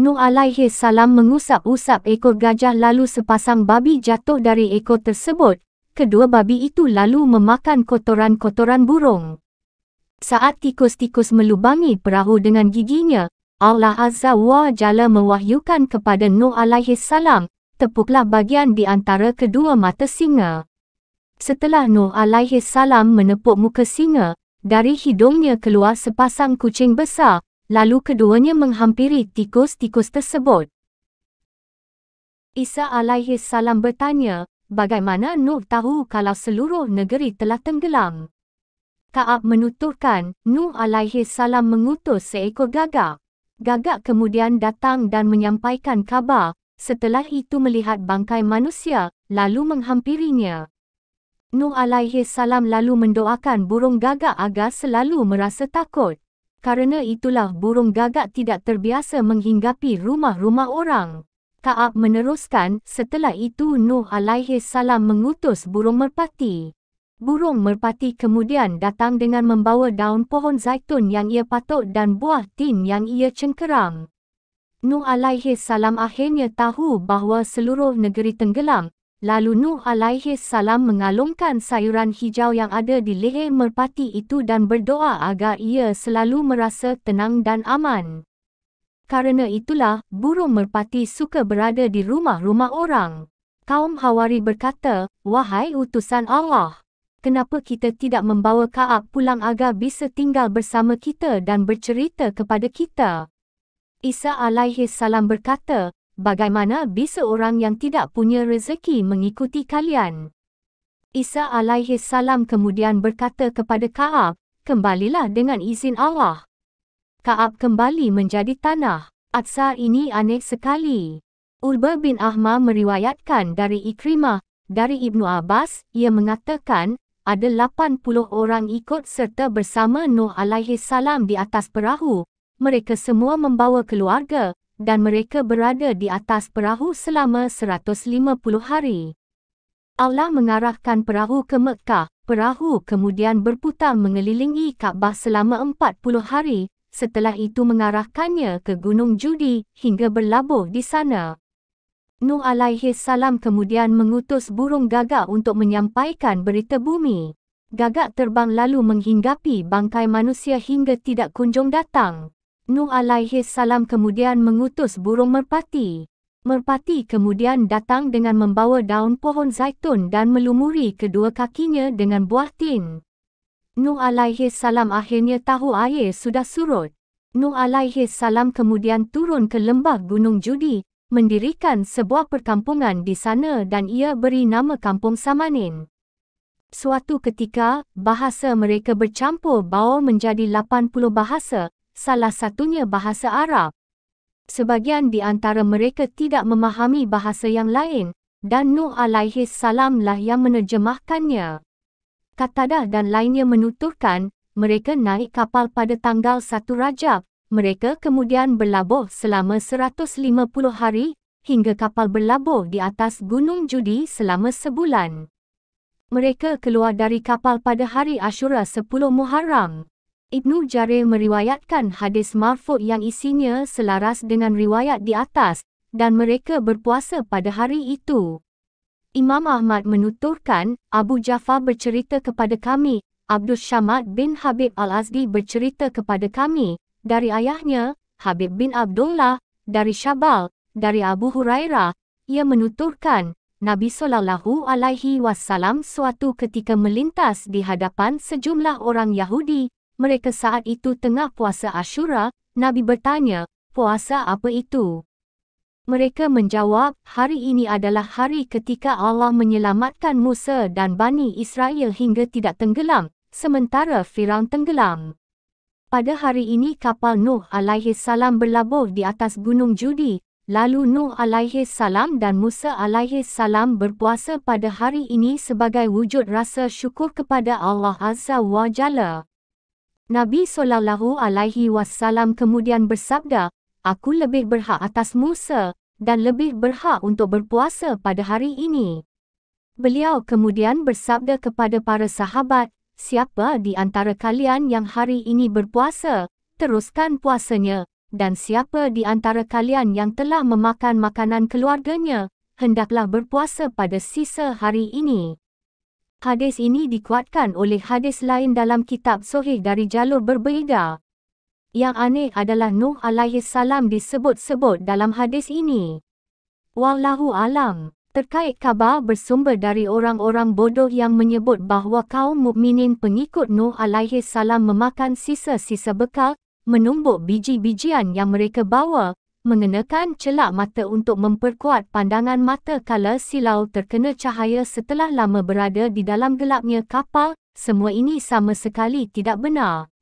Nuh alaihi salam mengusap-usap ekor gajah lalu sepasang babi jatuh dari ekor tersebut. Kedua babi itu lalu memakan kotoran-kotoran burung. Saat tikus-tikus melubangi perahu dengan giginya, Allah Azza wa Jalla mewahyukan kepada Nuh alaihi salam, tepuklah bagian di antara kedua mata singa. Setelah Nuh alaihi salam menepuk muka singa, dari hidungnya keluar sepasang kucing besar, lalu keduanya menghampiri tikus-tikus tersebut. Isa alaihi salam bertanya, bagaimana Nuh tahu kalau seluruh negeri telah tenggelam? Kaab menuturkan, Nuh alaihi salam mengutus seekor gagak. Gagak kemudian datang dan menyampaikan kabar. setelah itu melihat bangkai manusia, lalu menghampirinya. Nuh alaihi salam lalu mendoakan burung gagak agar selalu merasa takut. Karena itulah burung gagak tidak terbiasa menghinggapi rumah-rumah orang. Kaab meneruskan, setelah itu Nuh alaihi salam mengutus burung merpati. Burung merpati kemudian datang dengan membawa daun pohon zaitun yang ia patut dan buah tin yang ia cengkeram. Nuh alaihi salam akhirnya tahu bahawa seluruh negeri tenggelam Lalu Nuh alaihi salam mengalungkan sayuran hijau yang ada di leher merpati itu dan berdoa agar ia selalu merasa tenang dan aman. Karena itulah, burung merpati suka berada di rumah-rumah orang. Kaum Hawari berkata, Wahai utusan Allah, kenapa kita tidak membawa Kaab pulang agar bisa tinggal bersama kita dan bercerita kepada kita? Isa alaihi salam berkata, bagaimana bisa orang yang tidak punya rezeki mengikuti kalian? Isa alaihi salam kemudian berkata kepada Kaab, kembalilah dengan izin Allah. Kaab kembali menjadi tanah. Atsar ini aneh sekali. Ulba bin Ahma meriwayatkan dari Ikrimah, dari Ibnu Abbas, ia mengatakan, ada 80 orang ikut serta bersama Nuh alaihi salam di atas perahu. Mereka semua membawa keluarga, dan mereka berada di atas perahu selama 150 hari. Allah mengarahkan perahu ke Mekah. Perahu kemudian berputar mengelilingi Kaabah selama 40 hari, setelah itu mengarahkannya ke Gunung Judi hingga berlabuh di sana. Nuh alaihi salam kemudian mengutus burung gagak untuk menyampaikan berita bumi. Gagak terbang lalu menghinggapi bangkai manusia hingga tidak kunjung datang. Nuh alaihi salam kemudian mengutus burung merpati. Merpati kemudian datang dengan membawa daun pohon zaitun dan melumuri kedua kakinya dengan buah tin. Nuh alaihi salam akhirnya tahu air sudah surut. Nuh alaihi salam kemudian turun ke lembah Gunung Judi, mendirikan sebuah perkampungan di sana dan ia beri nama Kampung Samanin. Suatu ketika, bahasa mereka bercampur bau menjadi 80 bahasa salah satunya bahasa Arab. Sebagian di antara mereka tidak memahami bahasa yang lain, dan Nuh alaihi salamlah yang menerjemahkannya. Katadah dan lainnya menuturkan, mereka naik kapal pada tanggal 1 Rajab, mereka kemudian berlabuh selama 150 hari, hingga kapal berlabuh di atas Gunung Judi selama sebulan. Mereka keluar dari kapal pada hari Ashura 10 Muharram. Ibn Jarir meriwayatkan hadis marfu' yang isinya selaras dengan riwayat di atas dan mereka berpuasa pada hari itu. Imam Ahmad menuturkan, Abu Jafar bercerita kepada kami, Abdul Syamad bin Habib Al-Azdi bercerita kepada kami, dari ayahnya, Habib bin Abdullah, dari Syabal, dari Abu Hurairah, ia menuturkan, Nabi sallallahu alaihi wasallam suatu ketika melintas di hadapan sejumlah orang Yahudi mereka saat itu tengah puasa Ashura, Nabi bertanya, puasa apa itu? Mereka menjawab, hari ini adalah hari ketika Allah menyelamatkan Musa dan Bani Israel hingga tidak tenggelam, sementara Firaun tenggelam. Pada hari ini kapal Nuh alaihi salam berlabuh di atas gunung Judi, lalu Nuh alaihi salam dan Musa alaihi salam berpuasa pada hari ini sebagai wujud rasa syukur kepada Allah Azza wa Jalla. Nabi sallallahu alaihi wasallam kemudian bersabda, "Aku lebih berhak atas Musa dan lebih berhak untuk berpuasa pada hari ini." Beliau kemudian bersabda kepada para sahabat, "Siapa di antara kalian yang hari ini berpuasa, teruskan puasanya, dan siapa di antara kalian yang telah memakan makanan keluarganya, hendaklah berpuasa pada sisa hari ini." Hadis ini dikuatkan oleh hadis lain dalam kitab Sahih dari jalur berbeza. Yang aneh adalah Nuh alaihi salam disebut-sebut dalam hadis ini. Wallahu alam, terkait khabar bersumber dari orang-orang bodoh yang menyebut bahawa kaum mukminin pengikut Nuh alaihi salam memakan sisa-sisa bekal, menumbuk biji-bijian yang mereka bawa Mengenakan celak mata untuk memperkuat pandangan mata kala silau terkena cahaya setelah lama berada di dalam gelapnya kapal, semua ini sama sekali tidak benar.